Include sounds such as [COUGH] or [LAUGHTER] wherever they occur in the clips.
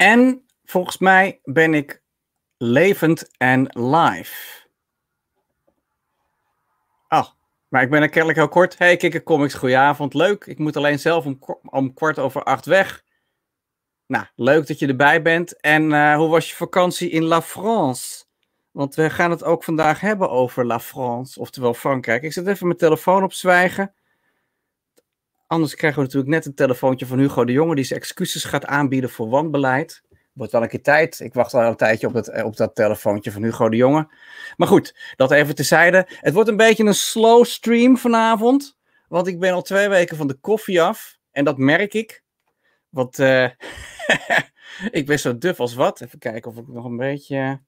En volgens mij ben ik levend en live. Oh, maar ik ben er kennelijk heel kort. Hey Kikker Comics, goedenavond. Leuk, ik moet alleen zelf om, om kwart over acht weg. Nou, leuk dat je erbij bent. En eh, hoe was je vakantie in La France? Want we gaan het ook vandaag hebben over La France, oftewel Frankrijk. Ik zet even mijn telefoon op zwijgen. Anders krijgen we natuurlijk net een telefoontje van Hugo de Jonge die zijn excuses gaat aanbieden voor wanbeleid. Wordt wel een keer tijd. Ik wacht al een tijdje op dat, eh, op dat telefoontje van Hugo de Jonge. Maar goed, dat even tezijde. Het wordt een beetje een slow stream vanavond. Want ik ben al twee weken van de koffie af. En dat merk ik. Want eh, [LAUGHS] ik ben zo duf als wat. Even kijken of ik nog een beetje.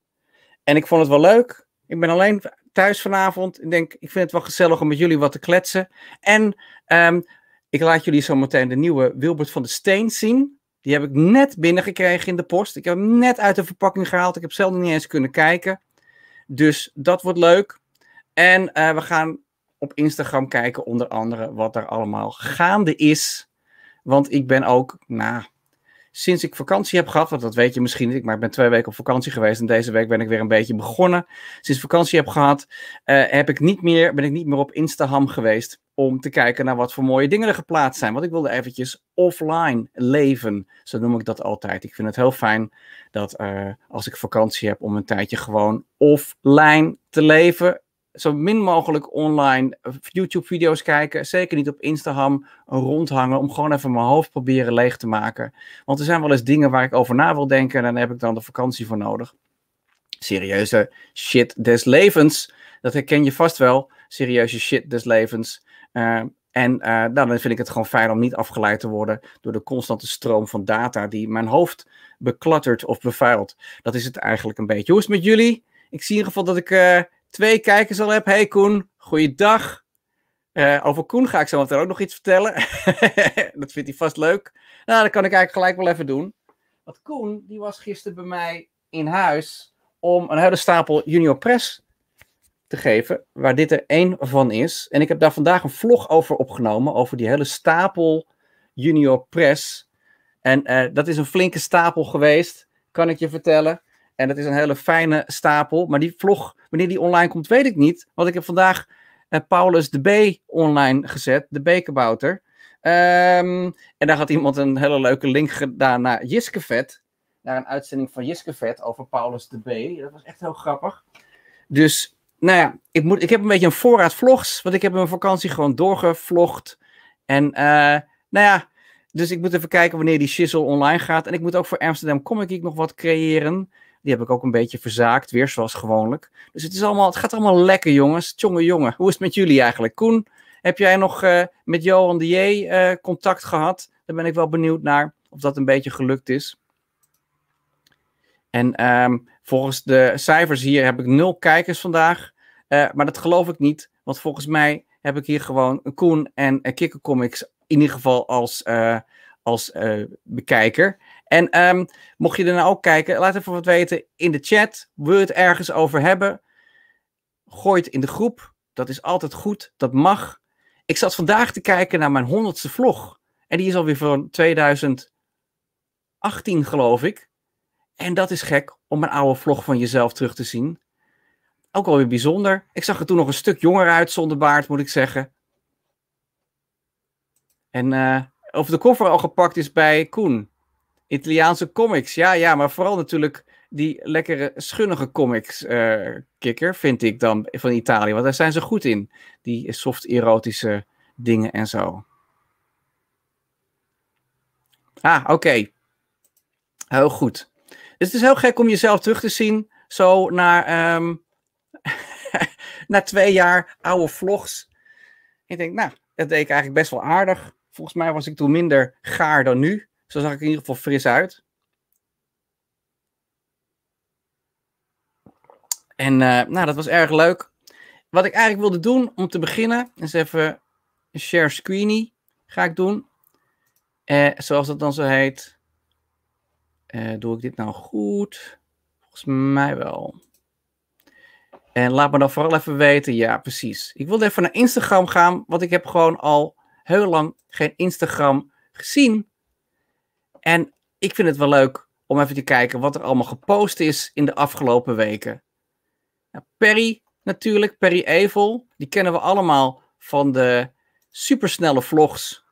En ik vond het wel leuk. Ik ben alleen thuis vanavond. Ik denk, ik vind het wel gezellig om met jullie wat te kletsen. En ehm, ik laat jullie zo meteen de nieuwe Wilbert van de Steen zien. Die heb ik net binnengekregen in de post. Ik heb hem net uit de verpakking gehaald. Ik heb zelf niet eens kunnen kijken. Dus dat wordt leuk. En eh, we gaan op Instagram kijken, onder andere, wat er allemaal gaande is. Want ik ben ook, nou, sinds ik vakantie heb gehad, want dat weet je misschien niet, maar ik ben twee weken op vakantie geweest en deze week ben ik weer een beetje begonnen. Sinds vakantie heb gehad, eh, heb ik niet meer, ben ik niet meer op Instagram geweest om te kijken naar wat voor mooie dingen er geplaatst zijn. Want ik wilde eventjes offline leven. Zo noem ik dat altijd. Ik vind het heel fijn dat eh, als ik vakantie heb om een tijdje gewoon offline te leven. Zo min mogelijk online eh, YouTube-video's kijken. Zeker niet op Instagram rondhangen. Om gewoon even mijn hoofd proberen leeg te maken. Want er zijn wel eens dingen waar ik over na wil denken. En dan heb ik dan de vakantie voor nodig. Serieuze shit des levens. Dat herken je vast wel. Serieuze shit des levens. Eh, en eh, nou, dan vind ik het gewoon fijn om niet afgeleid te worden door de constante stroom van data die mijn hoofd beklattert of bevuilt. Dat is het eigenlijk een beetje. Hoe is het met jullie? Ik zie in ieder geval dat ik eh, twee kijkers al heb. Hey Koen, goeiedag. Uh, over Koen ga ik zo meteen ook nog iets vertellen. [LAUGHS] dat vindt hij vast leuk. Nou, dat kan ik eigenlijk gelijk wel even doen. Want Koen, die was gisteren bij mij in huis om een hele stapel Junior Press te geven, waar dit er één van is. En ik heb daar vandaag een vlog over opgenomen, over die hele stapel Junior Press. En eh, dat is een flinke stapel geweest, kan ik je vertellen. En dat is een hele fijne stapel. Maar die vlog, wanneer die online komt, weet ik niet. Want ik heb vandaag eh, Paulus de B online gezet, de b ehm, en daar had iemand een hele leuke link gedaan naar vet, Naar een uitzending van vet over Paulus de B. Dat was echt heel grappig. Dus nou ja, ik, moet, ik heb een beetje een voorraad vlogs, want ik heb mijn vakantie gewoon doorgevlogd. En eh, nou ja, dus ik moet even kijken wanneer die shizzle online gaat. En ik moet ook voor Amsterdam Comic Geek nog wat creëren. Die heb ik ook een beetje verzaakt, weer zoals gewoonlijk. Dus het, is allemaal, het gaat allemaal lekker, jongens. Tjonge, jongen. Hoe is het met jullie eigenlijk? Koen, heb jij nog eh, met Johan de J eh, contact gehad? Daar ben ik wel benieuwd naar of dat een beetje gelukt is. En ehm, volgens de cijfers hier heb ik nul kijkers vandaag. Eh, maar dat geloof ik niet. Want volgens mij heb ik hier gewoon Koen en uh, Kikker Comics in ieder geval als, eh, als bekijker. En ehm, mocht je er nou ook kijken, laat even wat weten in de chat. Wil je het ergens over hebben? Gooi het in de groep. Dat is altijd goed. Dat mag. Ik zat vandaag te kijken naar mijn honderdste vlog. En die is alweer van 2018, geloof ik. En dat is gek om een oude vlog van jezelf terug te zien. Ook alweer bijzonder. Ik zag er toen nog een stuk jonger uit zonder baard, moet ik zeggen. En eh, of de koffer al gepakt is bij Koen. Italiaanse comics, ja, ja, maar vooral natuurlijk die lekkere, schunnige comics-kikker, eh, vind ik dan van Italië. Want daar zijn ze goed in. Die soft-erotische dingen en zo. Ah, oké. Heel goed. Dus het is heel gek om jezelf terug te zien, zo naar, ehm, [LAUGHS] na twee jaar oude vlogs. ik denk, nou, dat deed ik eigenlijk best wel aardig. Volgens mij was ik toen minder gaar dan nu. Zo zag ik in ieder geval fris uit. En eh, nou, dat was erg leuk. Wat ik eigenlijk wilde doen om te beginnen, is even een share screenie ga ik doen. Eh, zoals dat dan zo heet. Eh, doe ik dit nou goed? Volgens mij wel. En laat me dan vooral even weten. Ja, precies. Ik wilde even naar Instagram gaan, want ik heb gewoon al heel lang geen Instagram gezien. En ik vind het wel leuk om even te kijken wat er allemaal gepost is in de afgelopen weken. Nou, Perry natuurlijk, Perry Evel. Die kennen we allemaal van de supersnelle vlogs,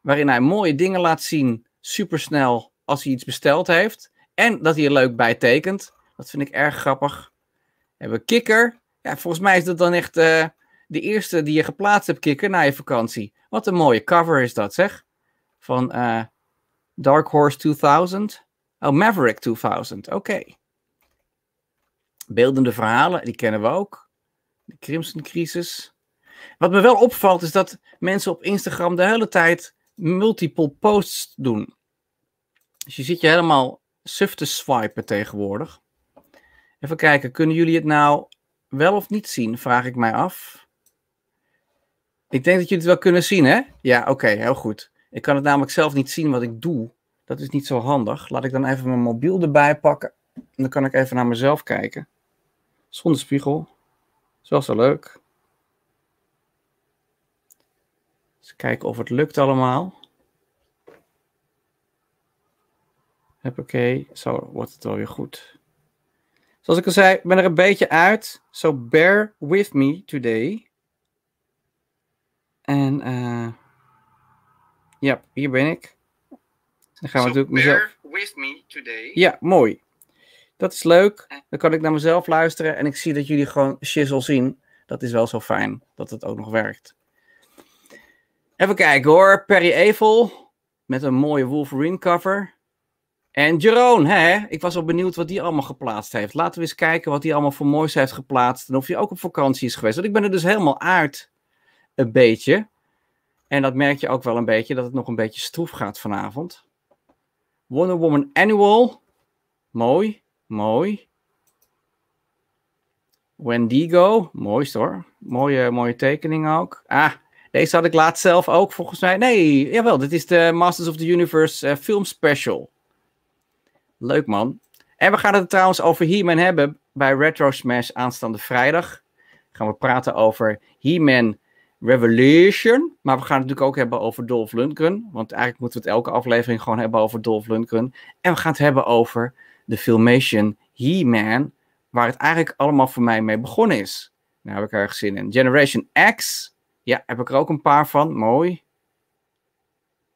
waarin hij mooie dingen laat zien, supersnel als hij iets besteld heeft. En dat hij er leuk bij tekent. Dat vind ik erg grappig. We hebben Kikker. Ja, volgens mij is dat dan echt eh, de eerste die je geplaatst hebt, Kikker, na je vakantie. Wat een mooie cover is dat, zeg. Van eh, Dark Horse 2000. Oh, Maverick 2000. Oké. Beeldende verhalen, die kennen we ook. De Crimson Crisis. Wat me wel opvalt is dat mensen op Instagram de hele tijd multiple posts doen. Dus je ziet je helemaal suf te swipen tegenwoordig. Even kijken, kunnen jullie het nou wel of niet zien? Vraag ik mij af. Ik denk dat jullie het wel kunnen zien, hè? Ja, oké, heel goed. Ik kan het namelijk zelf niet zien wat ik doe. Dat is niet zo handig. Laat ik dan even mijn mobiel erbij pakken. En dan kan ik even naar mezelf kijken. Zonder spiegel. Is wel zo leuk. Eens kijken of het lukt allemaal. oké, zo wordt het alweer goed. Zoals ik al zei, ik ben er een beetje uit. So bear with me today. En ja, eh, hier ben ik. Dan gaan we natuurlijk mezelf... with me today. Ja, mooi. Dat is leuk. Eh. Dan kan ik naar mezelf luisteren en ik zie dat jullie gewoon shizzle zien. Dat is wel zo fijn dat het ook nog werkt. Even kijken hoor. Perry Evel met een mooie Wolverine cover. En Jeroen, hè? ik was al benieuwd wat die allemaal geplaatst heeft. Laten we eens kijken wat hij allemaal voor moois heeft geplaatst. En of hij ook op vakantie is geweest. Want ik ben er dus helemaal aard een beetje. En dat merk je ook wel een beetje, dat het nog een beetje stroef gaat vanavond. Wonder Woman Annual. Mooi, mooi. Wendigo. Mooi hoor. Mooie, mooie tekening ook. Ah, deze had ik laatst zelf ook volgens mij. Nee, jawel, dit is de Masters of the Universe eh, film special. Leuk man. En we gaan het trouwens over He-Man hebben bij Retro Smash aanstaande vrijdag. Gaan we praten over He-Man Revolution. Maar we gaan het natuurlijk ook hebben over Dolph Lundgren. Want eigenlijk moeten we het elke aflevering gewoon hebben over Dolph Lundgren. En we gaan het hebben over de Filmation He-Man. Waar het eigenlijk allemaal voor mij mee begonnen is. Daar nou heb ik erg zin in. Generation X. Ja, heb ik er ook een paar van. Mooi.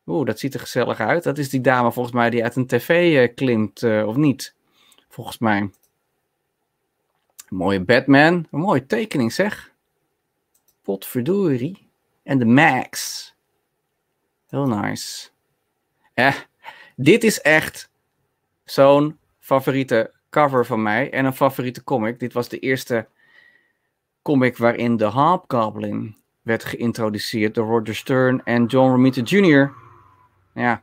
Oeh, dat ziet er gezellig uit. Dat is die dame volgens mij die uit een tv eh, klimt, eh, of niet? Volgens mij. mooie Batman. Een mooie tekening, zeg. Potverdorie. En de Max. Heel nice. Eh, dit is echt zo'n favoriete cover van mij en een favoriete comic. Dit was de eerste comic waarin de Hobgoblin werd geïntroduceerd door Roger Stern en John Romita Jr ja,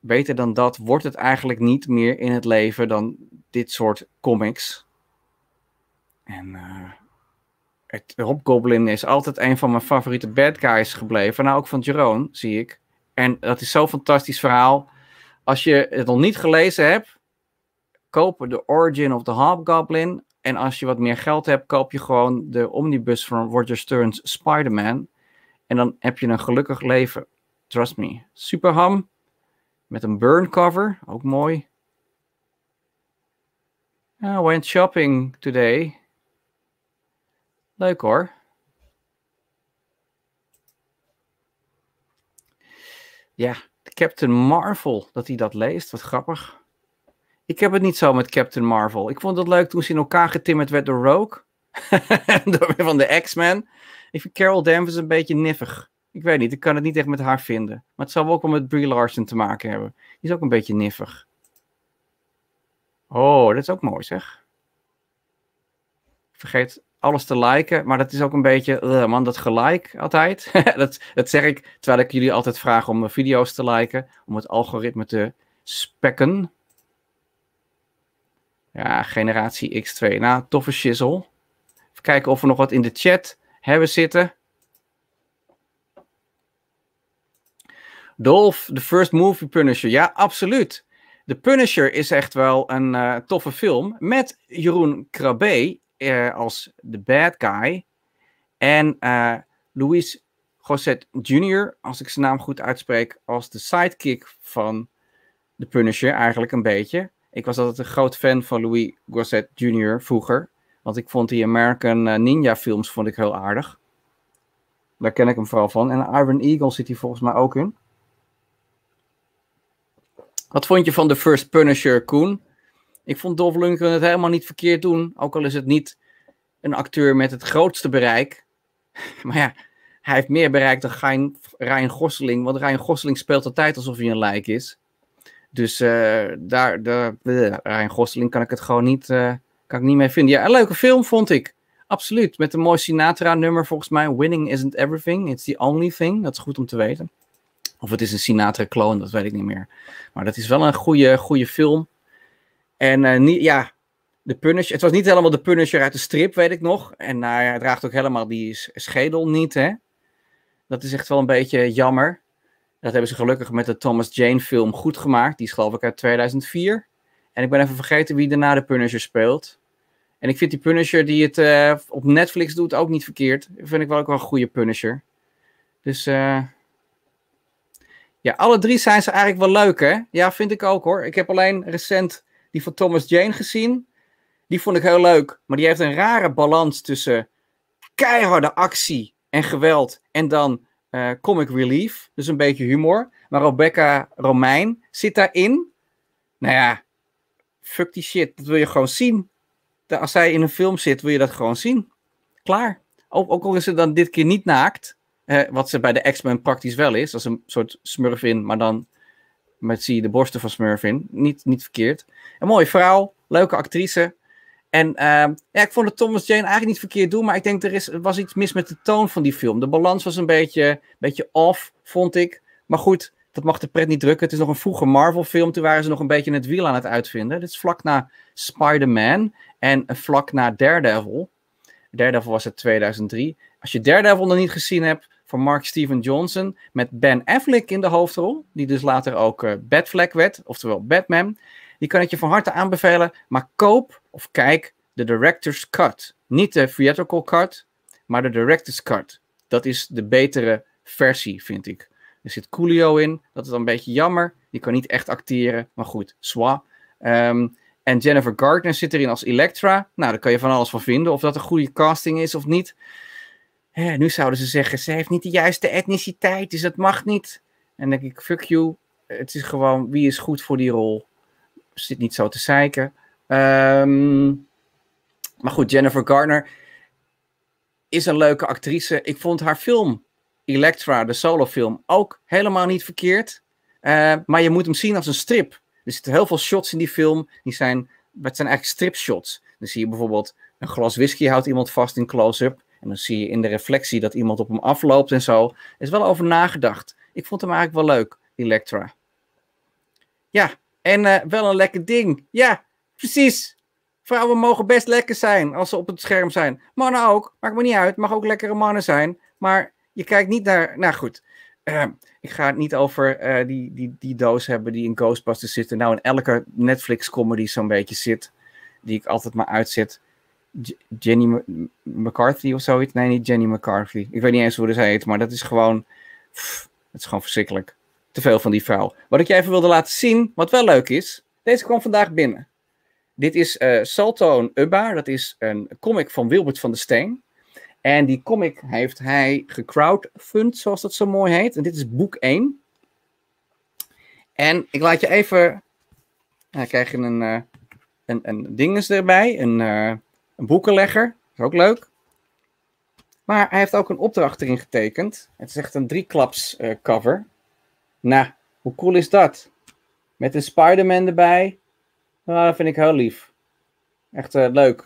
beter dan dat wordt het eigenlijk niet meer in het leven dan dit soort comics. En eh, het Hobgoblin is altijd een van mijn favoriete bad guys gebleven. Nou, ook van Jerome, zie ik. En dat is zo'n fantastisch verhaal. Als je het nog niet gelezen hebt, koop The Origin of the Hobgoblin. En als je wat meer geld hebt, koop je gewoon de omnibus van Roger Stern's Spider-Man. En dan heb je een gelukkig leven. Trust me. Superham. Met een burn cover, ook mooi. I went shopping today. Leuk hoor. Ja, Captain Marvel, dat hij dat leest. Wat grappig. Ik heb het niet zo met Captain Marvel. Ik vond het leuk toen ze in elkaar getimmerd werd door Rogue. [LAUGHS] van de X-Men. Ik vind Carol Danvers een beetje niffig. Ik weet niet, ik kan het niet echt met haar vinden. Maar het zal wel ook wel met Brie Larson te maken hebben. Die is ook een beetje niffig. Oh, dat is ook mooi zeg. vergeet alles te liken, maar dat is ook een beetje, eh, man, dat gelijk altijd. [LAUGHS] dat, dat zeg ik terwijl ik jullie altijd vraag om mijn eh, video's te liken, om het algoritme te spekken. Ja, generatie X2. Nou, toffe shizzle. Even kijken of we nog wat in de chat hebben zitten. Dolph, The First Movie Punisher. Ja, absoluut. The Punisher is echt wel een uh, toffe film. Met Jeroen Krabbe eh, als de bad guy. En uh, Luis Gosset Jr., als ik zijn naam goed uitspreek, als de sidekick van The Punisher eigenlijk een beetje. Ik was altijd een groot fan van Louis Gosset Jr. vroeger. Want ik vond die American Ninja films vond ik heel aardig. Daar ken ik hem vooral van. En Iron Eagle zit hij volgens mij ook in. Wat vond je van de First Punisher, Koen? Ik vond Dolph Lundgren het helemaal niet verkeerd doen. Ook al is het niet een acteur met het grootste bereik. [LAUGHS] Maar ja, hij heeft meer bereik dan Rijn, Ryan Gosling. Want Ryan Gosling speelt altijd alsof hij een lijk is. Dus eh, daar, daar eh, Ryan Gosling kan ik het gewoon niet, eh, kan ik niet mee vinden. Ja, een leuke film vond ik. Absoluut. Met een mooi Sinatra-nummer volgens mij. Winning isn't everything, it's the only thing. Dat is goed om te weten. Of het is een Sinatra-kloon, dat weet ik niet meer. Maar dat is wel een goede, goede film. En eh, niet, ja, de Punisher. Het was niet helemaal de Punisher uit de strip, weet ik nog. En nou, hij draagt ook helemaal die schedel niet, hè. Dat is echt wel een beetje jammer. Dat hebben ze gelukkig met de Thomas Jane film goed gemaakt. Die is geloof ik uit 2004. En ik ben even vergeten wie daarna de Punisher speelt. En ik vind die Punisher die het eh, op Netflix doet ook niet verkeerd. Vind ik wel ook wel een goede Punisher. Dus uh, ja, alle drie zijn ze eigenlijk wel leuk, hè? Ja, vind ik ook hoor. Ik heb alleen recent die van Thomas Jane gezien. Die vond ik heel leuk. Maar die heeft een rare balans tussen keiharde actie en geweld. En dan eh, comic relief. Dus een beetje humor. Maar Rebecca Romijn zit daarin. Nou ja, fuck die shit. Dat wil je gewoon zien. Als zij in een film zit, wil je dat gewoon zien. Klaar. Ook, ook al is ze dan dit keer niet naakt wat ze bij de X-Men praktisch wel is. als een soort Smurfin, maar dan met zie je de borsten van Smurfin. Niet, niet verkeerd. Een mooie vrouw, leuke actrice. En ehm, ja, ik vond het Thomas Jane eigenlijk niet verkeerd doen, maar ik denk er is, was iets mis met de toon van die film. De balans was een beetje, beetje off, vond ik. Maar goed, dat mag de pret niet drukken. Het is nog een vroege Marvel-film. Toen waren ze nog een beetje het wiel aan het uitvinden. Dit is vlak na Spider-Man en vlak na Daredevil. Daredevil was het 2003. Als je Daredevil nog niet gezien hebt, van Mark Steven Johnson met Ben Affleck in de hoofdrol, die dus later ook uh, Batfleck werd, oftewel Batman. Die kan ik je van harte aanbevelen, maar koop of kijk de director's cut. Niet de theatrical cut, maar de director's cut. Dat is de betere versie, vind ik. Er zit Coolio in, dat is dan een beetje jammer. Die kan niet echt acteren, maar goed, swa. Ehm, en Jennifer Gardner zit erin als Elektra. Nou, daar kan je van alles van vinden. Of dat een goede casting is of niet nu zouden ze zeggen, ze heeft niet de juiste etniciteit, dus dat mag niet. En dan denk ik, fuck you. Het is gewoon, wie is goed voor die rol? Zit niet zo te zeiken. Ehm, maar goed, Jennifer Garner is een leuke actrice. Ik vond haar film, Electra, de solofilm, ook helemaal niet verkeerd. Eh, maar je moet hem zien als een strip. Er zitten heel veel shots in die film. Die zijn, het zijn eigenlijk stripshots. Dan zie je bijvoorbeeld een glas whisky houdt iemand vast in close-up. En dan zie je in de reflectie dat iemand op hem afloopt en zo. Er is wel over nagedacht. Ik vond hem eigenlijk wel leuk, Electra. Ja, en eh, wel een lekker ding. Ja, precies. Vrouwen mogen best lekker zijn als ze op het scherm zijn. Mannen ook, maakt me niet uit. Mag ook lekkere mannen zijn. Maar je kijkt niet naar. Nou goed. Eh, ik ga het niet over eh, die, die, die doos hebben die in Ghostbusters zitten. nou in elke Netflix-comedy zo'n beetje zit. Die ik altijd maar uitzet. Jenny McCarthy of zoiets. Nee, niet Jenny McCarthy. Ik weet niet eens hoe ze heet, maar dat is gewoon. het is gewoon verschrikkelijk. Te veel van die vrouw. Wat ik jij even wilde laten zien, wat wel leuk is. Deze kwam vandaag binnen. Dit is uh, Salto Ubba. Dat is een comic van Wilbert van der Steen. En die comic heeft hij gecrowdfund, zoals dat zo mooi heet. En dit is boek 1. En ik laat je even. Dan krijg je een, uh, een, een dinges erbij. Een. Eh, een boekenlegger, is ook leuk. Maar hij heeft ook een opdracht erin getekend. Het is echt een drieklaps eh, cover. Nou, hoe cool is dat? Met een Spider-Man erbij. Nou, dat vind ik heel lief. Echt eh, leuk.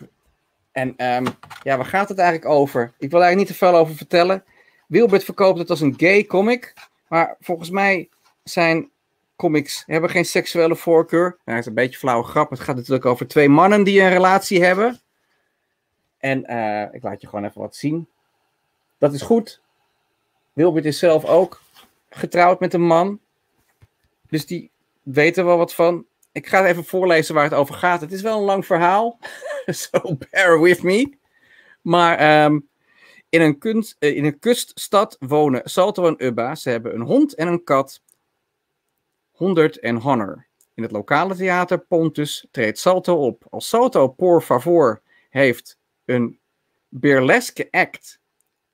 En ehm, ja, waar gaat het eigenlijk over? Ik wil eigenlijk niet te veel over vertellen. Wilbert verkoopt het als een gay comic. Maar volgens mij zijn comics hebben geen seksuele voorkeur. Nou, dat is een beetje flauwe grap. Het gaat natuurlijk over twee mannen die een relatie hebben. En eh, ik laat je gewoon even wat zien. Dat is goed. Wilbert is zelf ook getrouwd met een man. Dus die weten er wel wat van. Ik ga even voorlezen waar het over gaat. Het is wel een lang verhaal. [LAUGHS] so bear with me. Maar ehm, in, een kunst, eh, in een kuststad wonen Salto en Ubba. Ze hebben een hond en een kat. Honderd en Honor. In het lokale theater Pontus treedt Salto op. Als Salto por favor heeft een beerleske act.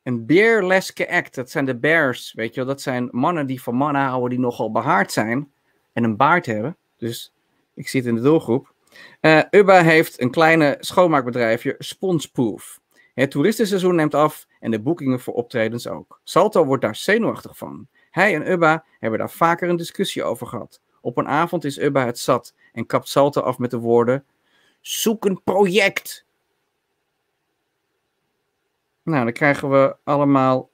Een beerleske act, dat zijn de bears, weet je wel. Dat zijn mannen die van mannen houden die nogal behaard zijn en een baard hebben. Dus ik zit in de doelgroep. Uh, eh, Uba heeft een kleine schoonmaakbedrijfje, Sponsproof. Het toeristenseizoen neemt af en de boekingen voor optredens ook. Salto wordt daar zenuwachtig van. Hij en Ubba hebben daar vaker een discussie over gehad. Op een avond is Ubba het zat en kapt Salto af met de woorden: Zoek een project. Nou, dan krijgen we allemaal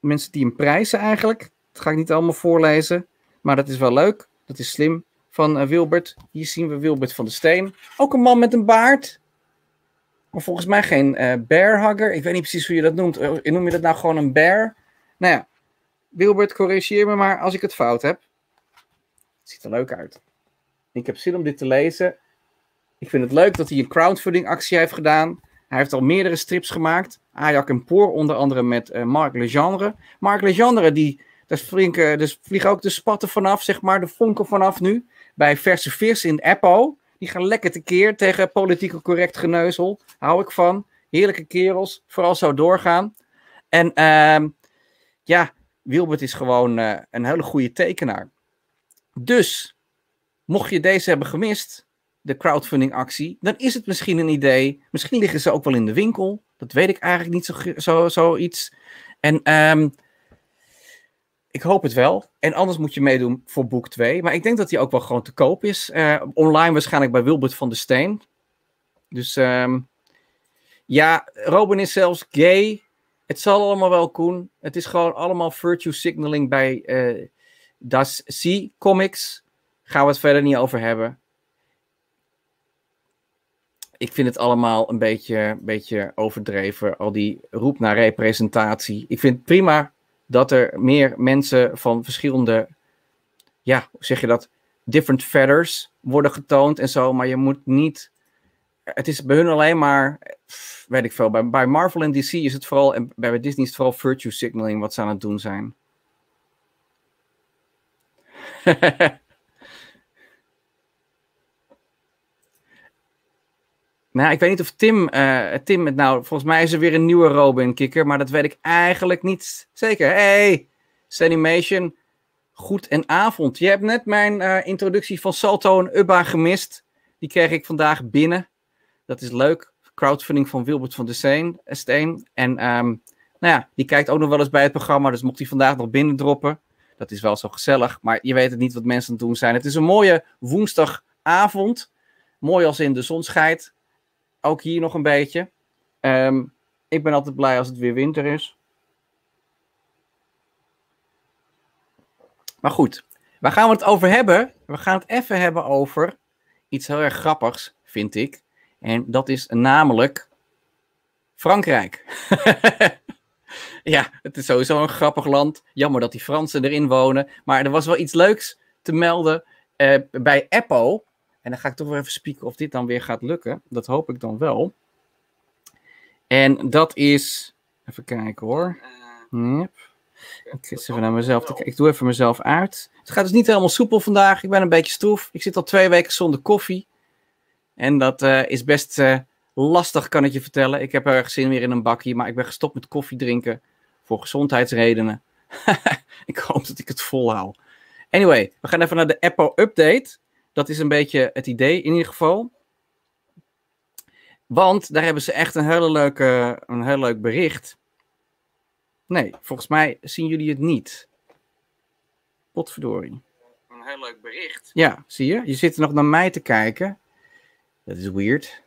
mensen die hem prijzen eigenlijk. Dat ga ik niet allemaal voorlezen. Maar dat is wel leuk. Dat is slim van eh, Wilbert. Hier zien we Wilbert van de Steen. Ook een man met een baard. Maar volgens mij geen uh, bearhugger. Ik weet niet precies hoe je dat noemt. Uh, noem je dat nou gewoon een bear? Nou ja, Wilbert, corrigeer me maar als ik het fout heb. Het ziet er leuk uit. Ik heb zin om dit te lezen. Ik vind het leuk dat hij een crowdfunding actie heeft gedaan. Hij heeft al meerdere strips gemaakt. Ajak en Poor, onder andere met uh, eh, Mark Legendre. Marc Legendre, die, vliegen, dus vliegen ook de spatten vanaf, zeg maar, de vonken vanaf nu. Bij Verse Vis in Apple. Die gaan lekker tekeer tegen politieke correct geneuzel. Hou ik van. Heerlijke kerels. Vooral zo doorgaan. En ehm, ja, Wilbert is gewoon eh, een hele goede tekenaar. Dus, mocht je deze hebben gemist, de crowdfunding actie, dan is het misschien een idee. Misschien liggen ze ook wel in de winkel. Dat weet ik eigenlijk niet zo, zo, zoiets. En ehm, ik hoop het wel. En anders moet je meedoen voor boek 2. Maar ik denk dat die ook wel gewoon te koop is. Uh, online waarschijnlijk bij Wilbert van der Steen. Dus ehm, ja, Robin is zelfs gay. Het zal allemaal wel, Koen. Het is gewoon allemaal virtue signaling bij uh, Das C Comics. Gaan we het verder niet over hebben ik vind het allemaal een beetje, beetje overdreven. Al die roep naar representatie. Ik vind het prima dat er meer mensen van verschillende, ja, hoe zeg je dat, different feathers worden getoond en zo. Maar je moet niet. Het is bij hun alleen maar, weet ik veel. Bij, bij Marvel en DC is het vooral, en bij Disney is het vooral virtue signaling wat ze aan het doen zijn. [LAUGHS] Nou, ik weet niet of Tim, uh, Tim het nou... Volgens mij is er weer een nieuwe Robin-kikker, maar dat weet ik eigenlijk niet zeker. Hey, Sanimation, goed en avond. Je hebt net mijn eh, introductie van Salto en Ubba gemist. Die kreeg ik vandaag binnen. Dat is leuk. Crowdfunding van Wilbert van de eh, Steen. En ehm, nou ja, die kijkt ook nog wel eens bij het programma, dus mocht hij vandaag nog binnendroppen. Dat is wel zo gezellig, maar je weet het niet wat mensen aan het doen zijn. Het is een mooie woensdagavond. Mooi als in de zon schijnt. Ook hier nog een beetje. Ehm, ik ben altijd blij als het weer winter is. Maar goed, waar gaan we het over hebben? We gaan het even hebben over iets heel erg grappigs, vind ik. En dat is namelijk Frankrijk. [LAUGHS] ja, het is sowieso een grappig land. Jammer dat die Fransen erin wonen. Maar er was wel iets leuks te melden. Eh, bij Apple en dan ga ik toch weer even spieken of dit dan weer gaat lukken. Dat hoop ik dan wel. En dat is. Even kijken hoor. Ik zit even naar mezelf te kijken. Ik doe even mezelf uit. Het gaat dus niet helemaal soepel vandaag. Ik ben een beetje stroef. Ik zit al twee weken zonder koffie. En dat eh, is best eh, lastig, kan ik je vertellen. Ik heb heel erg zin weer in een bakje, maar ik ben gestopt met koffie drinken. Voor gezondheidsredenen. [LAUGHS] ik hoop dat ik het volhoud. Anyway, we gaan even naar de Apple Update. Dat is een beetje het idee in ieder geval. Want daar hebben ze echt een, hele leuke, een heel leuk bericht. Nee, volgens mij zien jullie het niet. Potverdorie. Een heel leuk bericht. Ja, zie je? Je zit nog naar mij te kijken. Dat is weird.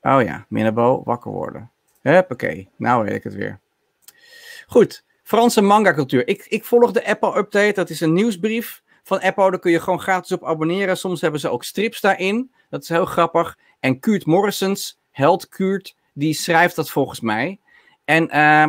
Oh ja, Minnebo, wakker worden. Huppakee, nou weet ik het weer. Goed, Franse manga cultuur. Ik, ik volg de Apple Update. Dat is een nieuwsbrief van Apple Daar kun je gewoon gratis op abonneren. Soms hebben ze ook strips daarin. Dat is heel grappig. En Kurt Morrisons, held Kurt, die schrijft dat volgens mij. En eh,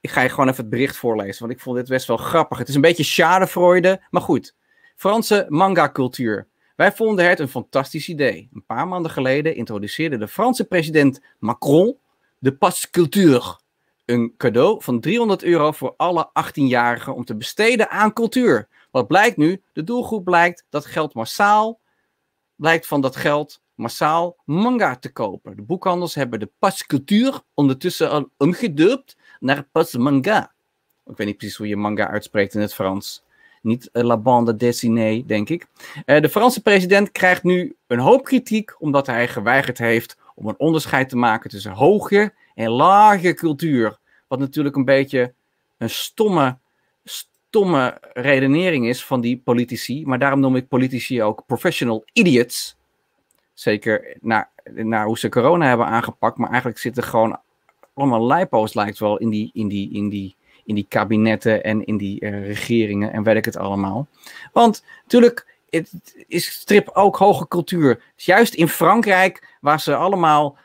ik ga je gewoon even het bericht voorlezen, want ik vond dit best wel grappig. Het is een beetje schadefreude, maar goed. Franse manga-cultuur. Wij vonden het een fantastisch idee. Een paar maanden geleden introduceerde de Franse president Macron de Passe Culture. Een cadeau van 300 euro voor alle 18-jarigen om te besteden aan cultuur. Wat blijkt nu? De doelgroep blijkt dat geld massaal, blijkt van dat geld massaal manga te kopen. De boekhandels hebben de pascultuur ondertussen al omgedurpt naar pas manga. Ik weet niet precies hoe je manga uitspreekt in het Frans. Niet eh, La Bande Dessinée, denk ik. Eh, de Franse president krijgt nu een hoop kritiek omdat hij geweigerd heeft om een onderscheid te maken tussen hoge en lage cultuur. Wat natuurlijk een beetje een stomme stomme redenering is van die politici. Maar daarom noem ik politici ook professional idiots. Zeker naar, naar hoe ze corona hebben aangepakt. Maar eigenlijk zitten gewoon allemaal lijpo's lijkt wel in die, in die, in die, in die kabinetten en in die eh, regeringen en weet ik het allemaal. Want natuurlijk het is strip ook hoge cultuur. Dus juist in Frankrijk, waar ze allemaal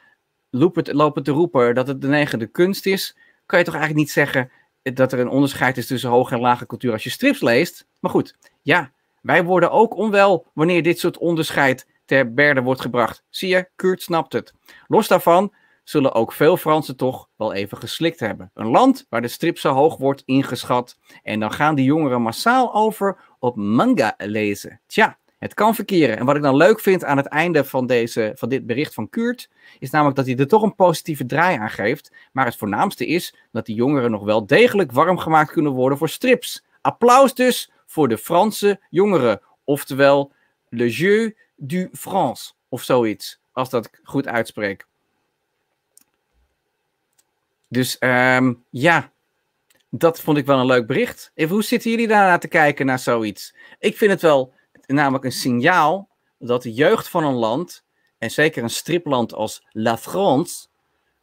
lopen, lopen te roepen dat het de negende kunst is, kan je toch eigenlijk niet zeggen dat er een onderscheid is tussen hoge en lage cultuur als je strips leest. Maar goed, ja, wij worden ook onwel wanneer dit soort onderscheid ter berde wordt gebracht. Zie je, Kurt snapt het. Los daarvan zullen ook veel Fransen toch wel even geslikt hebben. Een land waar de strip zo hoog wordt ingeschat. En dan gaan die jongeren massaal over op manga lezen. Tja, het kan verkeren. En wat ik dan leuk vind aan het einde van, deze, van dit bericht van Kuurt, is namelijk dat hij er toch een positieve draai aan geeft. Maar het voornaamste is dat die jongeren nog wel degelijk warm gemaakt kunnen worden voor strips. Applaus dus voor de Franse jongeren. Oftewel, le jeu du France of zoiets. Als dat goed uitspreek. Dus ehm, ja, dat vond ik wel een leuk bericht. Even, hoe zitten jullie daarna te kijken naar zoiets? Ik vind het wel namelijk een signaal dat de jeugd van een land, en zeker een stripland als La France,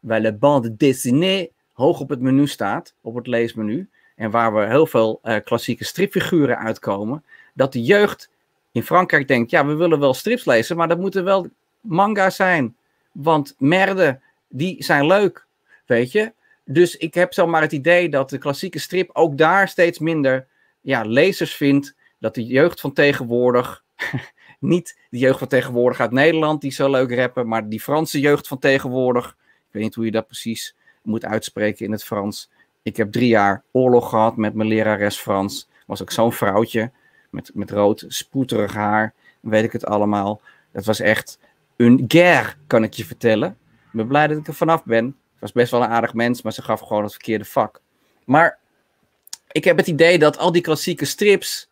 waar Le Bande Dessinée hoog op het menu staat, op het leesmenu, en waar we heel veel eh, klassieke stripfiguren uitkomen, dat de jeugd in Frankrijk denkt, ja, we willen wel strips lezen, maar dat moeten wel manga's zijn. Want merden, die zijn leuk, weet je. Dus ik heb zomaar het idee dat de klassieke strip ook daar steeds minder ja, lezers vindt dat de jeugd van tegenwoordig, [LAUGHS] niet de jeugd van tegenwoordig uit Nederland die zo leuk rappen, maar die Franse jeugd van tegenwoordig, ik weet niet hoe je dat precies moet uitspreken in het Frans. Ik heb drie jaar oorlog gehad met mijn lerares Frans. Was ook zo'n vrouwtje met, met rood, spoeterig haar, weet ik het allemaal. Dat was echt een guerre, kan ik je vertellen. Ik ben blij dat ik er vanaf ben. Ik was best wel een aardig mens, maar ze gaf gewoon het verkeerde vak. Maar ik heb het idee dat al die klassieke strips,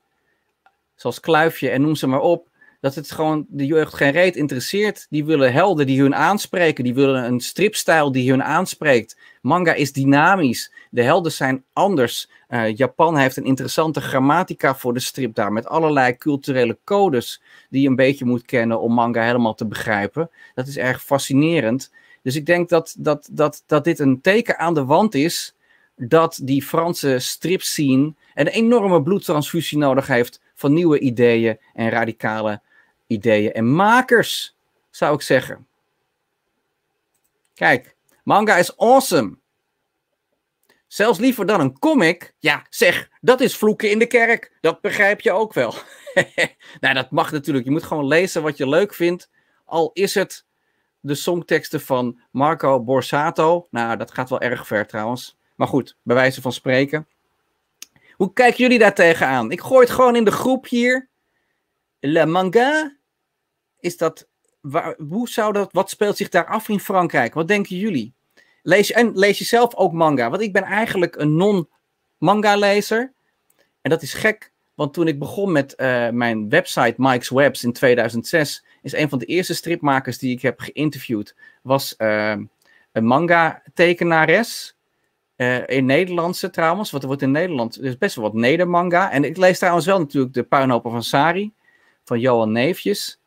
zoals Kluifje en noem ze maar op, dat het gewoon de jeugd geen reet interesseert. Die willen helden die hun aanspreken. Die willen een stripstijl die hun aanspreekt. Manga is dynamisch. De helden zijn anders. Eh, Japan heeft een interessante grammatica voor de strip daar. Met allerlei culturele codes die je een beetje moet kennen om manga helemaal te begrijpen. Dat is erg fascinerend. Dus ik denk dat, dat, dat, dat dit een teken aan de wand is dat die Franse stripscene een enorme bloedtransfusie nodig heeft van nieuwe ideeën en radicale ideeën en makers, zou ik zeggen. Kijk, manga is awesome. Zelfs liever dan een comic. Ja, zeg, dat is vloeken in de kerk. Dat begrijp je ook wel. [LAUGHS] nou, dat mag natuurlijk. Je moet gewoon lezen wat je leuk vindt. Al is het de songteksten van Marco Borsato. Nou, dat gaat wel erg ver trouwens. Maar goed, bij wijze van spreken. Hoe kijken jullie daar tegenaan? Ik gooi het gewoon in de groep hier. Le manga? Is dat, waar, hoe zou dat, wat speelt zich daar af in Frankrijk? Wat denken jullie? Lees, en lees je zelf ook manga? Want ik ben eigenlijk een non-manga-lezer. En dat is gek, want toen ik begon met eh, mijn website Mike's Webs in 2006, is een van de eerste stripmakers die ik heb geïnterviewd, was eh, een manga-tekenares. Eh, in Nederlandse trouwens, want er wordt in Nederland er is dus best wel wat nedermanga. En ik lees trouwens wel natuurlijk de puinhopen van Sari, van Johan Neefjes.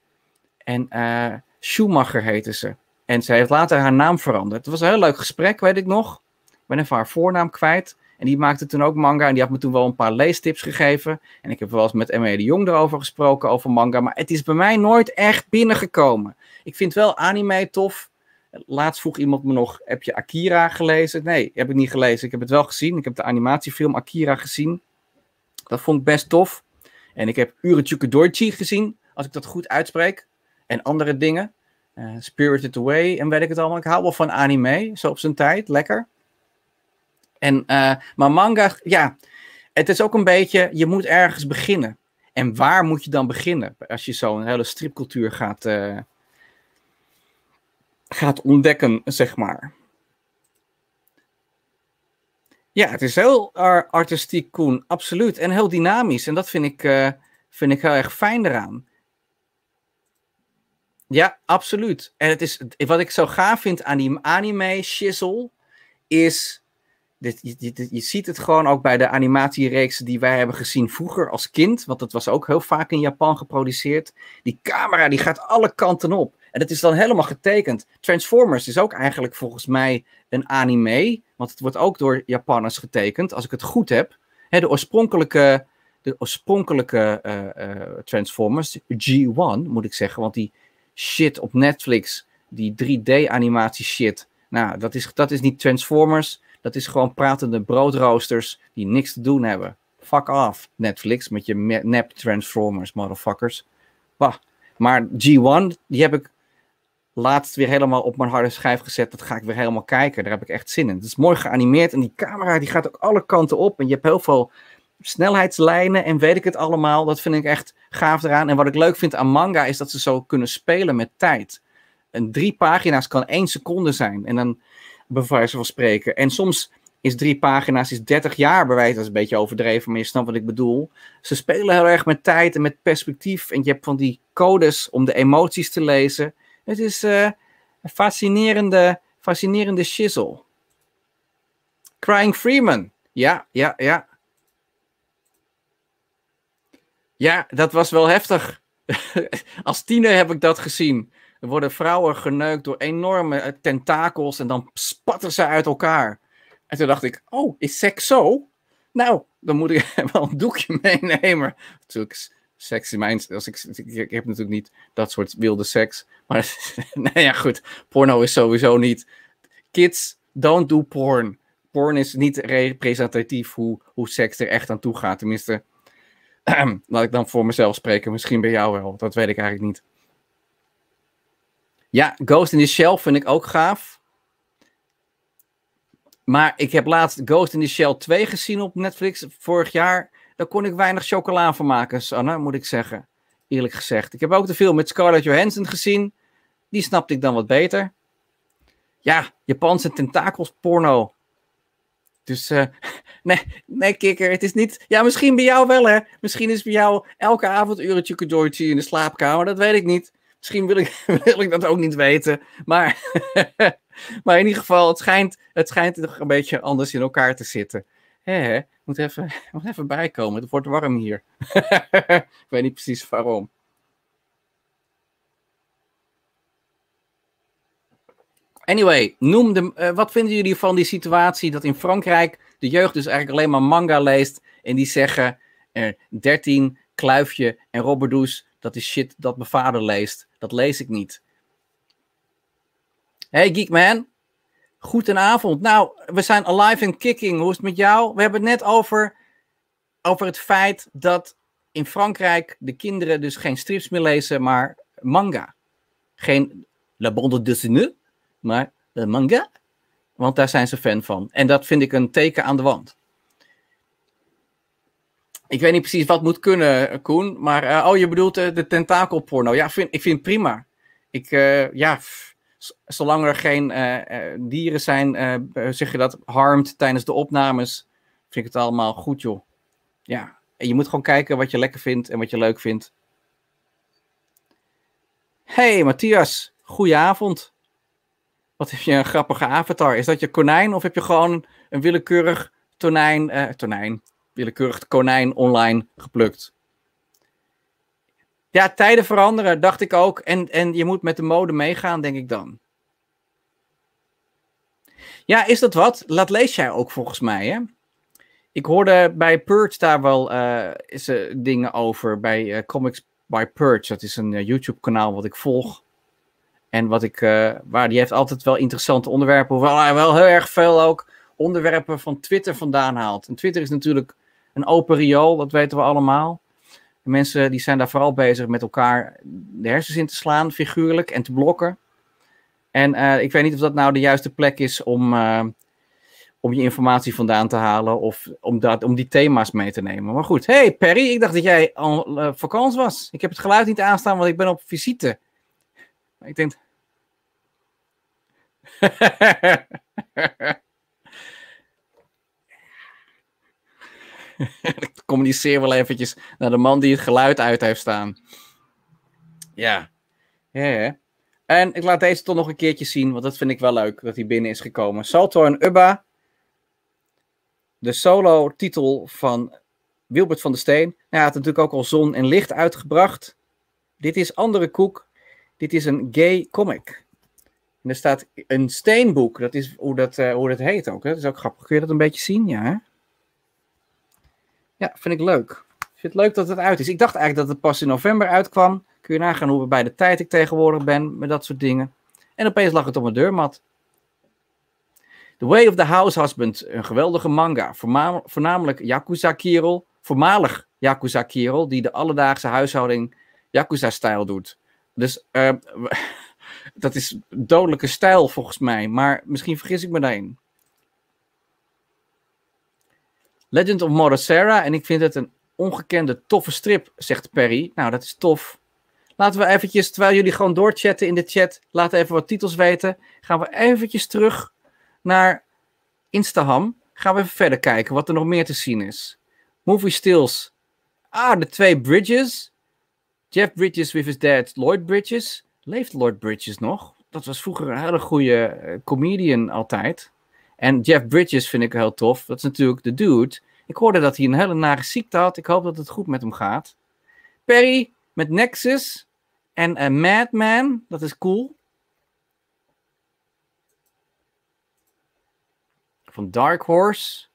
En uh, Schumacher heette ze. En ze heeft later haar naam veranderd. Het was een heel leuk gesprek, weet ik nog. Ik ben even haar voornaam kwijt. En die maakte toen ook manga. En die had me toen wel een paar leestips gegeven. En ik heb wel eens met M.E. de Jong erover gesproken, over manga. Maar het is bij mij nooit echt binnengekomen. Ik vind wel anime tof. Laatst vroeg iemand me nog: heb je Akira gelezen? Nee, heb ik niet gelezen. Ik heb het wel gezien. Ik heb de animatiefilm Akira gezien. Dat vond ik best tof. En ik heb Urechuke Doichi gezien, als ik dat goed uitspreek. En andere dingen. Uh, Spirited Away en weet ik het allemaal. Ik hou wel van anime, zo op zijn tijd. Lekker. En, eh, maar manga, ja, het is ook een beetje, je moet ergens beginnen. En waar moet je dan beginnen als je zo'n hele stripcultuur gaat, eh, gaat ontdekken, zeg maar. Ja, het is heel artistiek, Koen, absoluut. En heel dynamisch. En dat vind ik, eh, vind ik heel erg fijn eraan. Ja, absoluut. En het is, wat ik zo gaaf vind aan die anime shizzle, is. Dit, je, je ziet het gewoon ook bij de animatiereeksen die wij hebben gezien vroeger als kind. Want dat was ook heel vaak in Japan geproduceerd. Die camera die gaat alle kanten op. En dat is dan helemaal getekend. Transformers is ook eigenlijk volgens mij een anime. Want het wordt ook door Japanners getekend, als ik het goed heb. de oorspronkelijke, de oorspronkelijke eh, eh, Transformers, G1 moet ik zeggen. Want die shit op Netflix, die 3D-animatie shit. Nou, dat is, dat is niet Transformers. Dat is gewoon pratende broodroosters die niks te doen hebben. Fuck off, Netflix, met je nep Transformers, motherfuckers. Bah. Maar G1, die heb ik laatst weer helemaal op mijn harde schijf gezet. Dat ga ik weer helemaal kijken. Daar heb ik echt zin in. Het is mooi geanimeerd en die camera die gaat ook alle kanten op. En je hebt heel veel snelheidslijnen en weet ik het allemaal. Dat vind ik echt gaaf eraan. En wat ik leuk vind aan manga is dat ze zo kunnen spelen met tijd. Een drie pagina's kan één seconde zijn. En dan ze van spreken. En soms is drie pagina's is 30 jaar bij wijze. Dat is een beetje overdreven, maar je snapt wat ik bedoel. Ze spelen heel erg met tijd en met perspectief. En je hebt van die codes om de emoties te lezen. Het is eh, een fascinerende, fascinerende shizzle. Crying Freeman. Ja, ja, ja. Ja, dat was wel heftig. [LAUGHS] Als tiener heb ik dat gezien. Er worden vrouwen geneukt door enorme eh, tentakels en dan spatten ze uit elkaar. En toen dacht ik, oh, is seks zo? Nou, dan moet ik [LAUGHS] wel een doekje meenemen. Natuurlijk Sex in mijn... Als ik, ik, heb natuurlijk niet dat soort wilde seks. Maar [LAUGHS] nou ja, goed. Porno is sowieso niet... Kids, don't do porn. Porn is niet representatief hoe, hoe seks er echt aan toe gaat. Tenminste, [CLEARS THROAT] laat ik dan voor mezelf spreken. Misschien bij jou wel. Dat weet ik eigenlijk niet. Ja, Ghost in the Shell vind ik ook gaaf. Maar ik heb laatst Ghost in the Shell 2 gezien op Netflix vorig jaar. Daar kon ik weinig chocola van maken, moet ik zeggen. Eerlijk gezegd. Ik heb ook te veel met Scarlett Johansson gezien. Die snapte ik dan wat beter. Ja, Japanse tentakels porno. Dus eh, [LAUGHS] nee, nee, kikker, het is niet... Ja, misschien bij jou wel, hè. Misschien is bij jou elke avond uurtje cadeautje in de slaapkamer. Dat weet ik niet. Misschien wil ik, [LAUGHS] wil ik dat ook niet weten. Maar, [LAUGHS] maar in ieder geval, het schijnt, het schijnt een beetje anders in elkaar te zitten hè, moet even, [LAUGHS] moet even bijkomen. Het wordt warm hier. [LAUGHS] ik weet niet precies waarom. Anyway, noem de, eh, wat vinden jullie van die situatie dat in Frankrijk de jeugd dus eigenlijk alleen maar manga leest en die zeggen uh, eh, 13, Kluifje en Robert Does, dat is shit dat mijn vader leest. Dat lees ik niet. Hey Geekman, Goedenavond. Nou, we zijn alive and kicking. Hoe is het met jou? We hebben het net over, over het feit dat in Frankrijk de kinderen dus geen strips meer lezen, maar manga. Geen La Bande dessinée, maar eh, manga. Want daar zijn ze fan van. En dat vind ik een teken aan de wand. Ik weet niet precies wat moet kunnen, eh, Koen. Maar, uh, oh, je bedoelt de tentakelporno. Ja, vind, ik vind het prima. Ik, ja, zolang er geen eh, eh, dieren zijn, eh, zeg je dat, harmt tijdens de opnames, vind ik het allemaal goed, joh. Ja, en je moet gewoon kijken wat je lekker vindt en wat je leuk vindt. Hey Matthias, goedenavond. Wat heb je een grappige avatar? Is dat je konijn of heb je gewoon een willekeurig tonijn, tonijn, willekeurig konijn online geplukt? Ja, tijden veranderen, dacht ik ook. En, en je moet met de mode meegaan, denk ik dan. Ja, is dat wat? Laat lees jij ook volgens mij, hè? Ik hoorde bij Purge daar wel eh, is, dingen over. Bij eh, Comics by Purge. Dat is een eh, YouTube-kanaal wat ik volg. En wat ik, waar die heeft altijd wel interessante onderwerpen. Hoewel hij wel heel erg veel ook onderwerpen van Twitter vandaan haalt. En Twitter is natuurlijk een open riool, dat weten we allemaal mensen die zijn daar vooral bezig met elkaar de hersens in te slaan, figuurlijk, en te blokken. En eh, ik weet niet of dat nou de juiste plek is om, eh, om je informatie vandaan te halen of om, om die thema's mee te nemen. Maar goed, hey Perry, ik dacht dat jij al uh, vakantie was. Ik heb het geluid niet aanstaan, want ik ben op visite. Ik denk. [LAUGHS] [LAUGHS] ik communiceer wel eventjes naar de man die het geluid uit heeft staan. Ja. Ja, En ik laat deze toch nog een keertje zien, want dat vind ik wel leuk dat hij binnen is gekomen. Salto en Ubba. De solo-titel van Wilbert van der Steen. hij had natuurlijk ook al Zon en Licht uitgebracht. Dit is andere koek. Dit is een gay comic. er staat een steenboek. Dat is hoe dat, eh, hoe dat heet ook. Hè? Dat is ook grappig. Kun je dat een beetje zien? Ja. Hè? Ja, vind ik leuk. Ik vind het leuk dat het uit is. Ik dacht eigenlijk dat het pas in november uitkwam. Kun je nagaan hoe bij de tijd ik tegenwoordig ben met dat soort dingen. En opeens lag het op mijn deurmat. The Way of the House Husband, een geweldige manga. Voornamelijk Yakuza Kerel, voormalig Yakuza kierol die de alledaagse huishouding Yakuza-stijl doet. Dus eh, [LAUGHS] dat is dodelijke stijl volgens mij, maar misschien vergis ik me daarin. Legend of Morosera en ik vind het een ongekende toffe strip, zegt Perry. Nou, dat is tof. Laten we eventjes, terwijl jullie gewoon doorchatten in de chat, laten even wat titels weten. Gaan we eventjes terug naar Instagram. Gaan we even verder kijken wat er nog meer te zien is. Movie stills. Ah, de twee Bridges. Jeff Bridges with his dad, Lloyd Bridges. Leeft Lloyd Bridges nog? Dat was vroeger een hele goede eh, comedian altijd. En Jeff Bridges vind ik heel tof. Dat is natuurlijk de dude ik hoorde dat hij een hele nare ziekte had. Ik hoop dat het goed met hem gaat. Perry met Nexus en een eh, Madman. Dat is cool. Van Dark Horse.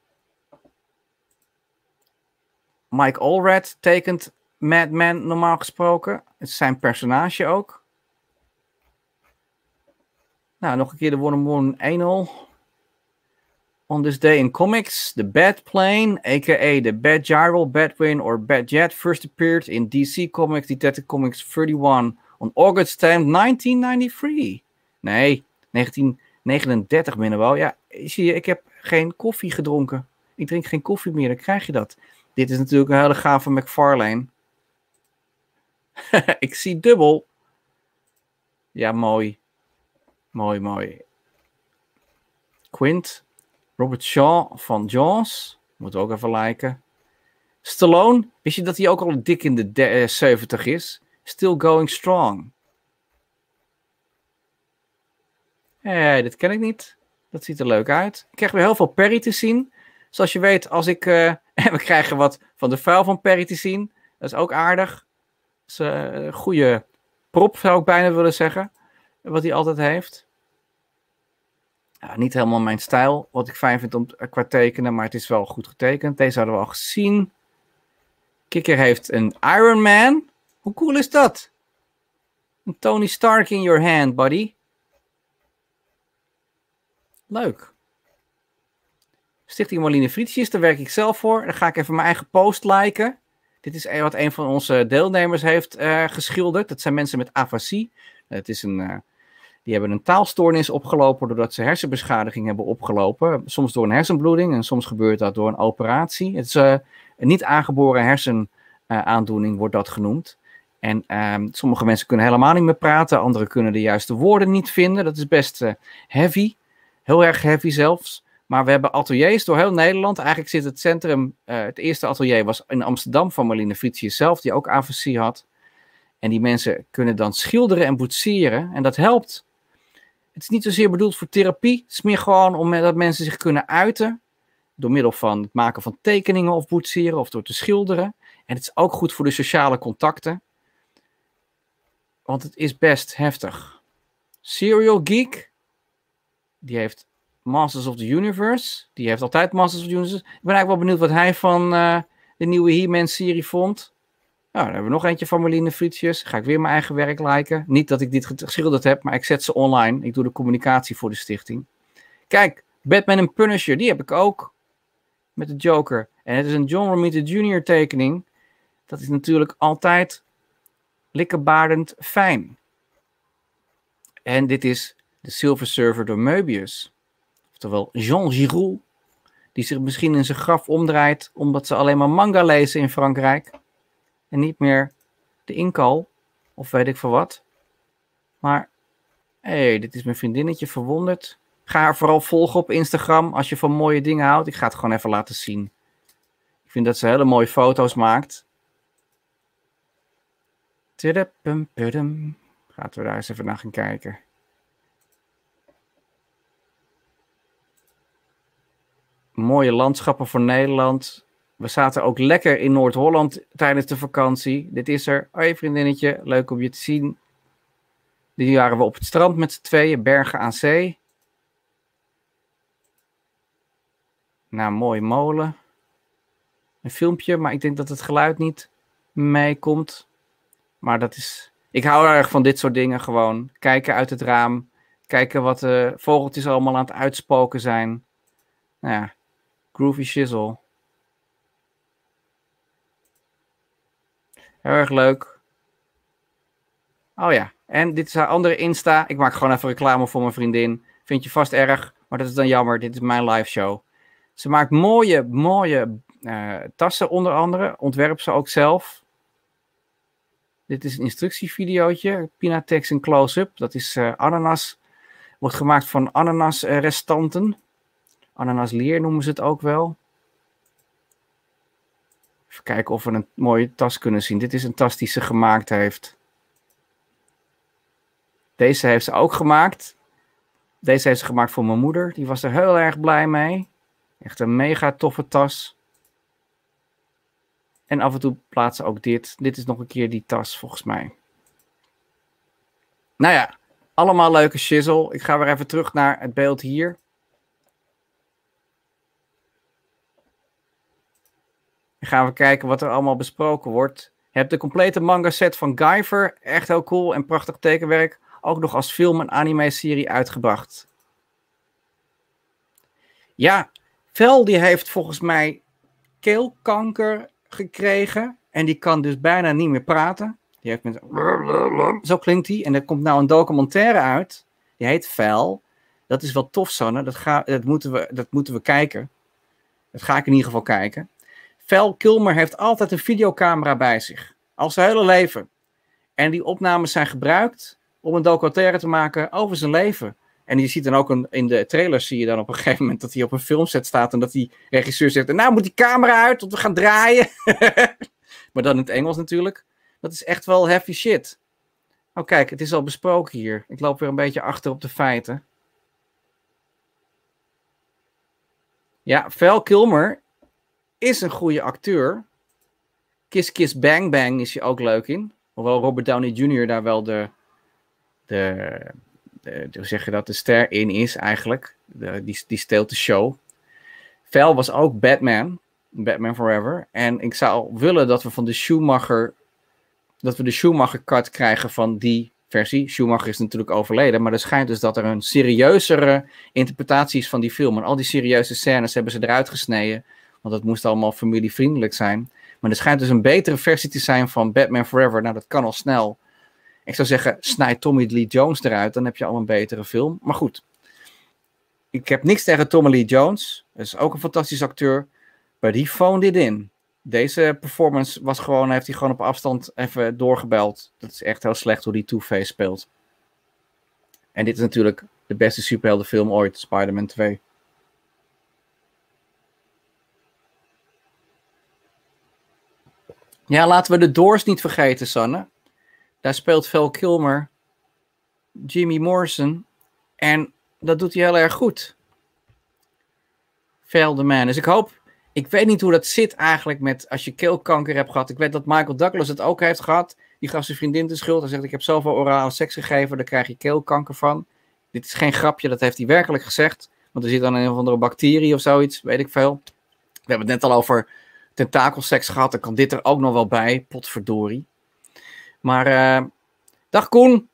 Mike Allred tekent Madman normaal gesproken. Het is zijn personage ook. Nou, nog een keer de One 1-0. On this day in comics, the Batplane, aka the Bat Gyro, Batwing, or Batjet, first appeared in DC Comics Detective Comics 31 on August 10, 1993. Nee, 1939 binnen wel. Ja, zie je, ik heb geen koffie gedronken. Ik drink geen koffie meer, dan krijg je dat. Dit is natuurlijk een hele gave McFarlane. [LAUGHS] ik zie dubbel. Ja, mooi. Mooi, mooi. Quint, Robert Shaw van Jaws. moet ook even liken. Stallone, wist je dat hij ook al dik in de, 70 eh, is? Still going strong. Hé, hey, dit ken ik niet. Dat ziet er leuk uit. Ik krijg weer heel veel Perry te zien. Zoals je weet, als ik... Eh, [LAUGHS] we krijgen wat van de vuil van Perry te zien. Dat is ook aardig. Dat is eh, een goede prop, zou ik bijna willen zeggen. Wat hij altijd heeft niet helemaal mijn stijl, wat ik fijn vind om, qua tekenen, maar het is wel goed getekend. Deze hadden we al gezien. Kikker heeft een Iron Man. Hoe cool is dat? Een Tony Stark in your hand, buddy. Leuk. Stichting Marlene Frietjes, daar werk ik zelf voor. Dan ga ik even mijn eigen post liken. Dit is e-, wat een van onze deelnemers heeft eh, geschilderd. Dat zijn mensen met afasie. Het is een, eh, die hebben een taalstoornis opgelopen doordat ze hersenbeschadiging hebben opgelopen. Soms door een hersenbloeding en soms gebeurt dat door een operatie. Het is eh, een niet aangeboren hersenaandoening, wordt dat genoemd. En ehm, sommige mensen kunnen helemaal niet meer praten, anderen kunnen de juiste woorden niet vinden. Dat is best eh, heavy, heel erg heavy zelfs. Maar we hebben ateliers door heel Nederland. Eigenlijk zit het centrum, eh, het eerste atelier was in Amsterdam van Marlene Fritsje zelf, die ook AVC had. En die mensen kunnen dan schilderen en boetseren. En dat helpt het is niet zozeer bedoeld voor therapie. Het is meer gewoon om eh, dat mensen zich kunnen uiten. Door middel van het maken van tekeningen of boetseren of door te schilderen. En het is ook goed voor de sociale contacten. Want het is best heftig. Serial Geek. Die heeft Masters of the Universe. Die heeft altijd Masters of the Universe. Ik ben eigenlijk wel benieuwd wat hij van eh, de nieuwe He-Man serie vond. Nou, dan hebben we nog eentje van Marlene Frietjes. Ga ik weer mijn eigen werk liken. Niet dat ik dit geschilderd heb, maar ik zet ze online. Ik doe de communicatie voor de stichting. Kijk, Batman en Punisher, die heb ik ook. Met de Joker. En het is een John Romita Jr. tekening. Dat is natuurlijk altijd likkerbaardend fijn. En dit is de Silver Surfer door Möbius. Oftewel Jean Giroud. Die zich misschien in zijn graf omdraait omdat ze alleen maar manga lezen in Frankrijk en niet meer de inkal of weet ik voor wat. Maar hé, hey, dit is mijn vriendinnetje verwonderd. Ga haar vooral volgen op Instagram als je van mooie dingen houdt. Ik ga het gewoon even laten zien. Ik vind dat ze hele mooie foto's maakt. Tudum, tudum. Laten we daar eens even naar gaan kijken. Mooie landschappen voor Nederland. We zaten ook lekker in Noord-Holland tijdens de vakantie. Dit is er. Hoi oh, vriendinnetje, leuk om je te zien. Die waren we op het strand met z'n tweeën, Bergen aan Zee. Naar Mooi Molen. Een filmpje, maar ik denk dat het geluid niet meekomt. Maar dat is... Ik hou erg van dit soort dingen gewoon. Kijken uit het raam. Kijken wat de vogeltjes allemaal aan het uitspoken zijn. Nou ja, groovy shizzle. Heel erg leuk. Oh ja, en dit is haar andere Insta. Ik maak gewoon even reclame voor mijn vriendin. Vind je vast erg, maar dat is dan jammer. Dit is mijn live show. Ze maakt mooie, mooie eh, tassen onder andere. Ontwerpt ze ook zelf. Dit is een instructievideootje. Pinatex en close-up. Dat is uh, ananas. Wordt gemaakt van ananasrestanten. Eh, uh, ananasleer noemen ze het ook wel. Even kijken of we een mooie tas kunnen zien. Dit is een tas die ze gemaakt heeft. Deze heeft ze ook gemaakt. Deze heeft ze gemaakt voor mijn moeder. Die was er heel erg blij mee. Echt een mega toffe tas. En af en toe plaatsen ook dit. Dit is nog een keer die tas, volgens mij. Nou ja, allemaal leuke shizzle. Ik ga weer even terug naar het beeld hier. Dan gaan we kijken wat er allemaal besproken wordt. Je hebt de complete manga set van Guyver, echt heel cool en prachtig tekenwerk, ook nog als film en anime-serie uitgebracht. Ja, Vel die heeft volgens mij keelkanker gekregen en die kan dus bijna niet meer praten. Die heeft met... Zo klinkt hij. En er komt nou een documentaire uit. Die heet Vel. Dat is wel tof, Sanne. Dat, ga, dat, moeten, we, dat moeten we kijken. Dat ga ik in ieder geval kijken. Vel Kilmer heeft altijd een videocamera bij zich. Al zijn hele leven. En die opnames zijn gebruikt om een documentaire te maken over zijn leven. En je ziet dan ook een, in de trailer zie je dan op een gegeven moment dat hij op een filmset staat en dat die regisseur zegt: Nou moet die camera uit, want we gaan draaien. [LAUGHS] maar dan in het Engels natuurlijk. Dat is echt wel heavy shit. Oh kijk, het is al besproken hier. Ik loop weer een beetje achter op de feiten. Ja, Vel Kilmer is een goede acteur. Kiss Kiss Bang Bang is hij ook leuk in. Hoewel Robert Downey Jr. daar wel de, de, de hoe zeg je dat, de ster in is eigenlijk. die, die steelt de show. Vel was ook Batman. Batman Forever. En ik zou willen dat we van de Schumacher, dat we de schumacher kart krijgen van die versie. Schumacher is natuurlijk overleden, maar er schijnt dus dat er een serieuzere interpretatie is van die film. En al die serieuze scènes hebben ze eruit gesneden. Want het moest allemaal familievriendelijk zijn. Maar er schijnt dus een betere versie te zijn van Batman Forever. Nou, dat kan al snel. Ik zou zeggen, snijd Tommy Lee Jones eruit. Dan heb je al een betere film. Maar goed. Ik heb niks tegen Tommy Lee Jones. Dat is ook een fantastisch acteur. Maar die phoned dit in. Deze performance was gewoon, heeft hij gewoon op afstand even doorgebeld. Dat is echt heel slecht hoe die Two-Face speelt. En dit is natuurlijk de beste superheldenfilm ooit, Spider-Man 2. Ja, laten we de Doors niet vergeten, Sanne. Daar speelt Phil Kilmer, Jimmy Morrison. En dat doet hij heel erg goed. Val the Man. Dus ik hoop ik weet niet hoe dat zit eigenlijk met als je keelkanker hebt gehad. Ik weet dat Michael Douglas het ook heeft gehad. Die gaf zijn vriendin de schuld. Hij zegt: Ik heb zoveel orale seks gegeven, daar krijg je keelkanker van. Dit is geen grapje, dat heeft hij werkelijk gezegd. Want er zit dan een of andere bacterie of zoiets, weet ik veel. We hebben het net al over tentakelseks gehad. Dan kan dit er ook nog wel bij. Potverdorie. Maar uh, dag Koen.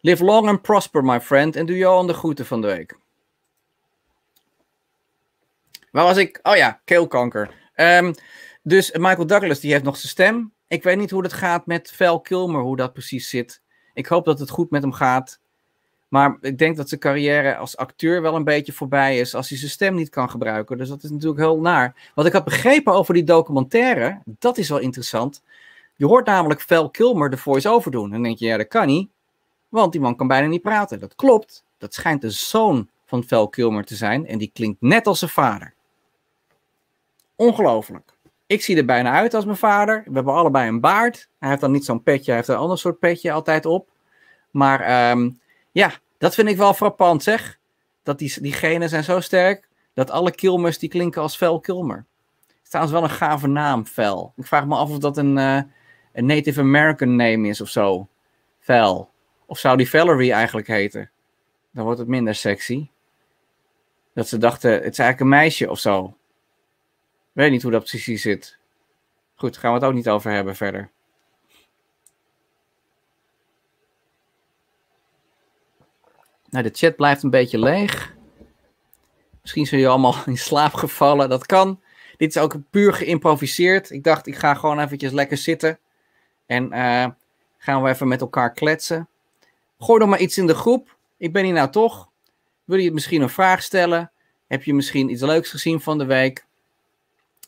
Live long and prosper, my friend. En doe jou aan de groeten van de week. Waar was ik? Oh ja, keelkanker. Um, dus Michael Douglas, die heeft nog zijn stem. Ik weet niet hoe dat gaat met Val Kilmer, hoe dat precies zit. Ik hoop dat het goed met hem gaat. Maar ik denk dat zijn carrière als acteur wel een beetje voorbij is als hij zijn stem niet kan gebruiken. Dus dat is natuurlijk heel naar. Wat ik had begrepen over die documentaire, dat is wel interessant. Je hoort namelijk Val Kilmer de voice-over doen. En dan denk je, ja, dat kan niet. Want die man kan bijna niet praten. Dat klopt. Dat schijnt de zoon van Val Kilmer te zijn. En die klinkt net als zijn vader. Ongelooflijk. Ik zie er bijna uit als mijn vader. We hebben allebei een baard. Hij heeft dan niet zo'n petje, hij heeft een ander soort petje altijd op. Maar ehm, ja, dat vind ik wel frappant, zeg. Dat die, die genen zijn zo sterk dat alle Kilmers die klinken als Fel Kilmer. Het ze wel een gave naam, Fel? Ik vraag me af of dat een, eh, een Native American name is of zo. Vel. Of zou die Valerie eigenlijk heten? Dan wordt het minder sexy. Dat ze dachten, het is eigenlijk een meisje of zo. weet niet hoe dat precies zit. Goed, gaan we het ook niet over hebben verder. Nou, de chat blijft een beetje leeg. Misschien zijn jullie allemaal [LAUGHS] in slaap gevallen. Dat kan. Dit is ook puur geïmproviseerd. Ik dacht, ik ga gewoon eventjes lekker zitten. En eh, gaan we even met elkaar kletsen. Gooi nog maar iets in de groep. Ik ben hier nou toch. Wil je misschien een vraag stellen? Heb je misschien iets leuks gezien van de week?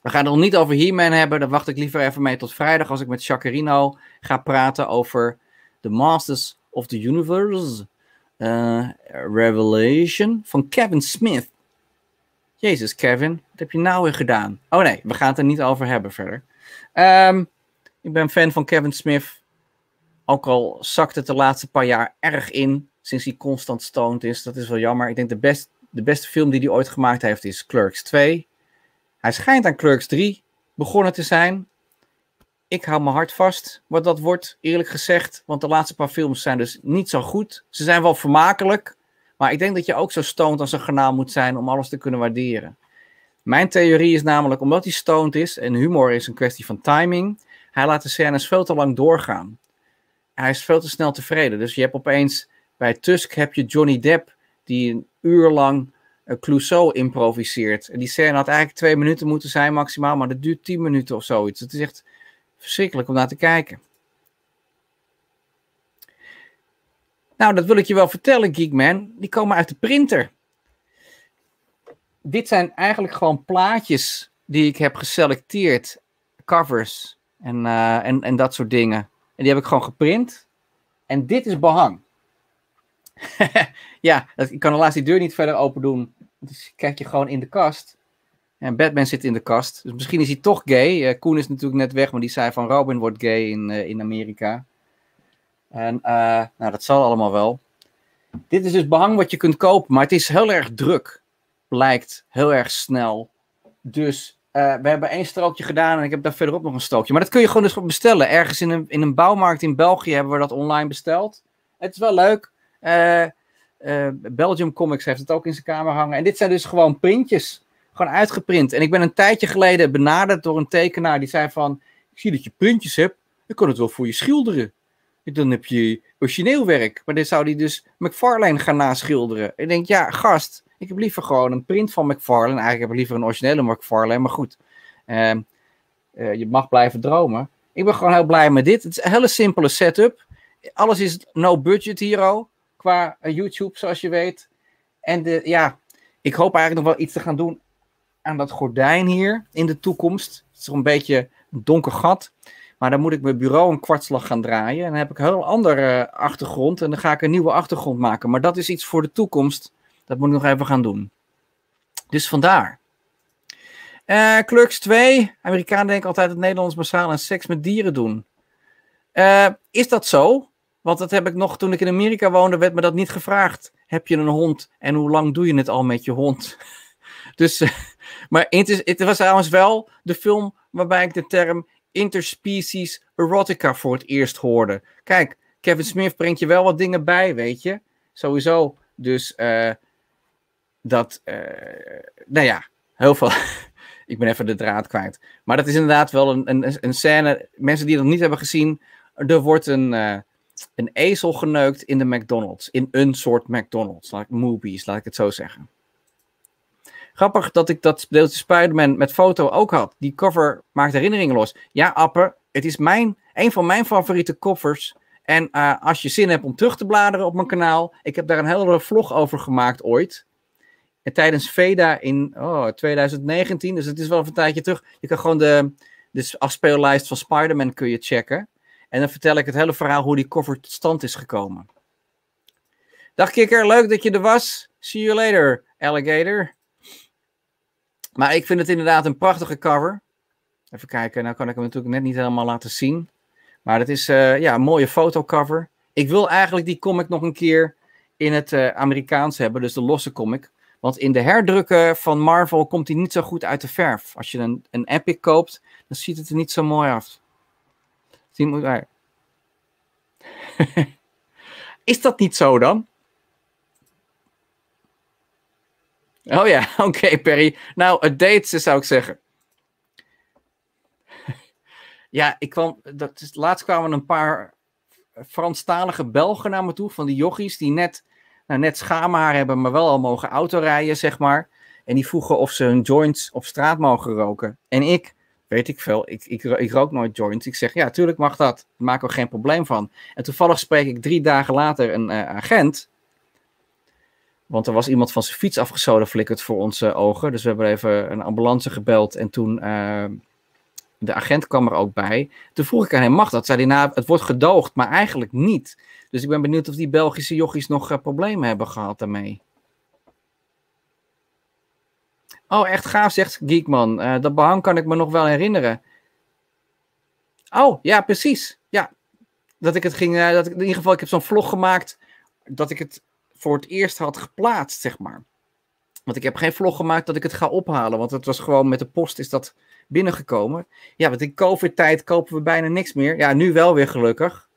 We gaan het nog niet over he hebben. Daar wacht ik liever even mee tot vrijdag als ik met Chacarino ga praten over The Masters of the Universe. Eh, Revelation van Kevin Smith. Jezus, Kevin, wat heb je nou weer gedaan? Oh nee, we gaan het er niet over hebben verder. Ehm, ik ben fan van Kevin Smith. Ook al zakt het de laatste paar jaar erg in, sinds hij constant stoned is. Dat is wel jammer. Ik denk de, best, de beste film die hij ooit gemaakt heeft is Clerks 2. Hij schijnt aan Clerks 3 begonnen te zijn. Ik hou mijn hart vast wat dat wordt, eerlijk gezegd. Want de laatste paar films zijn dus niet zo goed. Ze zijn wel vermakelijk. Maar ik denk dat je ook zo stoned als een garnaal moet zijn om alles te kunnen waarderen. Mijn theorie is namelijk, omdat hij stoned is en humor is een kwestie van timing, hij laat de scènes veel te lang doorgaan. Hij is veel te snel tevreden. Dus je hebt opeens bij Tusk heb je Johnny Depp die een uur lang een Clouseau improviseert. En die scène had eigenlijk twee minuten moeten zijn maximaal, maar dat duurt tien minuten of zoiets. Het is echt Verschrikkelijk om naar te kijken. Nou, dat wil ik je wel vertellen, Geekman. Die komen uit de printer. Dit zijn eigenlijk gewoon plaatjes die ik heb geselecteerd. Covers en, eh, en, en dat soort dingen. En die heb ik gewoon geprint. En dit is behang. [LAUGHS] ja, ik kan helaas die deur niet verder open doen. Dus kijk je gewoon in de kast. En Batman zit in de kast. Dus misschien is hij toch gay. Eh, Koen is natuurlijk net weg, maar die zei van Robin wordt gay in, eh, in Amerika. En eh, nou, dat zal allemaal wel. Dit is dus behang wat je kunt kopen, maar het is heel erg druk. Blijkt heel erg snel. Dus we hebben één strookje gedaan en ik heb daar verderop nog een strookje. Maar dat kun je gewoon dus bestellen. Ergens in een, in een bouwmarkt in België hebben we dat online besteld. Het is wel leuk. Belgium Comics heeft het ook in zijn kamer hangen. En dit zijn dus gewoon printjes gewoon uitgeprint. En ik ben een tijdje geleden benaderd door een tekenaar die zei van, ik zie dat je printjes hebt, ik kan het wel voor je schilderen. Dan heb je origineel werk. Maar dan zou die dus McFarlane gaan naschilderen. Ik denk, ja, gast, ik heb liever gewoon een print van McFarlane. Eigenlijk heb ik liever een originele McFarlane, maar goed. Ehm, eh, je mag blijven dromen. Ik ben gewoon heel blij met dit. Het is een hele simpele setup. Alles is no budget hier al. Qua eh, YouTube, zoals je weet. En de, ja, ik hoop eigenlijk nog wel iets te gaan doen aan dat gordijn hier in de toekomst. Het is een beetje een donker gat. Maar dan moet ik mijn bureau een kwartslag gaan draaien. En dan heb ik een heel andere eh, achtergrond. En dan ga ik een nieuwe achtergrond maken. Maar dat is iets voor de toekomst. Dat moet ik nog even gaan doen. Dus vandaar. Uh, Clerks 2. Amerikanen denken altijd dat Nederlands massaal aan seks met dieren doen. Eh, is dat zo? Want dat heb ik nog toen ik in Amerika woonde, werd me dat niet gevraagd. Heb je een hond en hoe lang doe je het al met je hond? [LAUGHS] Dus maar het was trouwens wel de film waarbij ik de term interspecies erotica voor het eerst hoorde. Kijk, Kevin Smith brengt je wel wat dingen bij, weet je. Sowieso. Dus eh, dat, eh, nou ja, heel veel. [LAUGHS] ik ben even de draad kwijt. Maar dat is inderdaad wel een, een, een scène. Mensen die dat niet hebben gezien, er wordt een, eh, een ezel geneukt in de McDonald's. In een soort McDonald's. Like movies, laat ik het zo zeggen. Grappig dat ik dat deeltje Spider-Man met foto ook had. Die cover maakt herinneringen los. Ja, Appe, het is mijn, een van mijn favoriete covers. En eh, als je zin hebt om terug te bladeren op mijn kanaal, ik heb daar een hele vlog over gemaakt ooit. En tijdens VEDA in oh, 2019, dus het is wel een tijdje terug. Je kan gewoon de, de afspeellijst van Spider-Man kun je checken. En dan vertel ik het hele verhaal hoe die cover tot stand is gekomen. Dag Kikker, leuk dat je er was. See you later, alligator. Maar ik vind het inderdaad een prachtige cover. Even kijken, nou kan ik hem natuurlijk net niet helemaal laten zien. Maar het is eh, ja, een mooie fotocover. Ik wil eigenlijk die comic nog een keer in het uh, Amerikaans hebben, dus de losse comic. Want in de herdrukken van Marvel komt hij niet zo goed uit de verf. Als je een, een epic koopt, dan ziet het er niet zo mooi af. Moet... [LAUGHS] is dat niet zo dan? Oh ja, [LAUGHS] oké Perry. Nou, het date ze zou ik zeggen. [LAUGHS] ja, ik kwam, dat laatst kwamen een paar Franstalige Belgen naar me toe, van die jochies die net, nou, net schaamhaar hebben, maar wel al mogen autorijden, zeg maar. En die vroegen of ze hun joints op straat mogen roken. En ik, weet ik veel, ik, ik, ik rook nooit joints. Ik zeg, ja, tuurlijk mag dat. Daar maken we geen probleem van. En toevallig spreek ik drie dagen later een eh, agent want er was iemand van zijn fiets afgezoden flikkerd voor onze ogen. Dus we hebben even een ambulance gebeld. En toen eh, de agent kwam er ook bij. Toen vroeg ik aan hem, mag dat? Zei hij, nou, het wordt gedoogd, maar eigenlijk niet. Dus ik ben benieuwd of die Belgische jochies nog eh, problemen hebben gehad daarmee. Oh, echt gaaf, zegt Geekman. Eh, dat behang kan ik me nog wel herinneren. Oh, ja, precies. Ja, dat ik het ging... dat ik, in ieder geval, ik heb zo'n vlog gemaakt... dat ik het voor het eerst had geplaatst, zeg maar. Want ik heb geen vlog gemaakt dat ik het ga ophalen. Want het was gewoon met de post is dat binnengekomen. Ja, want in COVID-tijd kopen we bijna niks meer. Ja, nu wel weer gelukkig.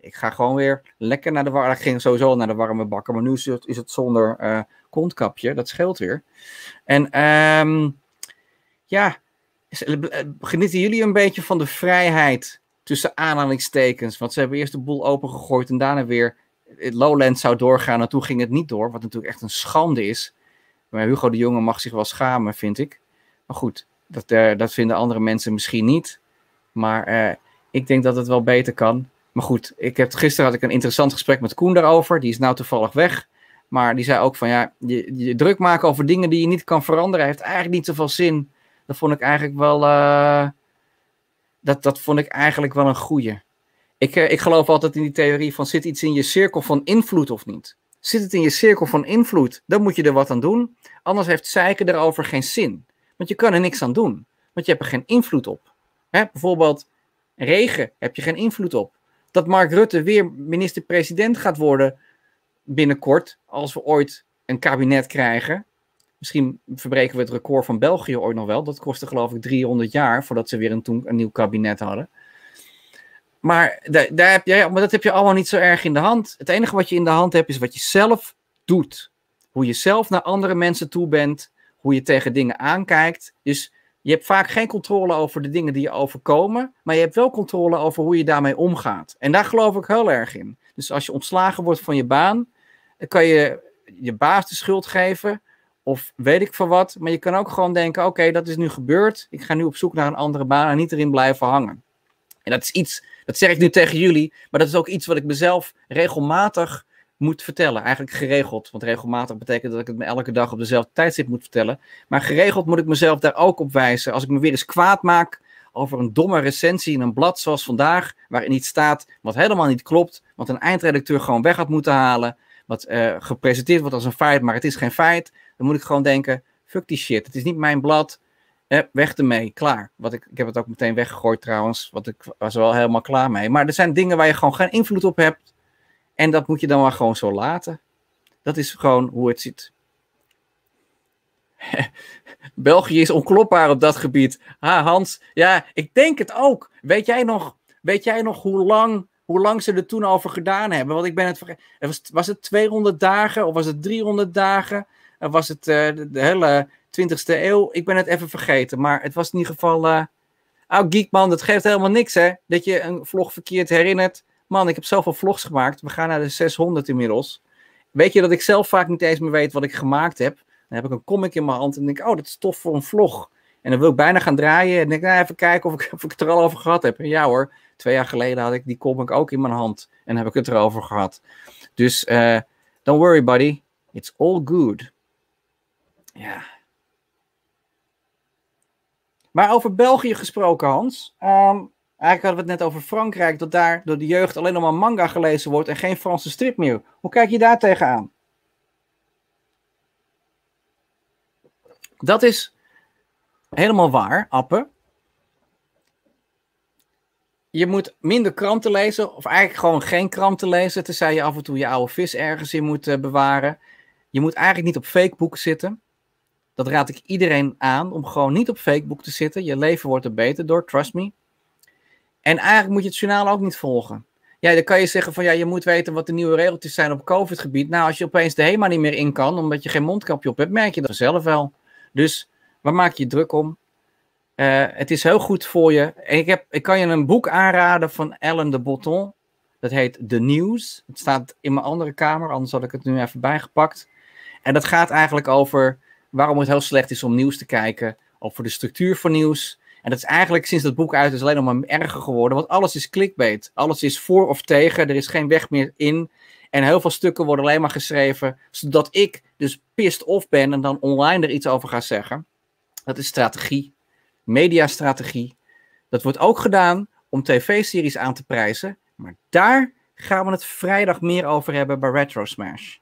Ik ga gewoon weer lekker naar de warme... Ik ging sowieso naar de warme bakken. Maar nu is het, zonder eh, kontkapje. Dat scheelt weer. En ehm, ja, eh, eh, genieten jullie een beetje van de vrijheid tussen aanhalingstekens? Want ze hebben eerst de boel opengegooid en daarna weer Lowland zou doorgaan en toen ging het niet door. Wat natuurlijk echt een schande is. Maar Hugo de Jonge mag zich wel schamen, vind ik. Maar goed, dat, eh, dat vinden andere mensen misschien niet. Maar eh, ik denk dat het wel beter kan. Maar goed, ik heb, gisteren had ik een interessant gesprek met Koen daarover. Die is nou toevallig weg. Maar die zei ook van ja, je, je druk maken over dingen die je niet kan veranderen heeft eigenlijk niet zoveel zin. Dat vond ik eigenlijk wel, eh, dat, dat vond ik eigenlijk wel een goeie. Ik, eh, ik geloof altijd in die theorie van zit iets in je cirkel van invloed of niet? Zit het in je cirkel van invloed, dan moet je er wat aan doen. Anders heeft zeiken erover geen zin. Want je kan er niks aan doen. Want je hebt er geen invloed op. Hè? Bijvoorbeeld regen heb je geen invloed op. Dat Mark Rutte weer minister-president gaat worden binnenkort, als we ooit een kabinet krijgen. Misschien verbreken we het record van België ooit nog wel. Dat kostte geloof ik 300 jaar voordat ze weer een, een nieuw kabinet hadden. Maar, daar, daar heb je, maar dat heb je allemaal niet zo erg in de hand. Het enige wat je in de hand hebt is wat je zelf doet. Hoe je zelf naar andere mensen toe bent. Hoe je tegen dingen aankijkt. Dus je hebt vaak geen controle over de dingen die je overkomen. Maar je hebt wel controle over hoe je daarmee omgaat. En daar geloof ik heel erg in. Dus als je ontslagen wordt van je baan. kan je je baas de schuld geven. Of weet ik van wat. Maar je kan ook gewoon denken: oké, dat is nu gebeurd. Ik ga nu op zoek naar een andere baan. En niet erin blijven hangen. En dat is iets, dat zeg ik nu tegen jullie, maar dat is ook iets wat ik mezelf regelmatig moet vertellen. Eigenlijk geregeld, want regelmatig betekent dat ik het me elke dag op dezelfde tijdstip moet vertellen. Maar geregeld moet ik mezelf daar ook op wijzen. Als ik me weer eens kwaad maak over een domme recensie in een blad zoals vandaag, waarin iets staat wat helemaal niet klopt, wat een eindredacteur gewoon weg had moeten halen, wat eh, gepresenteerd wordt als een feit, maar het is geen feit, dan moet ik gewoon denken, fuck die shit, het is niet mijn blad, weg ermee, klaar. Wat ik, ik heb het ook meteen weggegooid trouwens, want ik was er wel helemaal klaar mee. Maar er zijn dingen waar je gewoon geen invloed op hebt. En dat moet je dan maar gewoon zo laten. Dat is gewoon hoe het zit. [LAUGHS] België is onkloppbaar op dat gebied. Ha, Hans. Ja, ik denk het ook. Weet jij nog, weet jij nog hoe, lang, hoe lang ze er toen over gedaan hebben? Want ik ben het vergeten. Was, was het 200 dagen of was het 300 dagen? Was het eh, de, de hele 20e eeuw. Ik ben het even vergeten, maar het was in ieder geval... Uh... Oh, Geekman, dat geeft helemaal niks, hè? Dat je een vlog verkeerd herinnert. Man, ik heb zoveel vlogs gemaakt. We gaan naar de 600 inmiddels. Weet je dat ik zelf vaak niet eens meer weet wat ik gemaakt heb? Dan heb ik een comic in mijn hand en denk oh, dat is tof voor een vlog. En dan wil ik bijna gaan draaien en denk, nou, even kijken of ik, het er al over gehad heb. En ja hoor, twee jaar geleden had ik die comic ook in mijn hand en heb ik het erover gehad. Dus, uh, don't worry buddy, it's all good. Ja, maar over België gesproken, Hans. Ehm, eigenlijk hadden we het net over Frankrijk, dat daar door de jeugd alleen nog maar manga gelezen wordt en geen Franse strip meer. Hoe kijk je daar tegenaan? Dat is helemaal waar, Appe. Je moet minder kranten lezen, of eigenlijk gewoon geen kranten lezen, tenzij je af en toe je oude vis ergens in moet eh, bewaren. Je moet eigenlijk niet op Facebook zitten. Dat raad ik iedereen aan om gewoon niet op Facebook te zitten. Je leven wordt er beter door, trust me. En eigenlijk moet je het journaal ook niet volgen. Ja, dan kan je zeggen van ja, je moet weten wat de nieuwe regeltjes zijn op COVID-gebied. Nou, als je opeens de HEMA niet meer in kan, omdat je geen mondkapje op hebt, merk je dat zelf wel. Dus waar maak je druk om? Eh, het is heel goed voor je. ik, heb, ik kan je een boek aanraden van Ellen de Botton. Dat heet The News. Het staat in mijn andere kamer, anders had ik het nu even bijgepakt. En dat gaat eigenlijk over waarom het heel slecht is om nieuws te kijken, voor de structuur van nieuws. En dat is eigenlijk sinds dat boek uit is alleen nog maar erger geworden, want alles is clickbait. Alles is voor of tegen, er is geen weg meer in. En heel veel stukken worden alleen maar geschreven, zodat ik dus pissed off ben en dan online er iets over ga zeggen. Dat is strategie, mediastrategie. Dat wordt ook gedaan om tv-series aan te prijzen, maar daar gaan we het vrijdag meer over hebben bij Retro Smash.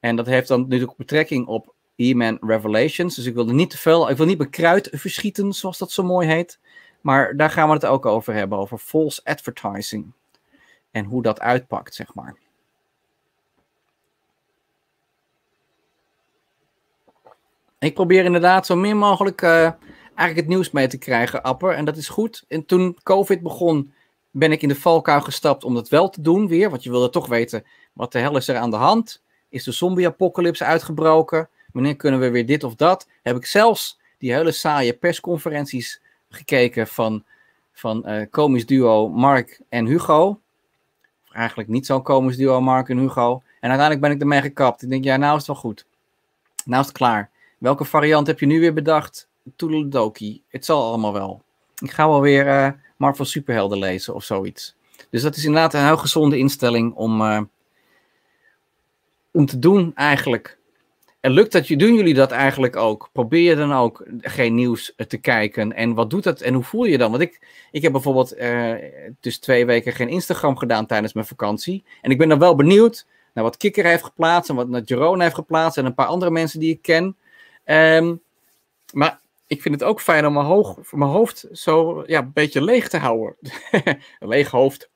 En dat heeft dan natuurlijk betrekking op He-Man Revelations. Dus ik wilde niet te veel, ik wil niet bekruid verschieten, zoals dat zo mooi heet. Maar daar gaan we het ook over hebben, over false advertising. En hoe dat uitpakt, zeg maar. Ik probeer inderdaad zo min mogelijk eh, eigenlijk het nieuws mee te krijgen, Apper. En dat is goed. En toen COVID begon, ben ik in de valkuil gestapt om dat wel te doen weer. Want je wilde toch weten, wat de hel is er aan de hand? Is de zombie-apocalypse uitgebroken? Wanneer kunnen we weer dit of dat? Heb ik zelfs die hele saaie persconferenties gekeken van, van uh, komisch duo Mark en Hugo. Of eigenlijk niet zo'n komisch duo Mark en Hugo. En uiteindelijk ben ik ermee gekapt. Ik denk, ja, nou is het wel goed. Nou is het klaar. Welke variant heb je nu weer bedacht? Toedeledoki. Het zal allemaal wel. Ik ga wel weer eh, Marvel Superhelden lezen of zoiets. Dus dat is inderdaad een heel gezonde instelling om, eh, om te doen eigenlijk. En lukt dat? Doen jullie dat eigenlijk ook? Probeer je dan ook geen nieuws eh, te kijken? En wat doet dat? En hoe voel je je dan? Want ik, ik heb bijvoorbeeld eh, dus twee weken geen Instagram gedaan tijdens mijn vakantie. En ik ben dan wel benieuwd naar wat Kikker heeft geplaatst. En wat Jeroen heeft geplaatst. En een paar andere mensen die ik ken. Ehm, maar ik vind het ook fijn om mijn, mijn hoofd zo ja, een beetje leeg te houden. [LAUGHS] leeg hoofd.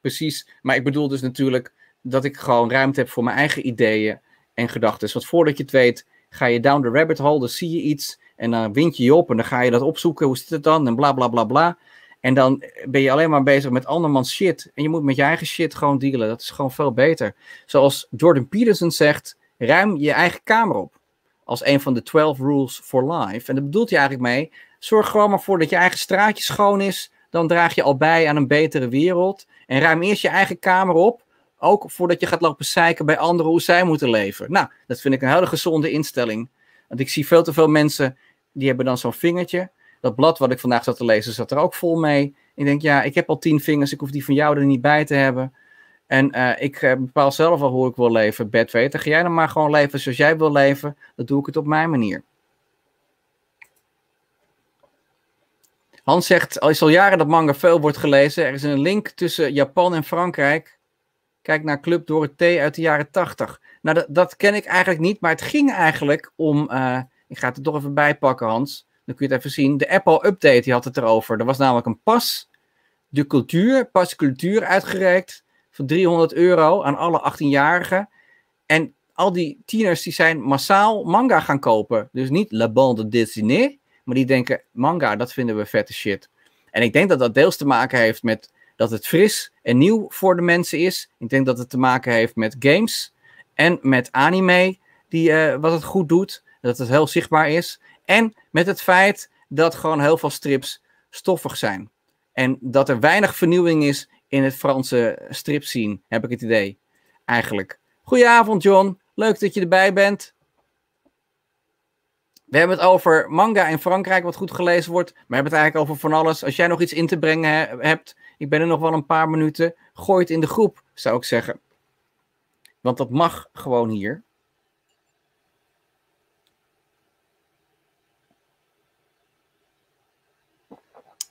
Precies. Maar ik bedoel dus natuurlijk dat ik gewoon ruimte heb voor mijn eigen ideeën en gedachten. Dus Want voordat je het weet, ga je down the rabbit hole, dan zie je iets en dan wind je je op en dan ga je dat opzoeken, hoe zit het dan en bla bla bla bla. En dan ben je alleen maar bezig met andermans shit. En je moet met je eigen shit gewoon dealen. Dat is gewoon veel beter. Zoals Jordan Peterson zegt, ruim je eigen kamer op. Als een van de 12 rules for life. En daar bedoelt hij eigenlijk mee, zorg gewoon maar voor dat je eigen straatje schoon is. Dan draag je al bij aan een betere wereld. En ruim eerst je eigen kamer op. Ook voordat je gaat lopen zeiken bij anderen hoe zij moeten leven. Nou, dat vind ik een hele gezonde instelling. Want ik zie veel te veel mensen die hebben dan zo'n vingertje. Dat blad wat ik vandaag zat te lezen zat er ook vol mee. Ik denk, ja, ik heb al tien vingers, ik hoef die van jou er niet bij te hebben. En eh, ik eh, bepaal zelf al hoe ik wil leven. Bert weten, ga jij dan maar gewoon leven zoals jij wil leven. Dan doe ik het op mijn manier. Hans zegt, al is al jaren dat manga veel wordt gelezen. Er is een link tussen Japan en Frankrijk. Kijk naar Club Dorothee uit de jaren 80. Nou, dat, dat ken ik eigenlijk niet, maar het ging eigenlijk om. Eh, ik ga het er toch even bij pakken, Hans. Dan kun je het even zien. De Apple Update, die had het erover. Er was namelijk een pas de cultuur, pas cultuur uitgereikt. Van 300 euro aan alle 18-jarigen. En al die tieners die zijn massaal manga gaan kopen. Dus niet La Bande Dessinée. Maar die denken, manga, dat vinden we vette shit. En ik denk dat dat deels te maken heeft met dat het fris en nieuw voor de mensen is. Ik denk dat het te maken heeft met games en met anime, die, eh, wat het goed doet, dat het heel zichtbaar is. En met het feit dat gewoon heel veel strips stoffig zijn. En dat er weinig vernieuwing is in het Franse strip heb ik het idee. Eigenlijk. Goedenavond, John. Leuk dat je erbij bent. We hebben het over manga in Frankrijk, wat goed gelezen wordt. Maar we hebben het eigenlijk over van alles. Als jij nog iets in te brengen hebt, ik ben er nog wel een paar minuten. Gooi het in de groep, zou ik zeggen. Want dat mag gewoon hier.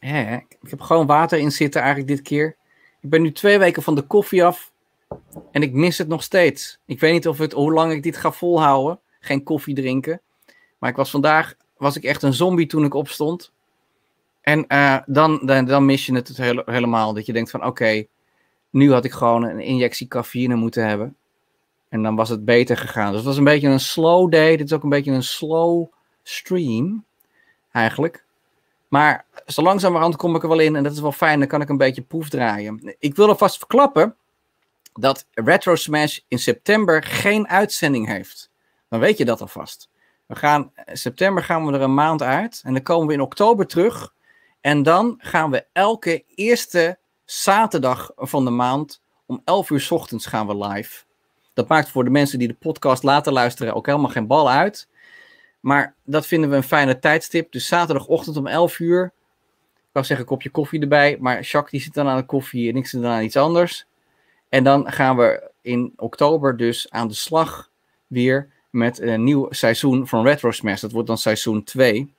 ik heb gewoon water in zitten eigenlijk dit keer. Ik ben nu twee weken van de koffie af. En ik mis het nog steeds. Ik weet niet of het, hoe lang ik dit ga volhouden. Geen koffie drinken. Maar ik was vandaag was ik echt een zombie toen ik opstond. En eh, dan, dan, dan, mis je het helemaal. Dat je denkt van oké, nu had ik gewoon een injectie cafeïne moeten hebben. En dan was het beter gegaan. Dus het was een beetje een slow day. Dit is ook een beetje een slow stream eigenlijk. Maar zo langzamerhand kom ik er wel in en dat is wel fijn. Dan kan ik een beetje proef draaien. Ik wil alvast verklappen dat Retro Smash in september geen uitzending heeft. Dan weet je dat alvast. We gaan, eh, september gaan we er een maand uit en dan komen we in oktober terug en dan gaan we elke eerste zaterdag van de maand om 11 uur ochtends gaan we live. Dat maakt voor de mensen die de podcast later luisteren ook helemaal geen bal uit. Maar dat vinden we een fijne tijdstip. Dus zaterdagochtend om 11 uur. Ik wou zeggen kopje koffie erbij. Maar Jacques die zit dan aan de koffie en ik zit dan aan iets anders. En dan gaan we in oktober dus aan de slag weer met een nieuw seizoen van Retro Smash. Dat wordt dan seizoen 2.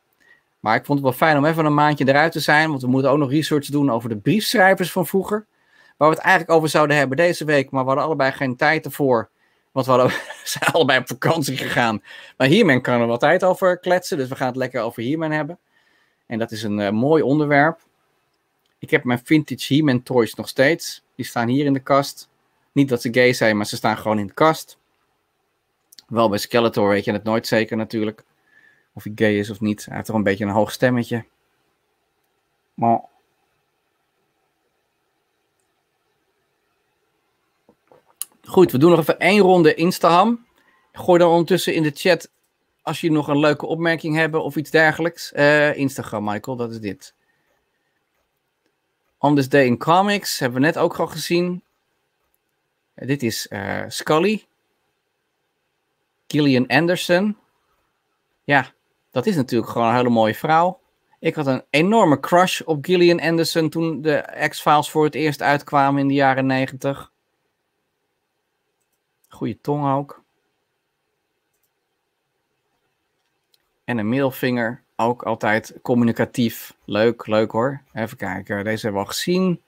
Maar ik vond het wel fijn om even een maandje eruit te zijn. Want we moeten ook nog research doen over de briefschrijvers van vroeger. Waar we het eigenlijk over zouden hebben deze week. Maar we hadden allebei geen tijd ervoor. Want we hadden, [LAUGHS] zijn allebei op vakantie gegaan. Maar hiermee kan er wat tijd over kletsen. Dus we gaan het lekker over hiermee hebben. En dat is een eh, mooi onderwerp. Ik heb mijn vintage He-Man toys nog steeds. Die staan hier in de kast. Niet dat ze gay zijn, maar ze staan gewoon in de kast. Wel bij Skeletor weet je het nooit zeker natuurlijk. Of hij gay is of niet. Hij heeft toch een beetje een hoog stemmetje. Maar. Goed, we doen nog even één ronde Instagram. Gooi dan ondertussen in de chat als je nog een leuke opmerking hebben of iets dergelijks. Eh, Instagram, Michael, dat is dit. On This Day in Comics hebben we net ook al gezien. Eh, dit is eh, Scully. Gillian Anderson. Ja, dat is natuurlijk gewoon een hele mooie vrouw. Ik had een enorme crush op Gillian Anderson toen de X-Files voor het eerst uitkwamen in de jaren 90. Goede tong ook. En een middelvinger, ook altijd communicatief. Leuk, leuk hoor. Even kijken, deze hebben we al gezien.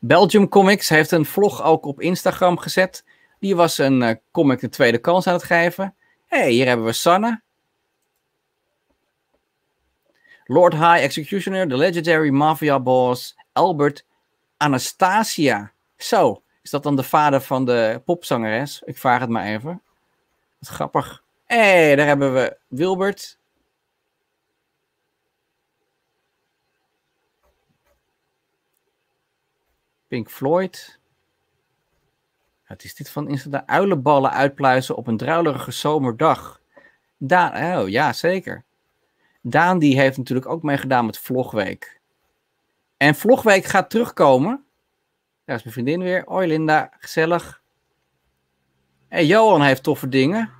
Belgium Comics heeft een vlog ook op Instagram gezet. Die was een eh, comic de tweede kans aan het geven. Hé, hey, hier hebben we Sanne. Lord High Executioner, de legendary mafia boss Albert Anastasia. Zo, is dat dan de vader van de popzangeres? Ik vraag het maar even. Wat grappig. Hé, hey, daar hebben we Wilbert. Pink Floyd. Het is dit van Instagram? Uilenballen uitpluizen op een druilerige zomerdag. Daar, oh ja, zeker. Daan die heeft natuurlijk ook meegedaan met Vlogweek. En Vlogweek gaat terugkomen. Daar is mijn vriendin weer. Hoi Linda, gezellig. En Johan heeft toffe dingen.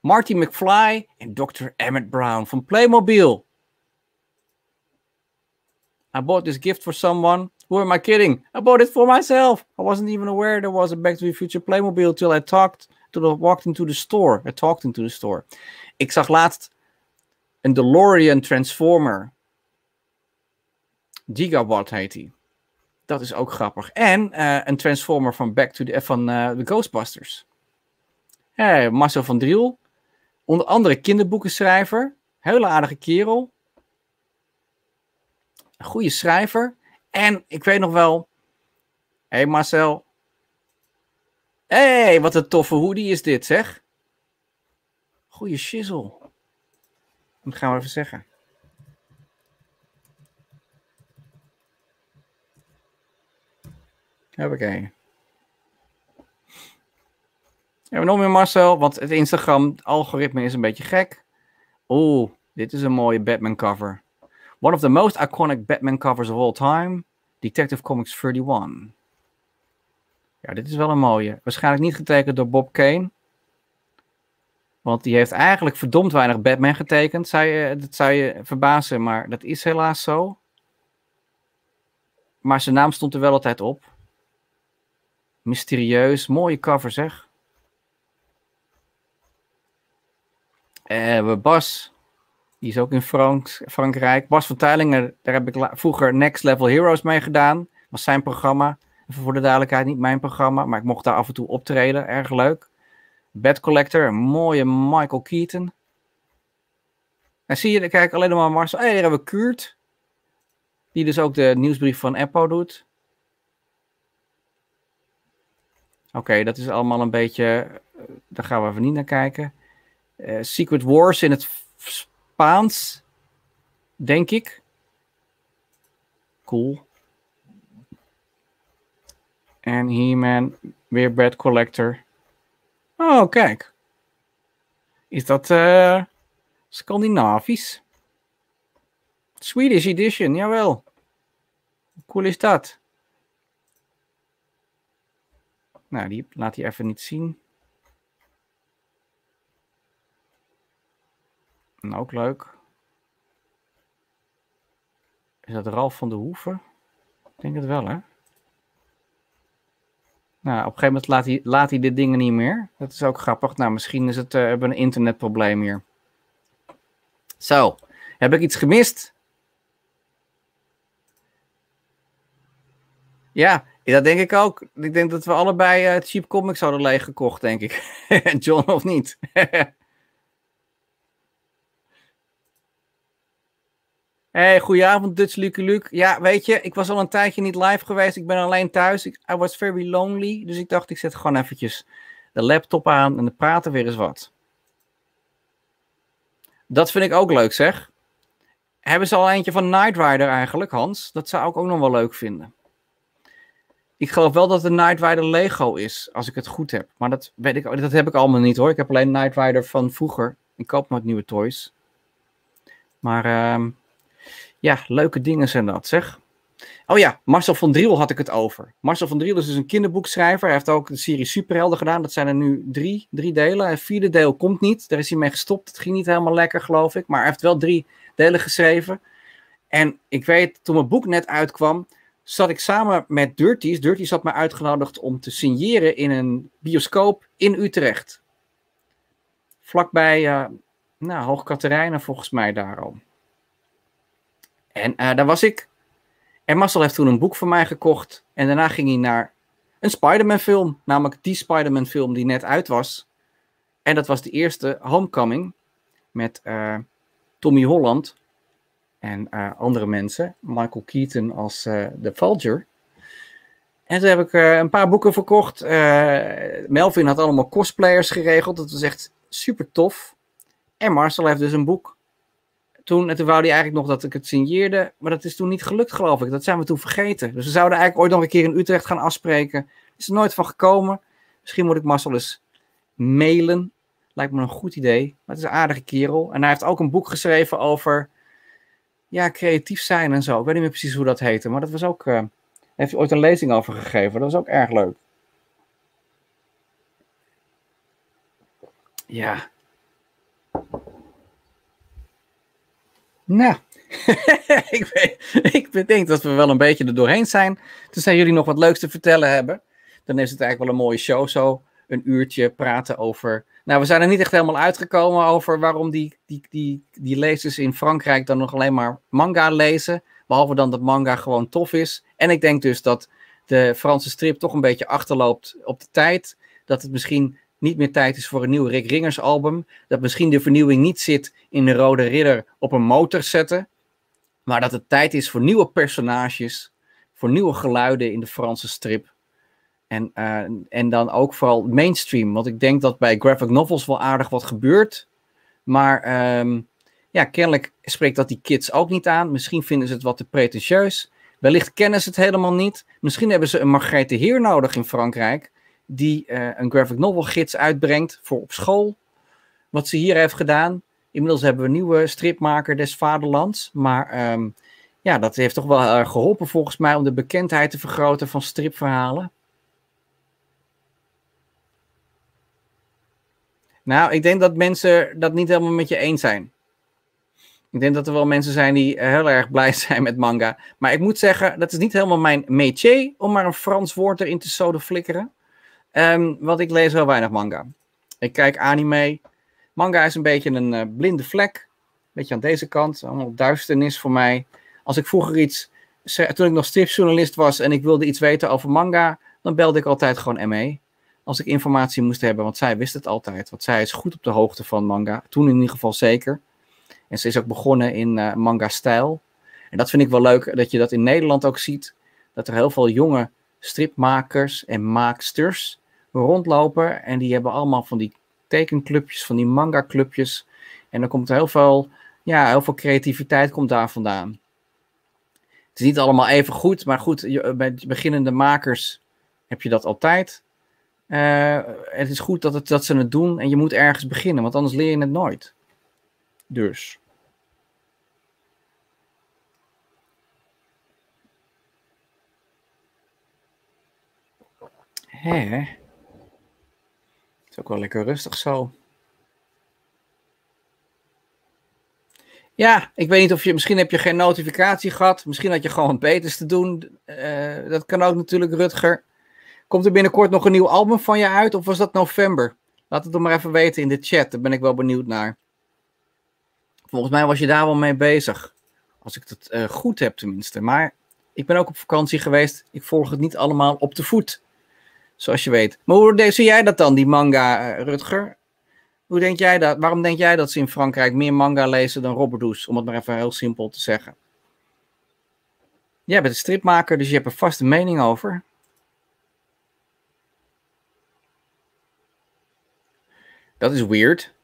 Marty McFly en Dr. Emmett Brown van Playmobil. I bought this gift for someone. Who am I kidding? I bought it for myself. I wasn't even aware there was a Back to the Future Playmobil till I talked, till I walked into the store. I talked into the store. Ik zag laatst een DeLorean Transformer. Gigawatt heet hij. Dat is ook grappig. En eh, een Transformer van, Back to the, eh, van de eh, Ghostbusters. Hey, Marcel van Driel. Onder andere kinderboekenschrijver. Hele aardige kerel. Een goede schrijver. En ik weet nog wel. Hé hey Marcel. Hé, hey, wat een toffe hoodie is dit, zeg. Goeie shizzle. Dat gaan we even zeggen. Oké. Hebben we nog meer Marcel, want het Instagram-algoritme is een beetje gek. Oeh, dit is een mooie Batman-cover. One of the most iconic Batman covers of all time, Detective Comics 31. Ja, dit is wel een mooie. Waarschijnlijk niet getekend door Bob Kane, want die heeft eigenlijk verdomd weinig Batman getekend. Zou je, dat zou je verbazen, maar dat is helaas zo. Maar zijn naam stond er wel altijd op. Mysterieus, mooie cover zeg. Eh, we Bas, die is ook in Frank Frankrijk. Bas van Tuilingen, daar heb ik vroeger Next Level Heroes mee gedaan. Was zijn programma. Even voor de duidelijkheid, niet mijn programma, maar ik mocht daar af en toe optreden. Erg leuk. Bad Collector, een mooie Michael Keaton. En zie je, kijk alleen maar Marcel. Hey, daar hebben we Kurt. Die dus ook de nieuwsbrief van Apple doet. Oké, dat is allemaal een beetje. Eh, daar gaan we even niet naar kijken. Eh, Secret Wars in het Spaans. Denk ik. Cool. En He-Man, weer Bad Collector. Oh, kijk. Is dat eh, Scandinavisch? Swedish Edition, jawel. Hoe cool is dat? Nou, die laat hij even niet zien. Nou, ook leuk. Is dat Ralf van de Hoeven? Ik denk het wel, hè? Nou, op een gegeven moment laat hij, laat hij dit dingen niet meer. Dat is ook grappig. Nou, misschien is het, eh, hebben we een internetprobleem hier. Zo, heb ik iets gemist? Ja, dat denk ik ook. Ik denk dat we allebei uh, Cheap Comics hadden leeggekocht, denk ik. [LAUGHS] John of niet? [LAUGHS] Hey, goedenavond, Dutch Luke Luke. Ja, weet je, ik was al een tijdje niet live geweest. Ik ben alleen thuis. I was very lonely. Dus ik dacht, ik zet gewoon eventjes de laptop aan en dan praten weer eens wat. Dat vind ik ook leuk, zeg. Hebben ze al eentje van Night Rider eigenlijk, Hans? Dat zou ik ook nog wel leuk vinden. Ik geloof wel dat de Night Rider Lego is, als ik het goed heb. Maar dat, weet ik, dat heb ik allemaal niet hoor. Ik heb alleen Night Rider van vroeger. Ik koop nooit nieuwe toys. Maar. Ehm, ja, leuke dingen zijn dat, zeg. Oh ja, Marcel van Driel had ik het over. Marcel van Driel is dus een kinderboekschrijver. Hij heeft ook de serie Superhelden gedaan. Dat zijn er nu drie, drie delen. Het vierde deel komt niet. Daar is hij mee gestopt. Het ging niet helemaal lekker, geloof ik. Maar hij heeft wel drie delen geschreven. En ik weet, toen mijn boek net uitkwam, zat ik samen met Dirties. Dirties had me uitgenodigd om te signeren in een bioscoop in Utrecht. Vlakbij, uh, nou, Hoog Katerijnen volgens mij daarom. En eh, daar was ik. En Marcel heeft toen een boek van mij gekocht. En daarna ging hij naar een Spider-Man film. Namelijk die Spider-Man film die net uit was. En dat was de eerste Homecoming. Met eh, Tommy Holland. En eh, andere mensen. Michael Keaton als de Vulture. En toen heb ik een paar boeken verkocht. Melvin had allemaal cosplayers geregeld. Dat was echt super tof. En Marcel heeft dus een boek toen, en toen wou hij eigenlijk nog dat ik het signeerde. Maar dat is toen niet gelukt, geloof ik. Dat zijn we toen vergeten. Dus we zouden eigenlijk ooit nog een keer in Utrecht gaan afspreken. Is er nooit van gekomen. Misschien moet ik Marcel eens mailen. Lijkt me een goed idee. Maar het is een aardige kerel. En hij heeft ook een boek geschreven over ja, creatief zijn en zo. Ik weet niet meer precies hoe dat heette. Maar dat was ook. Uh, heeft hij ooit een lezing over gegeven. Dat was ook erg leuk. Ja, Nou, [LAUGHS] ik, denk ik dat we wel een beetje er doorheen zijn. Tenzij jullie nog wat leuks te vertellen hebben. Dan is het eigenlijk wel een mooie show zo. Een uurtje praten over... Nou, we zijn er niet echt helemaal uitgekomen over waarom die, die, die, die lezers in Frankrijk dan nog alleen maar manga lezen. Behalve dan dat manga gewoon tof is. En ik denk dus dat de Franse strip toch een beetje achterloopt op de tijd. Dat het misschien niet meer tijd is voor een nieuw Rick Ringers album. Dat misschien de vernieuwing niet zit in de Rode Ridder op een motor zetten. Maar dat het tijd is voor nieuwe personages. Voor nieuwe geluiden in de Franse strip. En, eh, en dan ook vooral mainstream. Want ik denk dat bij graphic novels wel aardig wat gebeurt. Maar ehm, ja, kennelijk spreekt dat die kids ook niet aan. Misschien vinden ze het wat te pretentieus. Wellicht kennen ze het helemaal niet. Misschien hebben ze een Margrethe Heer nodig in Frankrijk die eh, een graphic novel gids uitbrengt voor op school. Wat ze hier heeft gedaan. Inmiddels hebben we een nieuwe stripmaker des vaderlands. Maar ehm, ja, dat heeft toch wel geholpen volgens mij om de bekendheid te vergroten van stripverhalen. Nou, ik denk dat mensen dat niet helemaal met je eens zijn. Ik denk dat er wel mensen zijn die heel erg blij [LAUGHS] zijn met manga. Maar ik moet zeggen, dat is niet helemaal mijn métier om maar een Frans woord erin te soden flikkeren. Um, want ik lees heel weinig manga. Ik kijk anime. Manga is een beetje een eh, blinde vlek. Een beetje aan deze kant. Allemaal duisternis voor mij. Als ik vroeger iets. Toen ik nog stripjournalist was en ik wilde iets weten over manga. dan belde ik altijd gewoon ME. Als ik informatie moest hebben, want zij wist het altijd. Want zij is goed op de hoogte van manga. Toen in ieder geval zeker. En ze is ook begonnen in eh, manga-stijl. En dat vind ik wel leuk dat je dat in Nederland ook ziet. Dat er heel veel jonge stripmakers en maaksters rondlopen. En die hebben allemaal van die tekenclubjes, van die manga clubjes. En dan komt heel veel, ja, heel veel creativiteit komt daar vandaan. Het is niet allemaal even goed, maar goed, bij eh, beginnende makers heb je dat altijd. Eh, het is goed dat, het, dat ze het doen en je moet ergens beginnen, want anders leer je het nooit. Dus. Hè? is ook wel lekker rustig zo. Ja, ik weet niet of je, misschien heb je geen notificatie gehad. Misschien had je gewoon beters te doen. Eh, dat kan ook natuurlijk, Rutger. Komt er binnenkort nog een nieuw album van je uit? Of was dat november? Laat het dan maar even weten in de chat. Daar ben ik wel benieuwd naar. Volgens mij was je daar wel mee bezig. Als ik het eh, goed heb tenminste. Maar ik ben ook op vakantie geweest. Ik volg het niet allemaal op de voet. Zoals je weet. Maar hoe zie jij dat dan, die manga, eh, Rutger? Hoe denk jij dat? Waarom denk jij dat ze in Frankrijk meer manga lezen dan Robberdoes? Om het maar even heel simpel te zeggen. Jij bent een stripmaker, dus je hebt er vaste mening over. Dat is weird.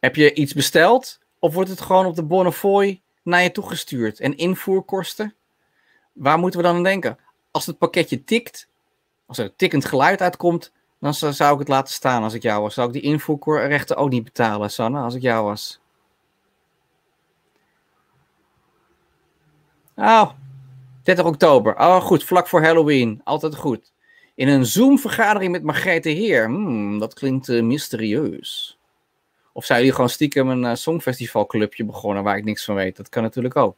Heb je iets besteld? Of wordt het gewoon op de Bonnefoy naar je toegestuurd? En invoerkosten? Waar moeten we dan aan denken? Als het pakketje tikt, als er tikkend geluid uitkomt, dan zou ik het laten staan als ik jou was. Zou ik die invoerrechten ook niet betalen, Sanne, als ik jou was? Oh, 30 oktober. Oh, goed, vlak voor Halloween. Altijd goed. In een Zoom-vergadering met Margrethe Heer. Hmm, dat klinkt eh, mysterieus. Of zijn jullie gewoon stiekem een uh, songfestivalclubje begonnen waar ik niks van weet? Dat kan natuurlijk ook.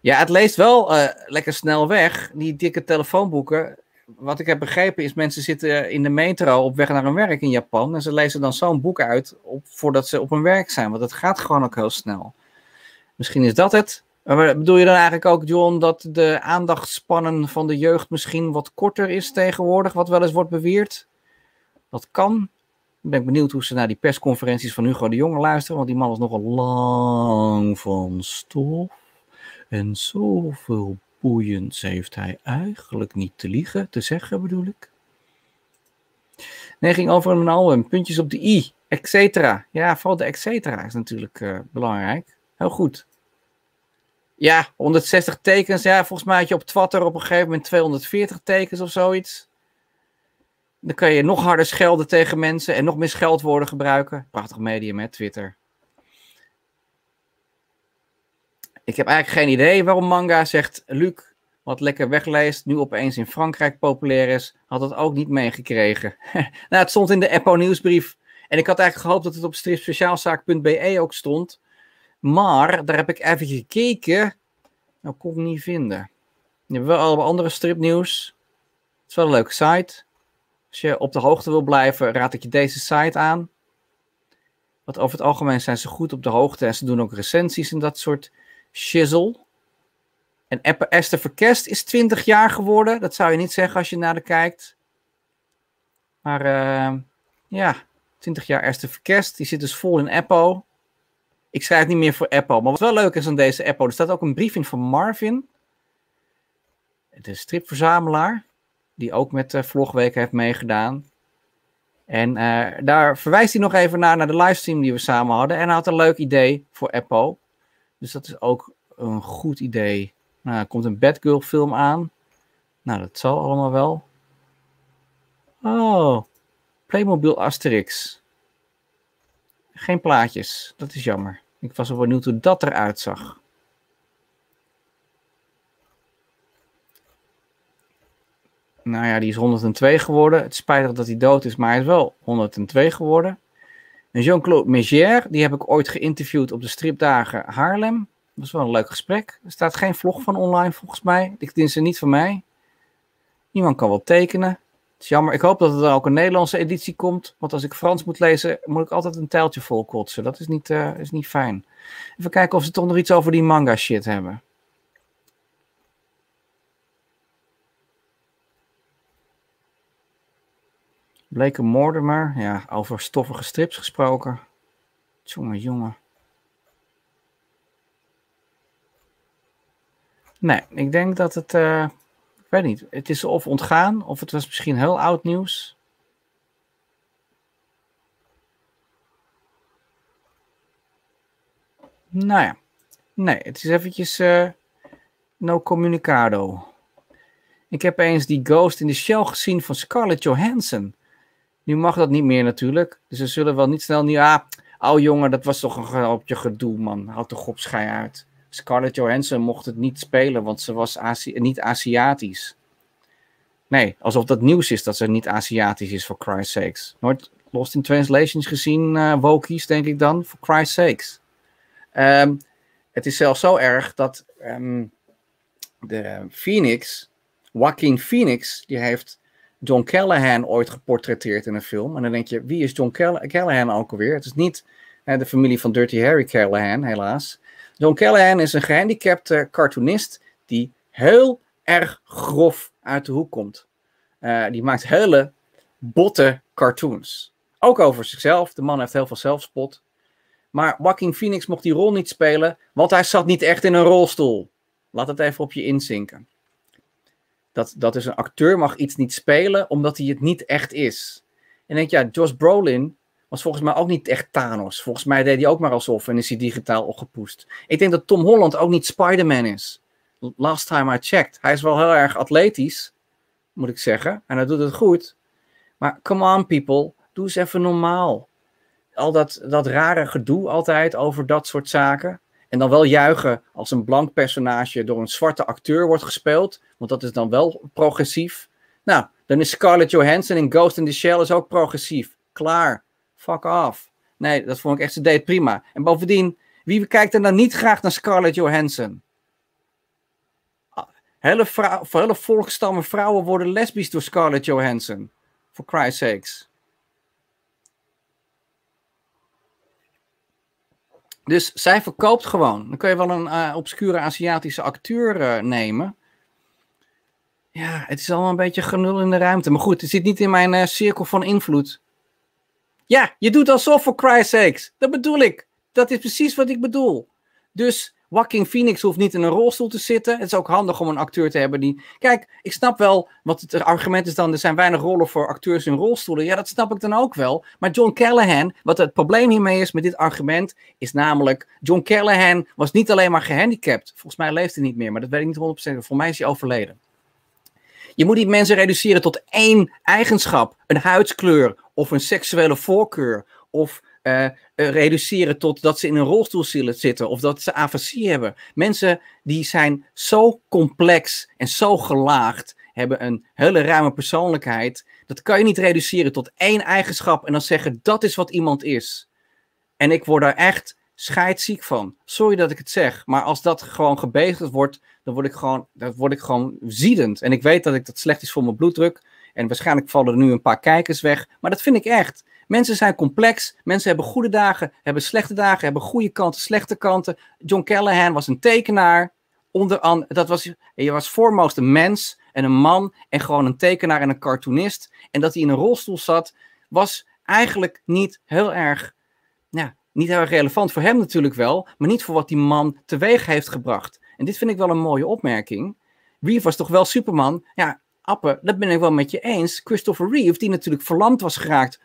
Ja, het leest wel eh, lekker snel weg. Die dikke telefoonboeken wat ik heb begrepen is, mensen zitten in de metro op weg naar hun werk in Japan. En ze lezen dan zo'n boek uit op, voordat ze op hun werk zijn. Want het gaat gewoon ook heel snel. Misschien is dat het. Maar bedoel je dan eigenlijk ook, John, dat de aandachtspannen van de jeugd misschien wat korter is tegenwoordig, wat wel eens wordt beweerd? Dat kan. Ik ben benieuwd hoe ze naar die persconferenties van Hugo de Jonge luisteren, want die man is nogal lang van stof en zoveel boeiends heeft hij eigenlijk niet te liegen, te zeggen bedoel ik. Nee, ging over een album, puntjes op de i, etcetera. Ja, vooral de etcetera is natuurlijk eh, belangrijk. Heel goed. Ja, 160 tekens. Ja, volgens mij had je op Twitter op een gegeven moment 240 tekens of zoiets. Dan kan je nog harder schelden tegen mensen en nog meer scheldwoorden gebruiken. Prachtig medium, hè, Twitter. Ik heb eigenlijk geen idee waarom manga, zegt Luc, wat lekker wegleest, nu opeens in Frankrijk populair is, had het ook niet meegekregen. [LAUGHS] nou, het stond in de Eppo nieuwsbrief. En ik had eigenlijk gehoopt dat het op stripspeciaalzaak.be ook stond. Maar daar heb ik even gekeken. Nou, kon ik niet vinden. We hebben wel allemaal andere stripnieuws. Het is wel een leuke site. Als je op de hoogte wil blijven, raad ik je deze site aan. Want over het algemeen zijn ze goed op de hoogte en ze doen ook recensies en dat soort shizzle. En Esther Verkest is 20 jaar geworden. Dat zou je niet zeggen als je naar de kijkt. Maar ehm, ja, 20 jaar Esther Verkest. Die zit dus vol in Apple. Ik schrijf niet meer voor Apple. Maar wat wel leuk is aan deze Apple, er staat ook een brief in van Marvin. De stripverzamelaar. Die ook met uh, Vlogweken heeft meegedaan. En eh, daar verwijst hij nog even naar, naar de livestream die we samen hadden. En hij had een leuk idee voor Apple. Dus dat is ook een goed idee. Nou, er komt een Batgirl film aan. Nou, dat zal allemaal wel. Oh, Playmobil Asterix. Geen plaatjes, dat is jammer. Ik was wel benieuwd hoe dat eruit zag. Nou ja, die is 102 geworden. Het spijtig dat hij dood is, maar hij is wel 102 geworden. Jean-Claude Mégière, die heb ik ooit geïnterviewd op de stripdagen Haarlem. Dat was wel een leuk gesprek. Er staat geen vlog van online volgens mij. Ik dien ze niet van mij. Iemand kan wel tekenen. Het is jammer. Ik hoop dat er dan ook een Nederlandse editie komt. Want als ik Frans moet lezen, moet ik altijd een tijltje vol kotsen. Dat is niet, eh, is niet fijn. Even kijken of ze toch nog iets over die manga shit hebben. een Mortimer, ja, over stoffige strips gesproken. Jongen, jongen. Nee, ik denk dat het. Eh, ik weet niet. Het is of ontgaan, of het was misschien heel oud nieuws. Nou ja. Nee, het is eventjes. Eh, no communicado. Ik heb eens die Ghost in the Shell gezien van Scarlett Johansson. Nu mag dat niet meer natuurlijk. Dus ze zullen wel niet snel nu. Ah, oh jongen, dat was toch een grapje gedoe, man. Houd toch op, uit. Scarlett Johansson mocht het niet spelen, want ze was Azi niet Aziatisch. Nee, alsof dat nieuws is dat ze niet Aziatisch is, voor Christ's sakes. Nooit Lost in Translations gezien, uh, Wokies, denk ik dan, voor Christ's sakes. Ehm, het is zelfs zo erg dat ehm, de Phoenix, Joaquin Phoenix, die heeft John Callahan ooit geportretteerd in een film. En dan denk je, wie is John Callahan ook alweer? Het is niet hè, de familie van Dirty Harry Callahan, helaas. John Callahan is een gehandicapte cartoonist die heel erg grof uit de hoek komt. Eh, die maakt hele botte cartoons. Ook over zichzelf. De man heeft heel veel zelfspot. Maar Joaquin Phoenix mocht die rol niet spelen, want hij zat niet echt in een rolstoel. Laat het even op je inzinken. Dat, dat is dus een acteur mag iets niet spelen omdat hij het niet echt is. En denk je, ja, Josh Brolin was volgens mij ook niet echt Thanos. Volgens mij deed hij ook maar alsof en is hij digitaal opgepoest. Ik denk dat Tom Holland ook niet Spider-Man is. Last time I checked. Hij is wel heel erg atletisch, moet ik zeggen. En hij doet het goed. Maar come on people, doe eens even normaal. Al dat, dat rare gedoe altijd over dat soort zaken. En dan wel juichen als een blank personage door een zwarte acteur wordt gespeeld. Want dat is dan wel progressief. Nou, dan is Scarlett Johansson in Ghost in the Shell is ook progressief. Klaar. Fuck off. Nee, dat vond ik echt, ze deed prima. En bovendien, wie kijkt er dan niet graag naar Scarlett Johansson? Hele, vrouw, hele volkstammen vrouwen worden lesbisch door Scarlett Johansson. For Christ's sakes. Dus zij verkoopt gewoon. Dan kun je wel een eh, obscure Aziatische acteur eh, nemen. Ja, het is allemaal een beetje genul in de ruimte. Maar goed, het zit niet in mijn eh, cirkel van invloed. Ja, je doet alsof voor Christ's sakes. Dat bedoel ik. Dat is precies wat ik bedoel. Dus Joaquin Phoenix hoeft niet in een rolstoel te zitten. Het is ook handig om een acteur te hebben die... Kijk, ik snap wel wat het argument is dan... er zijn weinig rollen voor acteurs in rolstoelen. Ja, dat snap ik dan ook wel. Maar John Callahan, wat het probleem hiermee is met dit argument... is namelijk, John Callahan was niet alleen maar gehandicapt. Volgens mij leeft hij niet meer, maar dat weet ik niet 100%. Voor mij is hij overleden. Je moet die mensen reduceren tot één eigenschap. Een huidskleur of een seksuele voorkeur of... Eh, eh, reduceren tot dat ze in een rolstoel zitten of dat ze afasie hebben. Mensen die zijn zo complex en zo gelaagd, hebben een hele ruime persoonlijkheid. Dat kan je niet reduceren tot één eigenschap en dan zeggen dat is wat iemand is. En ik word daar echt scheidziek van. Sorry dat ik het zeg, maar als dat gewoon gebezigd wordt, dan word ik gewoon, dan word ik gewoon ziedend. En ik weet dat ik dat slecht is voor mijn bloeddruk. En waarschijnlijk vallen er nu een paar kijkers weg, maar dat vind ik echt. Mensen zijn complex. Mensen hebben goede dagen, hebben slechte dagen, hebben goede kanten, slechte kanten. John Callahan was een tekenaar. Onder dat was, je was foremost een mens en een man en gewoon een tekenaar en een cartoonist. En dat hij in een rolstoel zat, was eigenlijk niet heel erg, nou, niet heel erg relevant voor hem natuurlijk wel, maar niet voor wat die man teweeg heeft gebracht. En dit vind ik wel een mooie opmerking. Reeve was toch wel Superman? Ja, appen, dat ben ik wel met je eens. Christopher Reeve, die natuurlijk verlamd was geraakt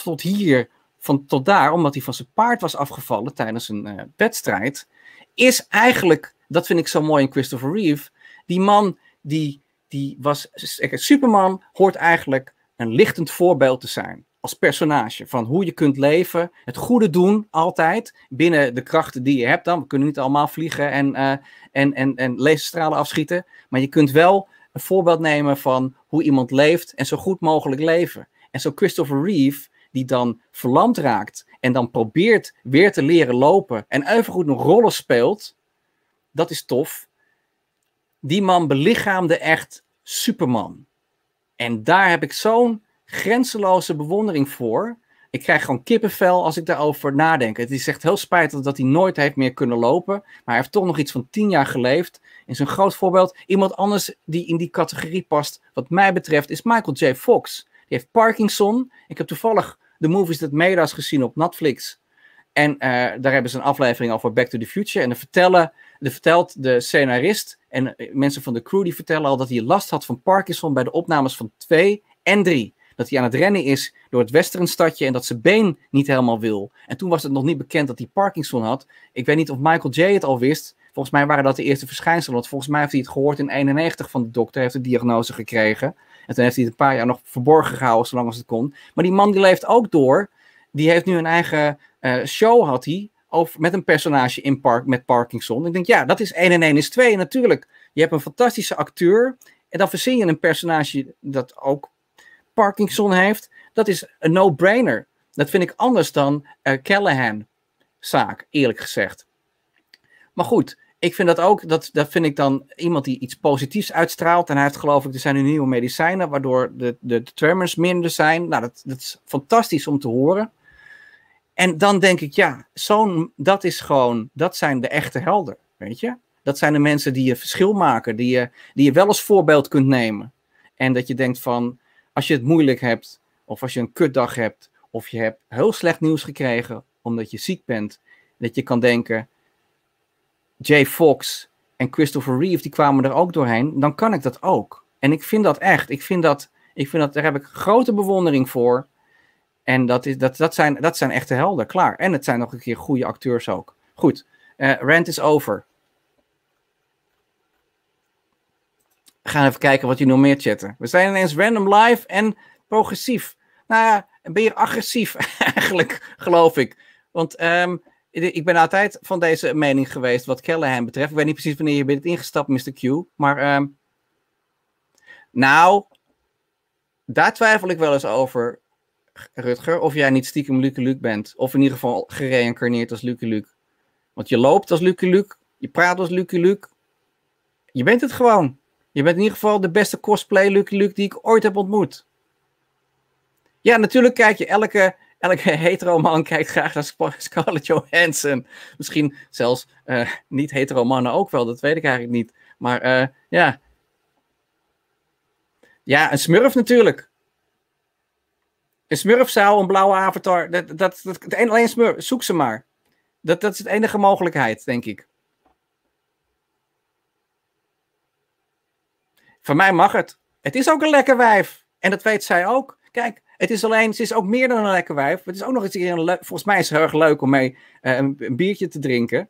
tot hier, van tot daar, omdat hij van zijn paard was afgevallen tijdens een eh, wedstrijd, is eigenlijk, dat vind ik zo mooi in Christopher Reeve, die man die, die was, eh, Superman hoort eigenlijk een lichtend voorbeeld te zijn als personage. Van hoe je kunt leven, het goede doen altijd, binnen de krachten die je hebt dan. We kunnen niet allemaal vliegen en, uh, en, en, en laserstralen afschieten, maar je kunt wel een voorbeeld nemen van hoe iemand leeft en zo goed mogelijk leven. En zo Christopher Reeve die dan verlamd raakt en dan probeert weer te leren lopen en evengoed nog rollen speelt, dat is tof. Die man belichaamde echt Superman. En daar heb ik zo'n grenzeloze bewondering voor. Ik krijg gewoon kippenvel als ik daarover nadenk. Het is echt heel spijtig dat hij nooit heeft meer kunnen lopen. Maar hij heeft toch nog iets van tien jaar geleefd. En zo'n groot voorbeeld. Iemand anders die in die categorie past, wat mij betreft, is Michael J. Fox. Die heeft Parkinson. Ik heb toevallig de movies dat made gezien op Netflix. En eh, daar hebben ze een aflevering over Back to the Future. En dan, vertellen, de vertelt de scenarist en eh, mensen van de crew die vertellen al dat hij last had van Parkinson bij de opnames van 2 en 3. Dat hij aan het rennen is door het stadje en dat zijn been niet helemaal wil. En toen was het nog niet bekend dat hij Parkinson had. Ik weet niet of Michael J. het al wist. Volgens mij waren dat de eerste verschijnselen. Want volgens mij heeft hij het gehoord in 91 van de dokter. heeft de diagnose gekregen. En heeft hij het een paar jaar nog verborgen gehouden, zolang als het kon. Maar die man die leeft ook door. Die heeft nu een eigen eh, show, had hij. met een personage in park, met Parkinson. Ik denk, ja, dat is 1 en 1 is 2. natuurlijk, je hebt een fantastische acteur. En dan verzin je een personage dat ook Parkinson heeft. Dat is een no-brainer. Dat vind ik anders dan uh, Callahan-zaak, eerlijk gezegd. Maar goed, ik vind dat ook, dat, dat vind ik dan iemand die iets positiefs uitstraalt. En hij heeft geloof ik, er zijn nu nieuwe medicijnen, waardoor de, de, tremors minder zijn. Nou, dat, dat is fantastisch om te horen. En dan denk ik, ja, zo'n, dat is gewoon, dat zijn de echte helden, weet je. Dat zijn de mensen die je verschil maken, die je, die je wel als voorbeeld kunt nemen. En dat je denkt van, als je het moeilijk hebt, of als je een kutdag hebt, of je hebt heel slecht nieuws gekregen omdat je ziek bent, dat je kan denken, Jay Fox en Christopher Reeve, die kwamen er ook doorheen, dan kan ik dat ook. En ik vind dat echt. Ik vind dat, ik vind dat daar heb ik grote bewondering voor. En dat, is, dat, dat, zijn, dat zijn echte helden, klaar. En het zijn nog een keer goede acteurs ook. Goed, uh, rant is over. We gaan even kijken wat jullie nog meer chatten. We zijn ineens random live en progressief. Nou ja, ben je agressief [LAUGHS] eigenlijk, geloof ik. Want ehm, ik ben altijd van deze mening geweest wat Callahan betreft. Ik weet niet precies wanneer je bent ingestapt, Mr. Q. Maar ehm, nou, daar twijfel ik wel eens over, Rutger. Of jij niet stiekem Luke Luke bent. Of in ieder geval gereïncarneerd als Luke Luke. Want je loopt als Luke Luke. Je praat als Luke Luke. Je bent het gewoon. Je bent in ieder geval de beste cosplay Luke Luke die ik ooit heb ontmoet. Ja, natuurlijk kijk je elke Elke hetero man kijkt graag naar Scar Scarlett Johansson. Misschien zelfs eh, niet hetero mannen ook wel, dat weet ik eigenlijk niet. Maar eh, ja. Ja, een smurf natuurlijk. Een Smurf zou een blauwe avatar. Dat, dat, dat, alleen smurf, zoek ze maar. Dat, dat is de enige mogelijkheid, denk ik. Van mij mag het. Het is ook een lekker wijf. En dat weet zij ook. Kijk, het is alleen, ze is ook meer dan een lekker wijf. Het is ook nog eens een keer, volgens mij is ze heel erg leuk om mee eh, een, biertje te drinken.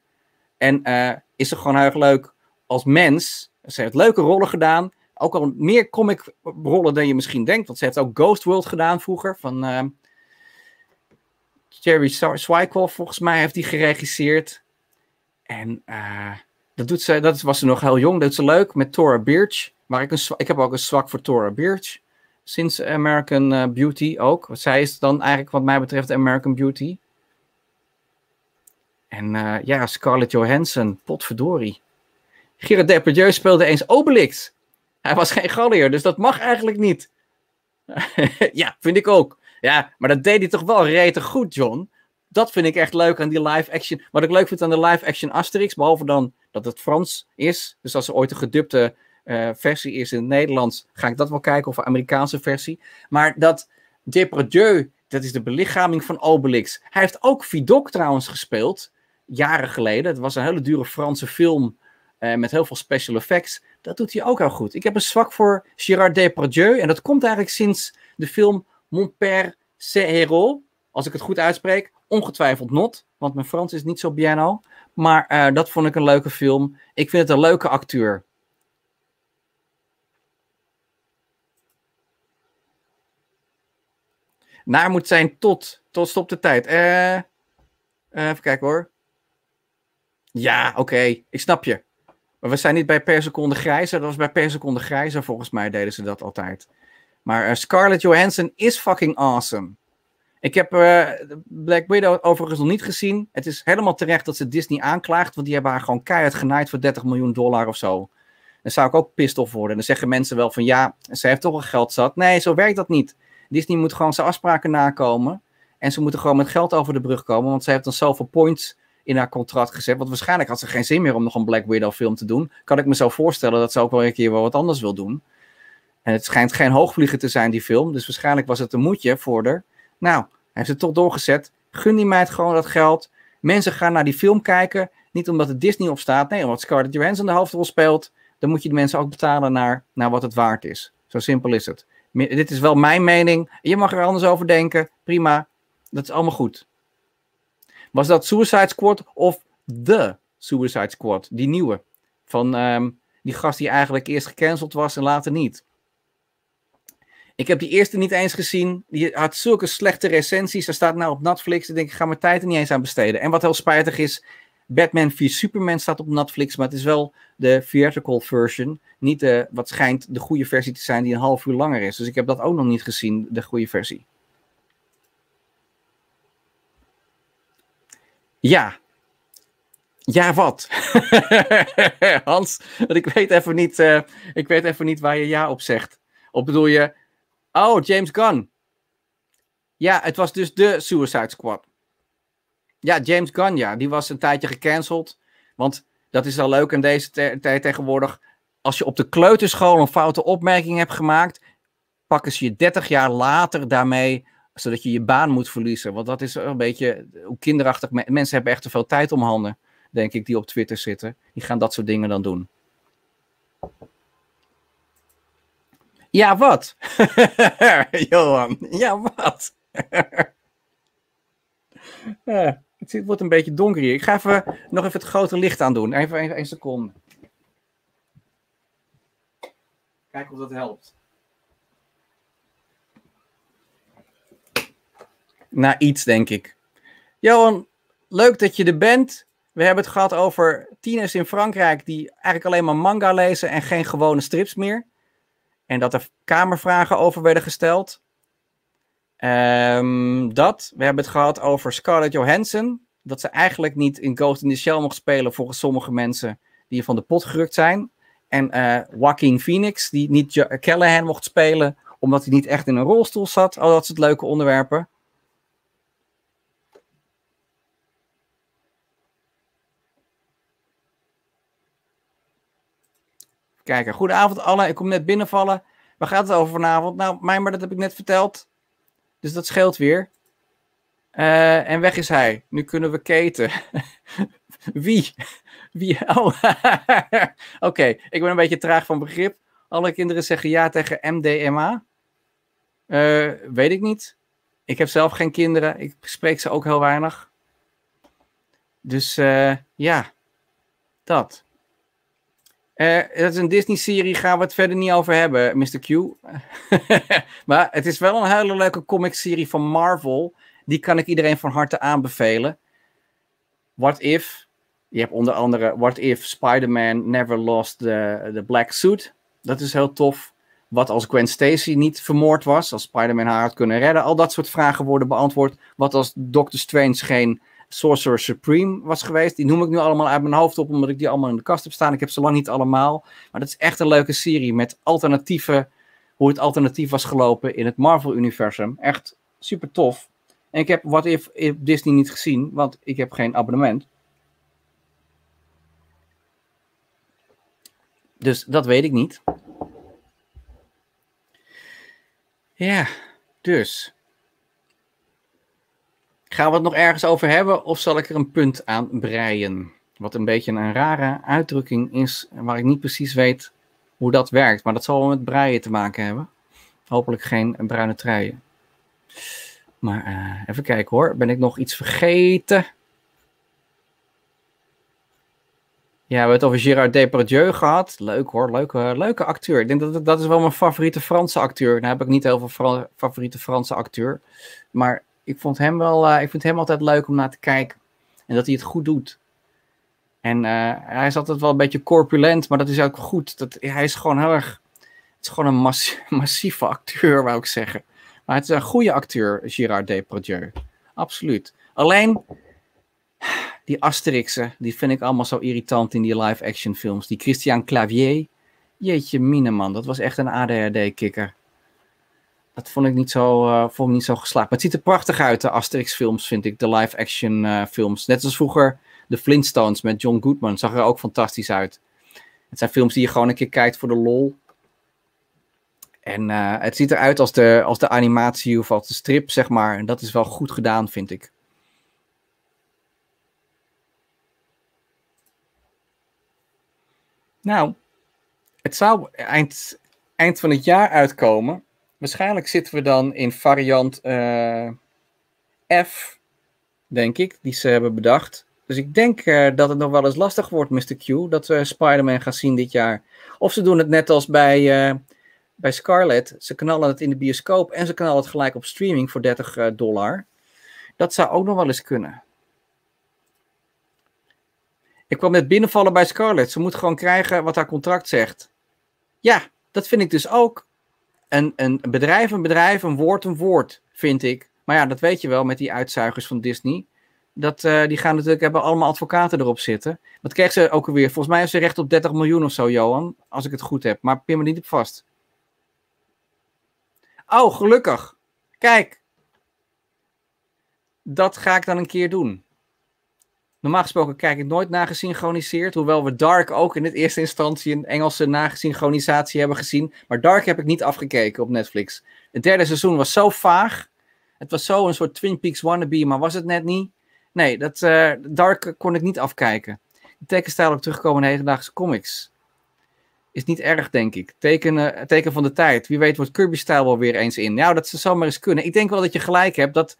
En eh, is ze gewoon heel erg leuk als mens. Ze heeft leuke rollen gedaan. Ook al meer comic rollen dan je misschien denkt. Want ze heeft ook Ghost World gedaan vroeger. Van ehm, Jerry Swykoff volgens mij heeft die geregisseerd. En eh, dat, doet ze, dat was ze nog heel jong. Dat is ze leuk met Tora Birch. Maar ik, een, ik heb ook een zwak voor Tora Birch sinds American eh, Beauty ook. Zij is dan eigenlijk wat mij betreft American Beauty. En eh, ja, Scarlett Johansson, potverdorie. Gerard Depardieu speelde eens Obelix. Hij was geen Gallier, dus dat mag eigenlijk niet. [LAUGHS] ja, vind ik ook. Ja, maar dat deed hij toch wel rete goed, John. Dat vind ik echt leuk aan die live action. Wat ik leuk vind aan de live action Asterix, behalve dan dat het Frans is. Dus als er ooit een gedupte. Eh, versie is in het Nederlands, ga ik dat wel kijken, of een Amerikaanse versie. Maar dat Depardieu, dat is de belichaming van Obelix. Hij heeft ook Vidocq trouwens gespeeld, jaren geleden. Het was een hele dure Franse film eh, met heel veel special effects. Dat doet hij ook heel goed. Ik heb een zwak voor Gérard Depardieu. En dat komt eigenlijk sinds de film Mon Père C'est Héros. Als ik het goed uitspreek. Ongetwijfeld not, want mijn Frans is niet zo piano. Maar eh, dat vond ik een leuke film. Ik vind het een leuke acteur. naar moet zijn tot, tot stop de tijd. Eh, eh, even kijken hoor. Ja, oké, ik snap je. Maar we zijn niet bij per seconde grijzer. Dat was bij per seconde grijzer, volgens mij deden ze dat altijd. Maar eh, Scarlett Johansson is fucking awesome. Ik heb eh, Black Widow overigens nog niet gezien. Het is helemaal terecht dat ze Disney aanklaagt, want die hebben haar gewoon keihard genaaid voor 30 miljoen dollar of zo. Dan zou ik ook pissed worden. Dan zeggen mensen wel van ja, ze heeft toch al geld zat. Nee, zo werkt dat niet. Disney moet gewoon zijn afspraken nakomen. En ze moeten gewoon met geld over de brug komen. Want ze heeft dan zoveel points in haar contract gezet. Want waarschijnlijk had ze geen zin meer om nog een Black Widow film te doen. Kan ik me zo voorstellen dat ze ook wel een keer wel wat anders wil doen. En het schijnt geen hoogvlieger te zijn, die film. Dus waarschijnlijk was het een moedje voor haar. Nou, heeft ze toch doorgezet. Gun die meid gewoon dat geld. Mensen gaan naar die film kijken. Niet omdat het Disney op staat. Nee, omdat Scarlett Johansson de hoofdrol speelt. Dan moet je de mensen ook betalen naar, naar wat het waard is. Zo simpel is het. Dit is wel mijn mening. Je mag er anders over denken. Prima. Dat is allemaal goed. Was dat Suicide Squad of The Suicide Squad? Die nieuwe. Van ehm, die gast die eigenlijk eerst gecanceld was en later niet. Ik heb die eerste niet eens gezien. Die had zulke slechte recensies. daar staat nou op Netflix. Ik denk, ik ga mijn tijd er niet eens aan besteden. En wat heel spijtig is, Batman vs Superman staat op Netflix, maar het is wel de theatrical version. Niet de, wat schijnt de goede versie te zijn die een half uur langer is. Dus ik heb dat ook nog niet gezien, de goede versie. Ja. Ja, wat? [LAUGHS] Hans, ik weet even niet, eh, ik weet even niet waar je ja op zegt. Op bedoel je, oh, James Gunn. Ja, het was dus de Suicide Squad. Ja, James Gunn, ja. Die was een tijdje gecanceld. Want dat is al leuk in deze tijd tegenwoordig. Als je op de kleuterschool een foute opmerking hebt gemaakt, pakken ze je 30 jaar later daarmee, zodat je je baan moet verliezen. Want dat is een beetje kinderachtig. Mensen hebben echt te veel tijd om handen, denk ik, die op Twitter zitten. Die gaan dat soort dingen dan doen. Ja, wat? [LAUGHS] Johan, ja, wat? [LAUGHS] Het wordt een beetje donker hier. Ik ga even, nog even het grote licht aan doen. Even, even een seconde. Kijken of dat helpt. Na iets, denk ik. Johan, leuk dat je er bent. We hebben het gehad over tieners in Frankrijk die eigenlijk alleen maar manga lezen en geen gewone strips meer. En dat er kamervragen over werden gesteld. Um, dat, we hebben het gehad over Scarlett Johansson. Dat ze eigenlijk niet in Ghost in the Shell mocht spelen volgens sommige mensen die van de pot gerukt zijn. En uh, Joaquin Phoenix, die niet jo Callahan mocht spelen omdat hij niet echt in een rolstoel zat. Al dat soort leuke onderwerpen. Kijken. Goedenavond allen, ik kom net binnenvallen. Waar gaat het over vanavond? Nou, mij maar dat heb ik net verteld. Dus dat scheelt weer. Eh, en weg is hij. Nu kunnen we keten. [LAUGHS] Wie? Wie? [LAUGHS] Oh. [LAUGHS] Oké, ik ben een beetje traag van begrip. Alle kinderen zeggen ja tegen MDMA. Eh, weet ik niet. Ik heb zelf geen kinderen. Ik spreek ze ook heel weinig. Dus eh, ja, dat. Het eh, is een Disney-serie, gaan we het verder niet over hebben, Mr. Q. [LAUGHS] maar het is wel een hele leuke comic-serie van Marvel. Die kan ik iedereen van harte aanbevelen. What If. Je hebt onder andere What If Spider-Man Never Lost the, the Black Suit. Dat is heel tof. Wat als Gwen Stacy niet vermoord was, als Spider-Man haar had kunnen redden. Al dat soort vragen worden beantwoord. Wat als Doctor Strange geen Sorcerer Supreme was geweest. Die noem ik nu allemaal uit mijn hoofd op, omdat ik die allemaal in de kast heb staan. Ik heb ze lang niet allemaal. Maar dat is echt een leuke serie met alternatieve, hoe het alternatief was gelopen in het Marvel-universum. Echt super tof. En ik heb What If, Disney niet gezien, want ik heb geen abonnement. Dus dat weet ik niet. Ja, dus Gaan we het nog ergens over hebben of zal ik er een punt aan breien? Wat een beetje een rare uitdrukking is, waar ik niet precies weet hoe dat werkt. Maar dat zal wel met breien te maken hebben. Hopelijk geen bruine treien. Maar eh, even kijken hoor, ben ik nog iets vergeten? Ja, we hebben het over Gérard Depardieu gehad. Leuk hoor, leuke, leuke acteur. Ik denk dat dat is wel mijn favoriete Franse acteur. Nou heb ik niet heel veel favoriete Franse acteur. Maar ik vond hem wel, eh, ik vind hem altijd leuk om naar te kijken. En dat hij het goed doet. En eh, hij is altijd wel een beetje corpulent, maar dat is ook goed. Dat, hij is gewoon heel erg. Het is gewoon een [LAUGHS] massieve acteur, wou ik zeggen. Maar het is een goede acteur, Gérard Depardieu. Absoluut. Alleen die Asterixen, die vind ik allemaal zo irritant in die live-action films. Die Christian Clavier, jeetje mine man, dat was echt een ADHD-kikker dat vond ik niet zo, eh, vond ik niet zo geslaagd. Maar het ziet er prachtig uit, de Asterix-films, vind ik. De live-action eh, films. Net als vroeger de Flintstones met John Goodman. Zag er ook fantastisch uit. Het zijn films die je gewoon een keer kijkt voor de lol. En eh, het ziet eruit als de, als de animatie of als de strip, zeg maar. En dat is wel goed gedaan, vind ik. Nou, het zou eind, eind van het jaar uitkomen. Waarschijnlijk zitten we dan in variant eh, F, denk ik, die ze hebben bedacht. Dus ik denk eh, dat het nog wel eens lastig wordt, Mr. Q, dat we Spider-Man gaan zien dit jaar. Of ze doen het net als bij, uh, bij Scarlet. Ze knallen het in de bioscoop en ze knallen het gelijk op streaming voor 30 dollar. Dat zou ook nog wel eens kunnen. Ik kwam net binnenvallen bij Scarlet. Ze moet gewoon krijgen wat haar contract zegt. Ja, dat vind ik dus ook een, bedrijf een bedrijf, een woord een woord, vind ik. Maar ja, dat weet je wel met die uitzuigers van Disney. Dat, eh, die gaan natuurlijk hebben allemaal advocaten erop zitten. Dat kreeg ze ook alweer. Volgens mij hebben ze recht op 30 miljoen of zo, Johan. Als ik het goed heb. Maar pin me niet op vast. Oh, gelukkig. Kijk. Dat ga ik dan een keer doen. Normaal gesproken kijk ik nooit nagesynchroniseerd. Hoewel we Dark ook in het eerste instantie een Engelse nagesynchronisatie hebben gezien. Maar Dark heb ik niet afgekeken op Netflix. Het derde seizoen was zo vaag. Het was zo een soort Twin Peaks wannabe, maar was het net niet. Nee, dat, eh, Dark kon ik niet afkijken. De tekenstijl op terugkomen in hedendaagse comics. Is niet erg, denk ik. Teken, teken van de tijd. Wie weet wordt Kirby-stijl wel weer eens in. Nou, dat ze maar eens kunnen. Ik denk wel dat je gelijk hebt dat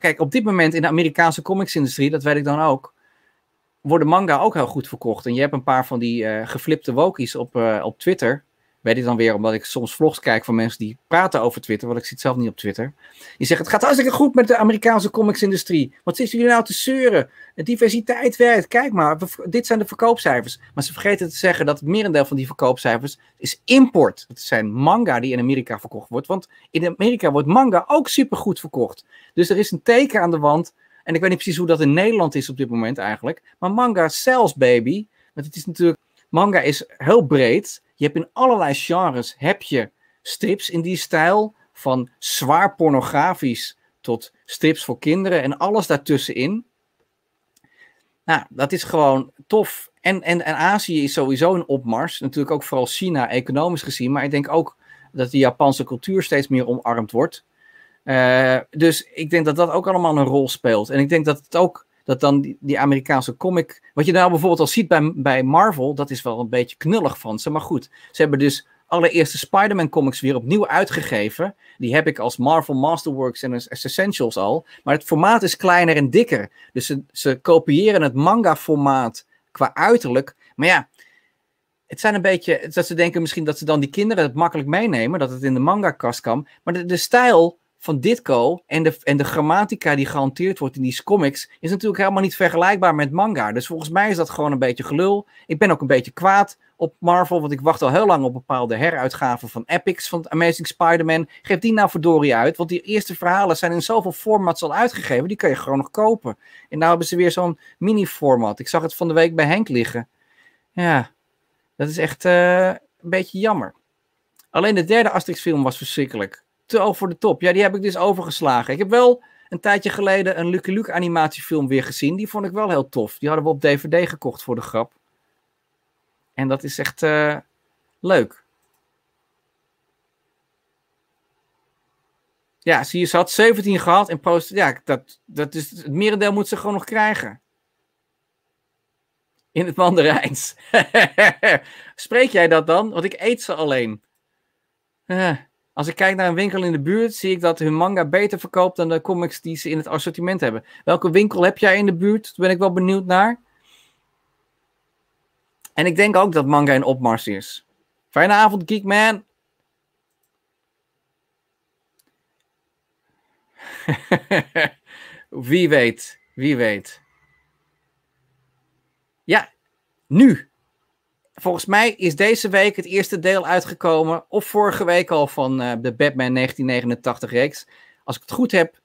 Kijk, op dit moment in de Amerikaanse comics-industrie, dat weet ik dan ook, worden manga ook heel goed verkocht. En je hebt een paar van die uh, geflipte wokies op, eh, op Twitter, weet ik dan weer, omdat ik soms vlogs kijk van mensen die praten over Twitter, want ik zit zelf niet op Twitter. Die zeggen, het gaat hartstikke goed met de Amerikaanse comics-industrie. Wat zitten jullie nou te zeuren? diversiteit werkt, kijk maar, dit zijn de verkoopcijfers. Maar ze vergeten te zeggen dat het merendeel van die verkoopcijfers is import. Het zijn manga die in Amerika verkocht wordt, want in Amerika wordt manga ook supergoed verkocht. Dus er is een teken aan de wand, en ik weet niet precies hoe dat in Nederland is op dit moment eigenlijk, maar manga sells baby, want het is natuurlijk, manga is heel breed, je hebt in allerlei genres heb je strips in die stijl. Van zwaar pornografisch tot strips voor kinderen en alles daartussenin. Nou, dat is gewoon tof. En, en, en Azië is sowieso een opmars. Natuurlijk ook vooral China economisch gezien. Maar ik denk ook dat de Japanse cultuur steeds meer omarmd wordt. Eh, dus ik denk dat dat ook allemaal een rol speelt. En ik denk dat het ook dat dan die, Amerikaanse comic. Wat je nou bijvoorbeeld al ziet bij, bij Marvel, dat is wel een beetje knullig van ze. Maar goed, ze hebben dus allereerste Spider-Man comics weer opnieuw uitgegeven. Die heb ik als Marvel Masterworks en als Essentials al. Maar het formaat is kleiner en dikker. Dus ze, ze kopiëren het manga-formaat qua uiterlijk. Maar ja, het zijn een beetje dat ze denken misschien dat ze dan die kinderen het makkelijk meenemen, dat het in de manga-kast kan. Maar de, de, stijl van Ditko en de, en de grammatica die gehanteerd wordt in die comics, is natuurlijk helemaal niet vergelijkbaar met manga. Dus volgens mij is dat gewoon een beetje gelul. Ik ben ook een beetje kwaad op Marvel, want ik wacht al heel lang op bepaalde heruitgaven van epics van Amazing Spider-Man. Geef die nou verdorie uit, want die eerste verhalen zijn in zoveel formats al uitgegeven, die kan je gewoon nog kopen. En nou hebben ze weer zo'n mini-format. Ik zag het van de week bij Henk liggen. Ja, dat is echt eh, een beetje jammer. Alleen de derde Asterix-film was verschrikkelijk te over de top. Ja, die heb ik dus overgeslagen. Ik heb wel een tijdje geleden een Lucky Luke animatiefilm weer gezien. Die vond ik wel heel tof. Die hadden we op DVD gekocht voor de grap. En dat is echt eh, leuk. Ja, zie je, ze had 17 gehad en post. Ja, dat, dat is, het merendeel moet ze gewoon nog krijgen. In het Mandarijns. [LAUGHS] Spreek jij dat dan? Want ik eet ze alleen. Eh. Als ik kijk naar een winkel in de buurt, zie ik dat hun manga beter verkoopt dan de comics die ze in het assortiment hebben. Welke winkel heb jij in de buurt? Daar ben ik wel benieuwd naar. En ik denk ook dat manga een opmars is. Fijne avond, Geekman. [LAUGHS] wie weet, wie weet. Ja, nu volgens mij is deze week het eerste deel uitgekomen. Of vorige week al van eh, de Batman 1989 reeks. Als ik het goed heb,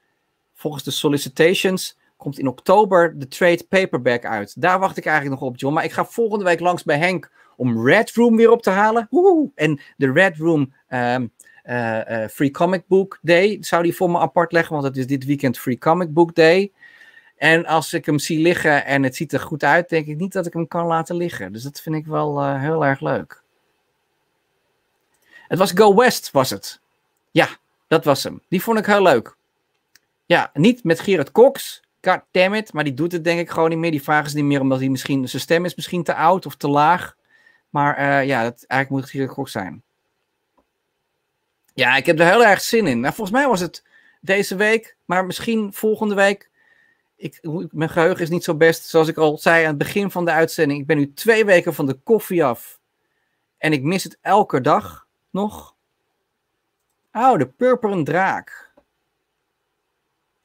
volgens de solicitations komt in oktober de trade paperback uit. Daar wacht ik eigenlijk nog op, John. Maar ik ga volgende week langs bij Henk om Red Room weer op te halen. Woehoe! En de Red Room ehm, eh, eh, Free Comic Book Day zou die voor me apart leggen, want het is dit weekend Free Comic Book Day. En als ik hem zie liggen en het ziet er goed uit, denk ik niet dat ik hem kan laten liggen. Dus dat vind ik wel eh, heel erg leuk. Het was Go West, was het. Ja, dat was hem. Die vond ik heel leuk. Ja, niet met Gerard Cox. God damn it, maar die doet het denk ik gewoon niet meer. Die vragen ze niet meer omdat hij misschien, zijn stem is misschien te oud of te laag. Maar eh, ja, dat, eigenlijk moet het Gerard Cox zijn. Ja, ik heb er heel erg zin in. Nou, volgens mij was het deze week, maar misschien volgende week ik, mijn geheugen is niet zo best. Zoals ik al zei aan het begin van de uitzending. Ik ben nu twee weken van de koffie af. En ik mis het elke dag nog. Oh, de purperen draak. Hé,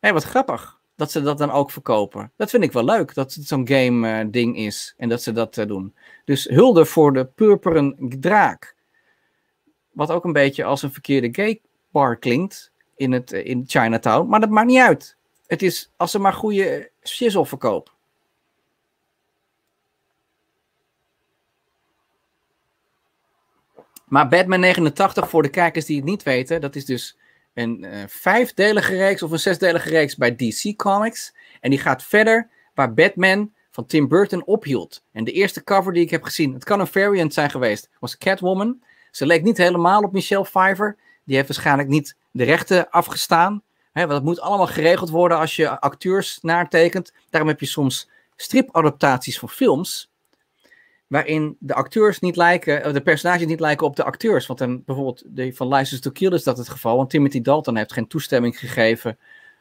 hey, wat grappig dat ze dat dan ook verkopen. Dat vind ik wel leuk, dat het zo'n game-ding eh, is en dat ze dat eh, doen. Dus hulde voor de purperen draak. Wat ook een beetje als een verkeerde gay bar klinkt in, het, eh, in Chinatown, maar dat maakt niet uit. Het is als ze maar goede shizzle verkopen. Maar Batman 89, voor de kijkers die het niet weten, dat is dus een eh, vijfdelige reeks of een zesdelige reeks bij DC Comics. En die gaat verder waar Batman van Tim Burton ophield. En de eerste cover die ik heb gezien, het kan een variant zijn geweest, was Catwoman. Ze leek niet helemaal op Michelle Pfeiffer. Die heeft waarschijnlijk niet de rechten afgestaan. Hè, want dat moet allemaal geregeld worden als je acteurs naartekent. Daarom heb je soms stripadaptaties van films. Waarin de acteurs niet lijken, de personages niet lijken op de acteurs. Want dan, bijvoorbeeld de, van License to Kill is dat het geval. Want Timothy Dalton heeft geen toestemming gegeven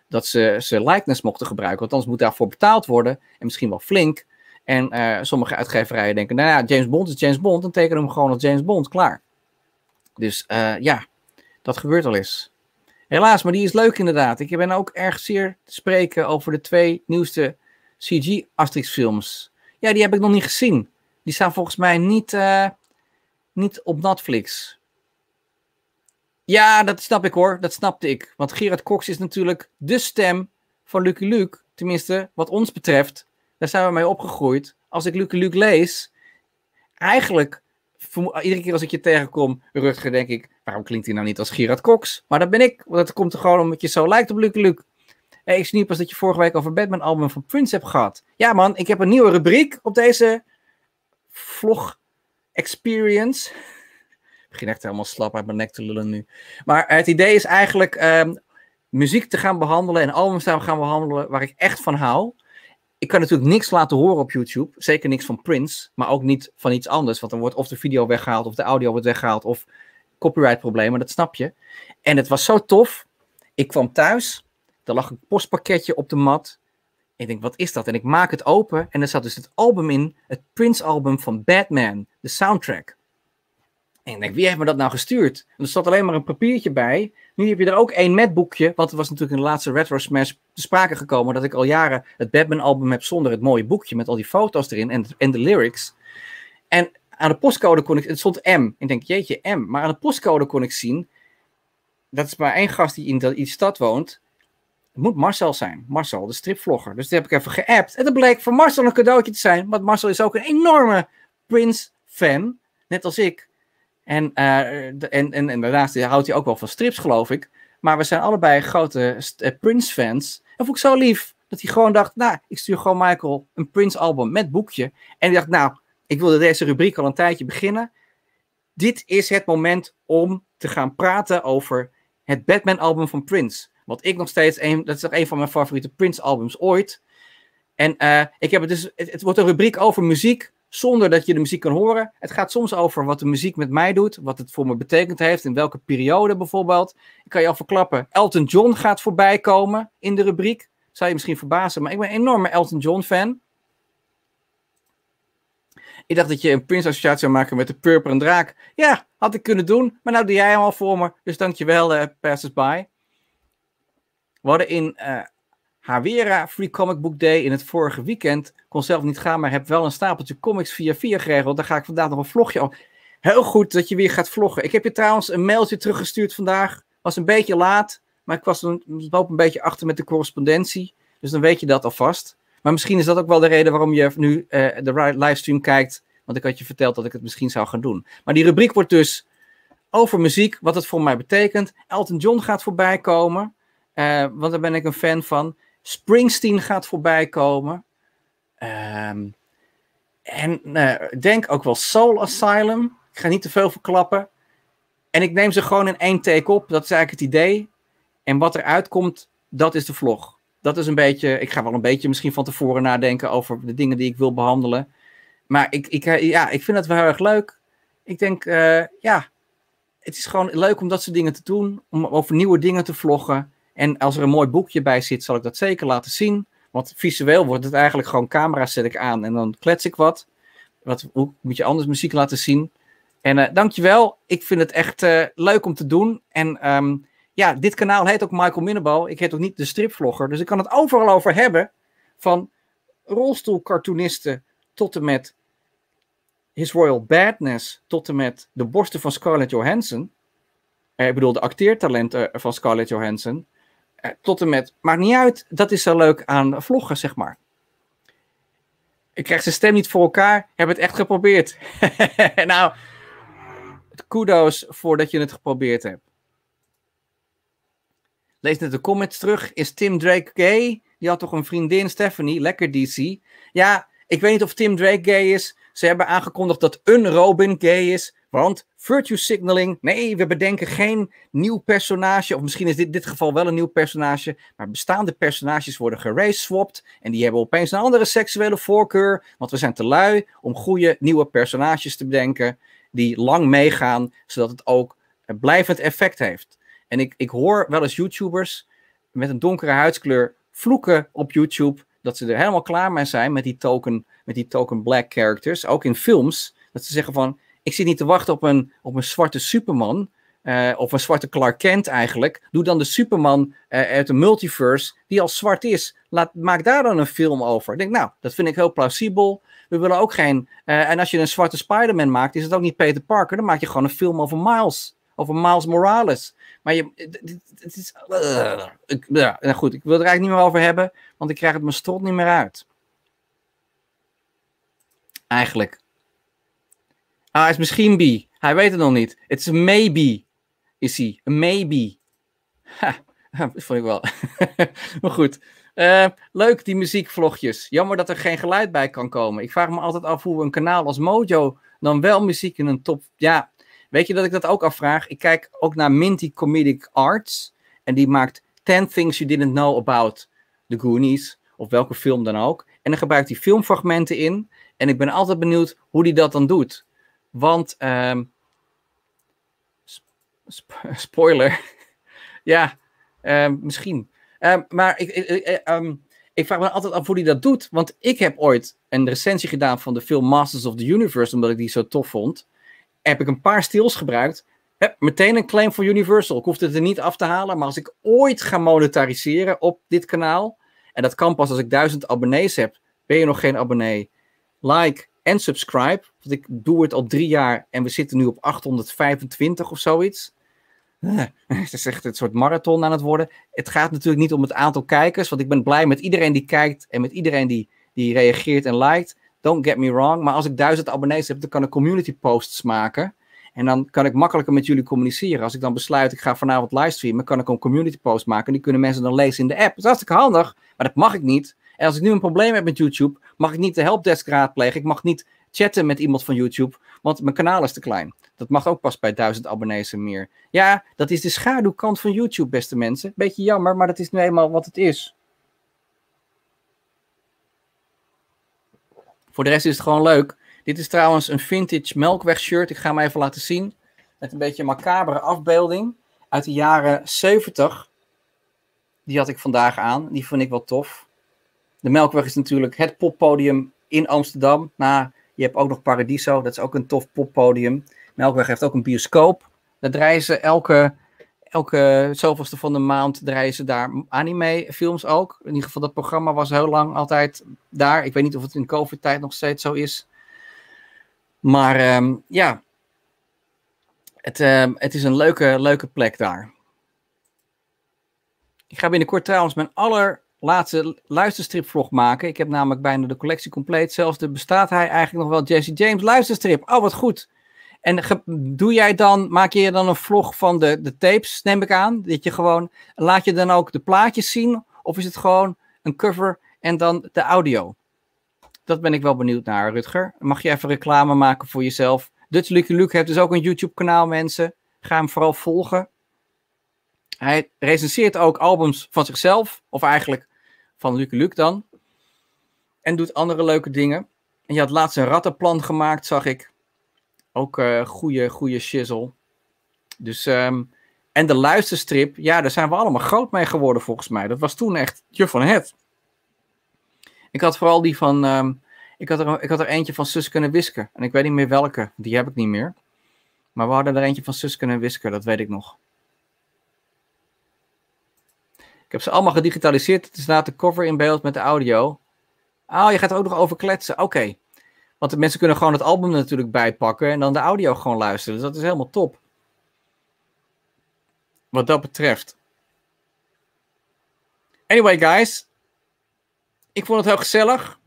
dat ze, ze likeness mochten gebruiken. Want anders moet daarvoor betaald worden. En misschien wel flink. En eh, sommige uitgeverijen denken, nou ja, James Bond is James Bond. Dan tekenen we hem gewoon als James Bond, klaar. Dus eh, ja, dat gebeurt al eens. Helaas, maar die is leuk inderdaad. Ik ben ook erg zeer te spreken over de twee nieuwste CG Asterix films. Ja, die heb ik nog niet gezien. Die staan volgens mij niet, eh, niet op Netflix. Ja, dat snap ik hoor. Dat snapte ik. Want Gerard Cox is natuurlijk de stem van Lucky Luke. Tenminste, wat ons betreft. Daar zijn we mee opgegroeid. Als ik Lucky Luke lees, eigenlijk, iedere keer als ik je tegenkom, Rutger, denk ik, waarom klinkt hij nou niet als Gerard Cox? Maar dat ben ik, want dat komt er gewoon omdat je zo lijkt op Luke Luke. Hey, ik niet pas dat je vorige week over Batman album van Prince hebt gehad. Ja man, ik heb een nieuwe rubriek op deze vlog experience. Ik [LAUGHS] begin echt helemaal slap uit mijn nek te lullen nu. Maar het idee is eigenlijk ehm, muziek te gaan behandelen en albums te gaan behandelen waar ik echt van hou. Ik kan natuurlijk niks laten horen op YouTube. Zeker niks van Prince, maar ook niet van iets anders. Want dan wordt of de video weggehaald, of de audio wordt weggehaald, of copyright problemen, dat snap je. En het was zo tof. Ik kwam thuis, er lag een postpakketje op de mat. Ik denk, wat is dat? En ik maak het open en er zat dus het album in, het Prince-album van Batman, de soundtrack. En ik denk, wie heeft me dat nou gestuurd? En er zat alleen maar een papiertje bij. Nu heb je er ook één met boekje, want het was natuurlijk in de laatste Retro Smash te sprake gekomen dat ik al jaren het Batman-album heb zonder het mooie boekje met al die foto's erin en, en de lyrics. En aan de postcode kon ik, het stond M. Ik denk, jeetje, M. Maar aan de postcode kon ik zien, dat is maar één gast die in die stad woont. Het moet Marcel zijn. Marcel, de stripvlogger. Dus die heb ik even geappt. En dat bleek voor Marcel een cadeautje te zijn. Want Marcel is ook een enorme Prince-fan. Net als ik. Eh, en, en, en, daarnaast houdt hij ook wel van strips, geloof ik. Maar we zijn allebei grote prins eh, Prince-fans. En vond ik zo lief. Dat hij gewoon dacht, nou, ik stuur gewoon Michael een Prince-album met boekje. En die dacht, nou, ik wilde deze rubriek al een tijdje beginnen. Dit is het moment om te gaan praten over het Batman-album van Prince. Wat ik nog steeds een, dat is nog een van mijn favoriete Prince-albums ooit. En eh, ik heb het dus, het, het, wordt een rubriek over muziek zonder dat je de muziek kan horen. Het gaat soms over wat de muziek met mij doet, wat het voor me betekend heeft, in welke periode bijvoorbeeld. Ik kan je al verklappen, Elton John gaat voorbij komen in de rubriek. Zou je misschien verbazen, maar ik ben een enorme Elton John fan. Ik dacht dat je een prinsassociatie associatie zou maken met de Purperen Draak. Ja, had ik kunnen doen, maar nou doe jij hem al voor me. Dus dankjewel, uh, passersby. We hadden in uh, Free Comic Book Day in het vorige weekend. Kon zelf niet gaan, maar heb wel een stapeltje comics via via geregeld. Daar ga ik vandaag nog een vlogje op. Heel goed dat je weer gaat vloggen. Ik heb je trouwens een mailtje teruggestuurd vandaag. Was een beetje laat, maar ik was een, loop een beetje achter met de correspondentie. Dus dan weet je dat alvast. Maar misschien is dat ook wel de reden waarom je nu eh, de livestream kijkt. Want ik had je verteld dat ik het misschien zou gaan doen. Maar die rubriek wordt dus over muziek, wat het voor mij betekent. Elton John gaat voorbij komen, eh, want daar ben ik een fan van. Springsteen gaat voorbij komen. Ehm, en eh, denk ook wel Soul Asylum. Ik ga niet te veel verklappen. En ik neem ze gewoon in één take op. Dat is eigenlijk het idee. En wat er uitkomt, dat is de vlog dat is een beetje. Ik ga wel een beetje misschien van tevoren nadenken over de dingen die ik wil behandelen. Maar ik, ik, eh, ja, ik vind het wel heel erg leuk. Ik denk, eh, ja, het is gewoon leuk om dat soort dingen te doen. Om over nieuwe dingen te vloggen. En als er een mooi boekje bij zit, zal ik dat zeker laten zien. Want visueel wordt het eigenlijk gewoon camera's zet ik aan en dan klets ik wat. wat hoe moet je anders muziek laten zien? En uh, dankjewel. Ik vind het echt leuk om te doen. En ehm, ja, dit kanaal heet ook Michael Minnebo. Ik heet ook niet de stripvlogger. Dus ik kan het overal over hebben. Van rolstoelcartoonisten tot en met His Royal Badness. Tot en met de borsten van Scarlett Johansson. Eh, ik bedoel, de acteertalenten eh, van Scarlett Johansson. Eh, tot en met, maakt niet uit, dat is zo leuk aan vloggen, zeg maar. Ik krijg zijn stem niet voor elkaar. Heb het echt geprobeerd. [LAUGHS] nou, kudos voordat je het geprobeerd hebt. Lees net de comments terug. Is Tim Drake gay? Die had toch een vriendin, Stephanie? Lekker DC. Ja, ik weet niet of Tim Drake gay is. Ze hebben aangekondigd dat een Robin gay is. Want virtue signaling. Nee, we bedenken geen nieuw personage. Of misschien is dit in dit geval wel een nieuw personage. Maar bestaande personages worden geraced swapped En die hebben opeens een andere seksuele voorkeur. Want we zijn te lui om goede nieuwe personages te bedenken. Die lang meegaan, zodat het ook een blijvend effect heeft. En ik, ik hoor wel eens YouTubers met een donkere huidskleur vloeken op YouTube dat ze er helemaal klaar mee zijn met die token, met die token black characters. Ook in films. Dat ze zeggen van, ik zit niet te wachten op een, op een zwarte Superman. Eh, of een zwarte Clark Kent eigenlijk. Doe dan de Superman eh, uit de multiverse die al zwart is. Laat, maak daar dan een film over. Ik denk, nou, dat vind ik heel plausibel. We willen ook geen... Eh, en als je een zwarte Spider-Man maakt, is het ook niet Peter Parker. Dan maak je gewoon een film over Miles. Over Miles Morales. Maar je, het, eh, is. Eh, ik, ja, goed, ik wil het er eigenlijk niet meer over hebben, want ik krijg het mijn strot niet meer uit. Eigenlijk. Ah, hij is misschien bi. Hij weet het nog niet. Het is maybe, is hij. Maybe. Ha, [LAUGHS] dat vond ik wel. [LAUGHS] maar goed. Eh, leuk, die muziekvlogjes. Jammer dat er geen geluid bij kan komen. Ik vraag me altijd af hoe een kanaal als Mojo dan wel muziek in een top... Ja, Weet je dat ik dat ook afvraag? Ik kijk ook naar Minty Comedic Arts. En die maakt 10 Things You Didn't Know About The Goonies. Of welke film dan ook. En dan gebruikt hij filmfragmenten in. En ik ben altijd benieuwd hoe hij dat dan doet. Want, ehm, [LAUGHS] spoiler. [LAUGHS] ja, ehm, misschien. Ehm, maar ik, eh, ik vraag me altijd af hoe hij dat doet. Want ik heb ooit een recensie gedaan van de film Masters of the Universe. Omdat ik die zo tof vond heb ik een paar stils gebruikt. Heb meteen een claim voor Universal. Ik hoefde het er niet af te halen. Maar als ik ooit ga monetariseren op dit kanaal. En dat kan pas als ik duizend abonnees heb. Ben je nog geen abonnee? Like en subscribe. Want ik doe het al drie jaar. En we zitten nu op 825 of zoiets. Eh, [LAUGHS] het is echt een soort marathon aan het worden. Het gaat natuurlijk niet om het aantal kijkers. Want ik ben blij met iedereen die kijkt. En met iedereen die, die reageert en liked. Don't get me wrong. Maar als ik duizend abonnees heb, dan kan ik community posts maken. En dan kan ik makkelijker met jullie communiceren. Als ik dan besluit, ik ga vanavond livestreamen, kan ik een community post maken. En die kunnen mensen dan lezen in de app. Dat is hartstikke handig, maar dat mag ik niet. En als ik nu een probleem heb met YouTube, mag ik niet de helpdesk raadplegen. Ik mag niet chatten met iemand van YouTube, want mijn kanaal is te klein. Dat mag ook pas bij 1000 abonnees en meer. Ja, dat is de schaduwkant van YouTube, beste mensen. Beetje jammer, maar dat is nu eenmaal wat het is. Voor de rest is het gewoon leuk. Dit is trouwens een vintage melkweg shirt. Ik ga hem even laten zien. Met een beetje een macabere afbeelding. Uit de jaren 70. Die had ik vandaag aan. Die vond ik wel tof. De Melkweg is natuurlijk het poppodium in Amsterdam. Maar je hebt ook nog Paradiso. Dat is ook een tof poppodium. Melkweg heeft ook een bioscoop. Daar draaien ze elke elke zoveelste van de maand draaien ze daar anime-films ook. In ieder geval, dat programma was heel lang altijd daar. Ik weet niet of het in COVID-tijd nog steeds zo is. Maar ehm, ja, het, ehm, het is een leuke, leuke plek daar. Ik ga binnenkort trouwens mijn allerlaatste luisterstripvlog maken. Ik heb namelijk bijna de collectie compleet. Zelfs de bestaat hij eigenlijk nog wel Jesse James luisterstrip. Oh, wat goed. En doe jij dan, maak je dan een vlog van de, de tapes, neem ik aan? Dat je gewoon, laat je dan ook de plaatjes zien? Of is het gewoon een cover en dan de audio? Dat ben ik wel benieuwd naar, Rutger. Mag je even reclame maken voor jezelf? Dutch Lucky Luke heeft dus ook een YouTube-kanaal, mensen. Ga hem vooral volgen. Hij recenseert ook albums van zichzelf, of eigenlijk van Lucky Luke dan. En doet andere leuke dingen. En je had laatst een rattenplan gemaakt, zag ik. Ook eh, goede, goede shizzle. Dus, ehm, en de luisterstrip, ja, daar zijn we allemaal groot mee geworden volgens mij. Dat was toen echt je van het. Ik had vooral die van, ehm, ik, had er, ik had er eentje van Sus kunnen wisken. En ik weet niet meer welke, die heb ik niet meer. Maar we hadden er eentje van Sus kunnen wisken, dat weet ik nog. Ik heb ze allemaal gedigitaliseerd. Het is na de cover in beeld met de audio. Ah, oh, je gaat er ook nog over kletsen. Oké. Want de mensen kunnen gewoon het album natuurlijk bijpakken en dan de audio gewoon luisteren. Dus dat is helemaal top. Wat dat betreft. Anyway, guys. Ik vond het heel gezellig.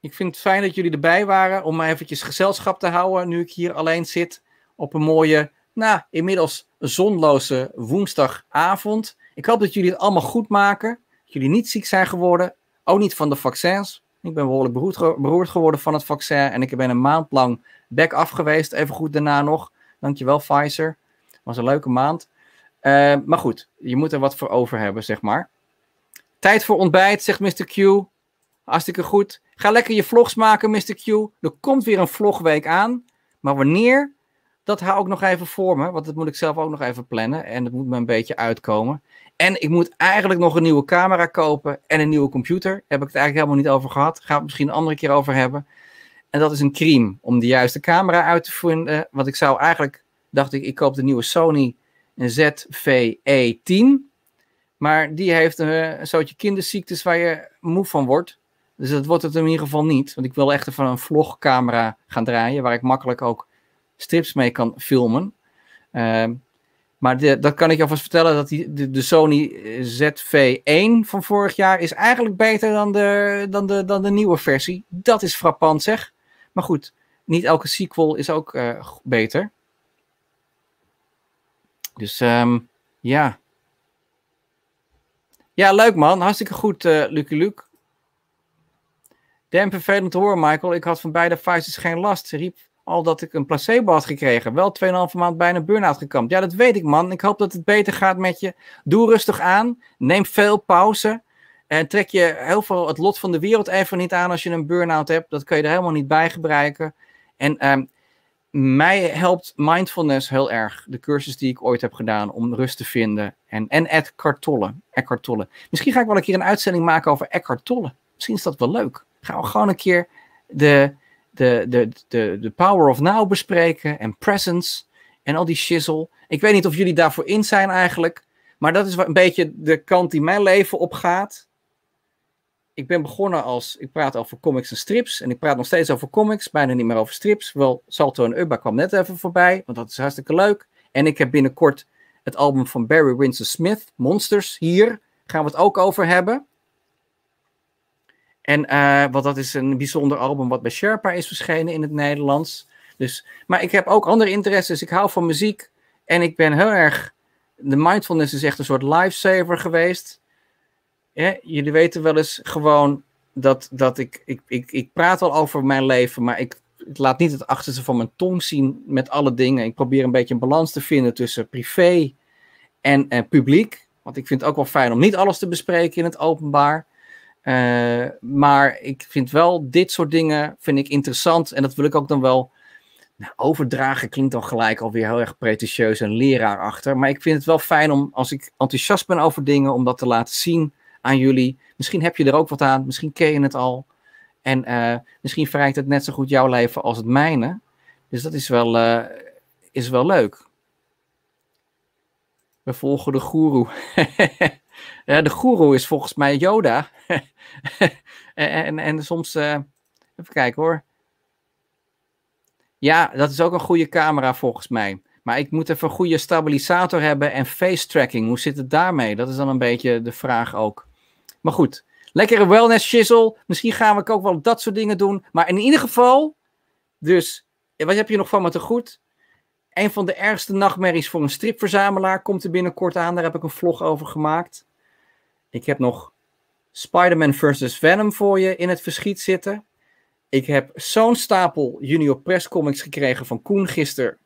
Ik vind het fijn dat jullie erbij waren om mij eventjes gezelschap te houden nu ik hier alleen zit op een mooie, nou, inmiddels zonloze woensdagavond. Ik hoop dat jullie het allemaal goed maken, dat jullie niet ziek zijn geworden, ook niet van de vaccins. Ik ben behoorlijk beroerd, geworden van het vaccin en ik ben een maand lang back af geweest. Even goed daarna nog. Dankjewel Pfizer. Was een leuke maand. Eh, maar goed, je moet er wat voor over hebben, zeg maar. Tijd voor ontbijt, zegt Mr. Q. Hartstikke goed. Ga lekker je vlogs maken, Mr. Q. Er komt weer een vlogweek aan. Maar wanneer? dat hou ik nog even voor me, want dat moet ik zelf ook nog even plannen en dat moet me een beetje uitkomen. En ik moet eigenlijk nog een nieuwe camera kopen en een nieuwe computer. Daar heb ik het eigenlijk helemaal niet over gehad. Ga het misschien een andere keer over hebben. En dat is een crime om de juiste camera uit te vinden. Want ik zou eigenlijk, dacht ik, ik koop de nieuwe Sony zv e 10 Maar die heeft een, eh, een soortje kinderziektes waar je moe van wordt. Dus dat wordt het in ieder geval niet. Want ik wil echt van een vlogcamera gaan draaien. Waar ik makkelijk ook strips mee kan filmen. Ehm, maar dat kan ik je alvast vertellen, dat die, de, Sony ZV-1 van vorig jaar is eigenlijk beter dan de, dan, de, dan de nieuwe versie. Dat is frappant zeg. Maar goed, niet elke sequel is ook eh, beter. Dus ehm, ja. Ja, leuk man. Hartstikke goed, uh, Lucky Luke. Damn vervelend te horen, Michael. Ik had van beide fases geen last, riep al dat ik een placebo had gekregen. Wel 2,5 maand bijna burn-out gekampt. Ja, dat weet ik, man. Ik hoop dat het beter gaat met je. Doe rustig aan. Neem veel pauze. En trek je heel veel het lot van de wereld even niet aan als je een burn-out hebt. Dat kun je er helemaal niet bij gebruiken. En ehm, mij helpt mindfulness heel erg. De cursus die ik ooit heb gedaan om rust te vinden. En, en Eckhart Tolle. Eckhart Tolle. Misschien ga ik wel een keer een uitzending maken over Eckhart Tolle. Misschien is dat wel leuk. Gaan we gewoon een keer de, de, de, de, de Power of Now bespreken en Presence en al die shizzle. Ik weet niet of jullie daarvoor in zijn eigenlijk, maar dat is een beetje de kant die mijn leven op gaat. Ik ben begonnen als, ik praat over comics en strips en ik praat nog steeds over comics, bijna niet meer over strips. Wel, Salto en Ubba kwam net even voorbij, want dat is hartstikke leuk. En ik heb binnenkort het album van Barry Winston Smith, Monsters, hier gaan we het ook over hebben. En uh, eh, wat dat is een bijzonder album wat bij Sherpa is verschenen in het Nederlands. Dus, maar ik heb ook andere interesses. Ik hou van muziek. En ik ben heel erg. De mindfulness is echt een soort lifesaver geweest. jullie weten wel eens gewoon dat, dat ik, ik, ik. Ik praat al over mijn leven, maar ik, laat niet het achterste van mijn tong zien met alle dingen. Ik probeer een beetje een balans te vinden tussen privé en, en publiek. Want ik vind het ook wel fijn om niet alles te bespreken in het openbaar. Eh, maar ik vind wel dit soort dingen vind ik interessant. En dat wil ik ook dan wel. Nou, overdragen klinkt dan gelijk alweer heel erg pretentieus en leraar achter. Maar ik vind het wel fijn om, als ik enthousiast ben over dingen, om dat te laten zien aan jullie. Misschien heb je er ook wat aan, misschien ken je het al. En eh, misschien verrijkt het net zo goed jouw leven als het mijne. Dus dat is wel, eh, is wel leuk. We volgen de goeroe. [LAUGHS] Eh, de guru is volgens mij Yoda. [LAUGHS] en, en, en, soms, eh, even kijken hoor. Ja, dat is ook een goede camera volgens mij. Maar ik moet even een goede stabilisator hebben en face tracking. Hoe zit het daarmee? Dat is dan een beetje de vraag ook. Maar goed, lekkere wellness shizzle. Misschien gaan we ook wel dat soort dingen doen. Maar in ieder geval, dus wat heb je nog van me te goed? Een van de ergste nachtmerries voor een stripverzamelaar komt er binnenkort aan. Daar heb ik een vlog over gemaakt. Ik heb nog Spider-Man versus Venom voor je in het verschiet zitten. Ik heb zo'n stapel Junior Press comics gekregen van Koen gisteren.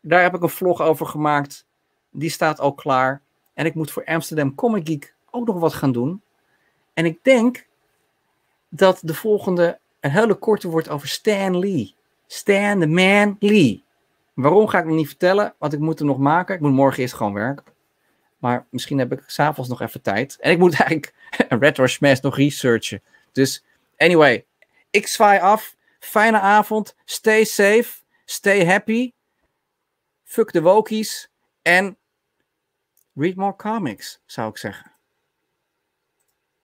Daar heb ik een vlog over gemaakt. Die staat al klaar. En ik moet voor Amsterdam Comic Geek ook nog wat gaan doen. En ik denk dat de volgende een hele korte wordt over Stan Lee. Stan the Man Lee. Waarom ga ik nog niet vertellen? Want ik moet hem nog maken. Ik moet morgen eerst gewoon werken. Maar misschien heb ik s'avonds nog even tijd. En ik moet [LAUGHS] eigenlijk Red or Smash nog researchen. Dus anyway, ik zwaai af. Fijne avond. Stay safe. Stay happy. Fuck the wokies. En read more comics, zou ik zeggen.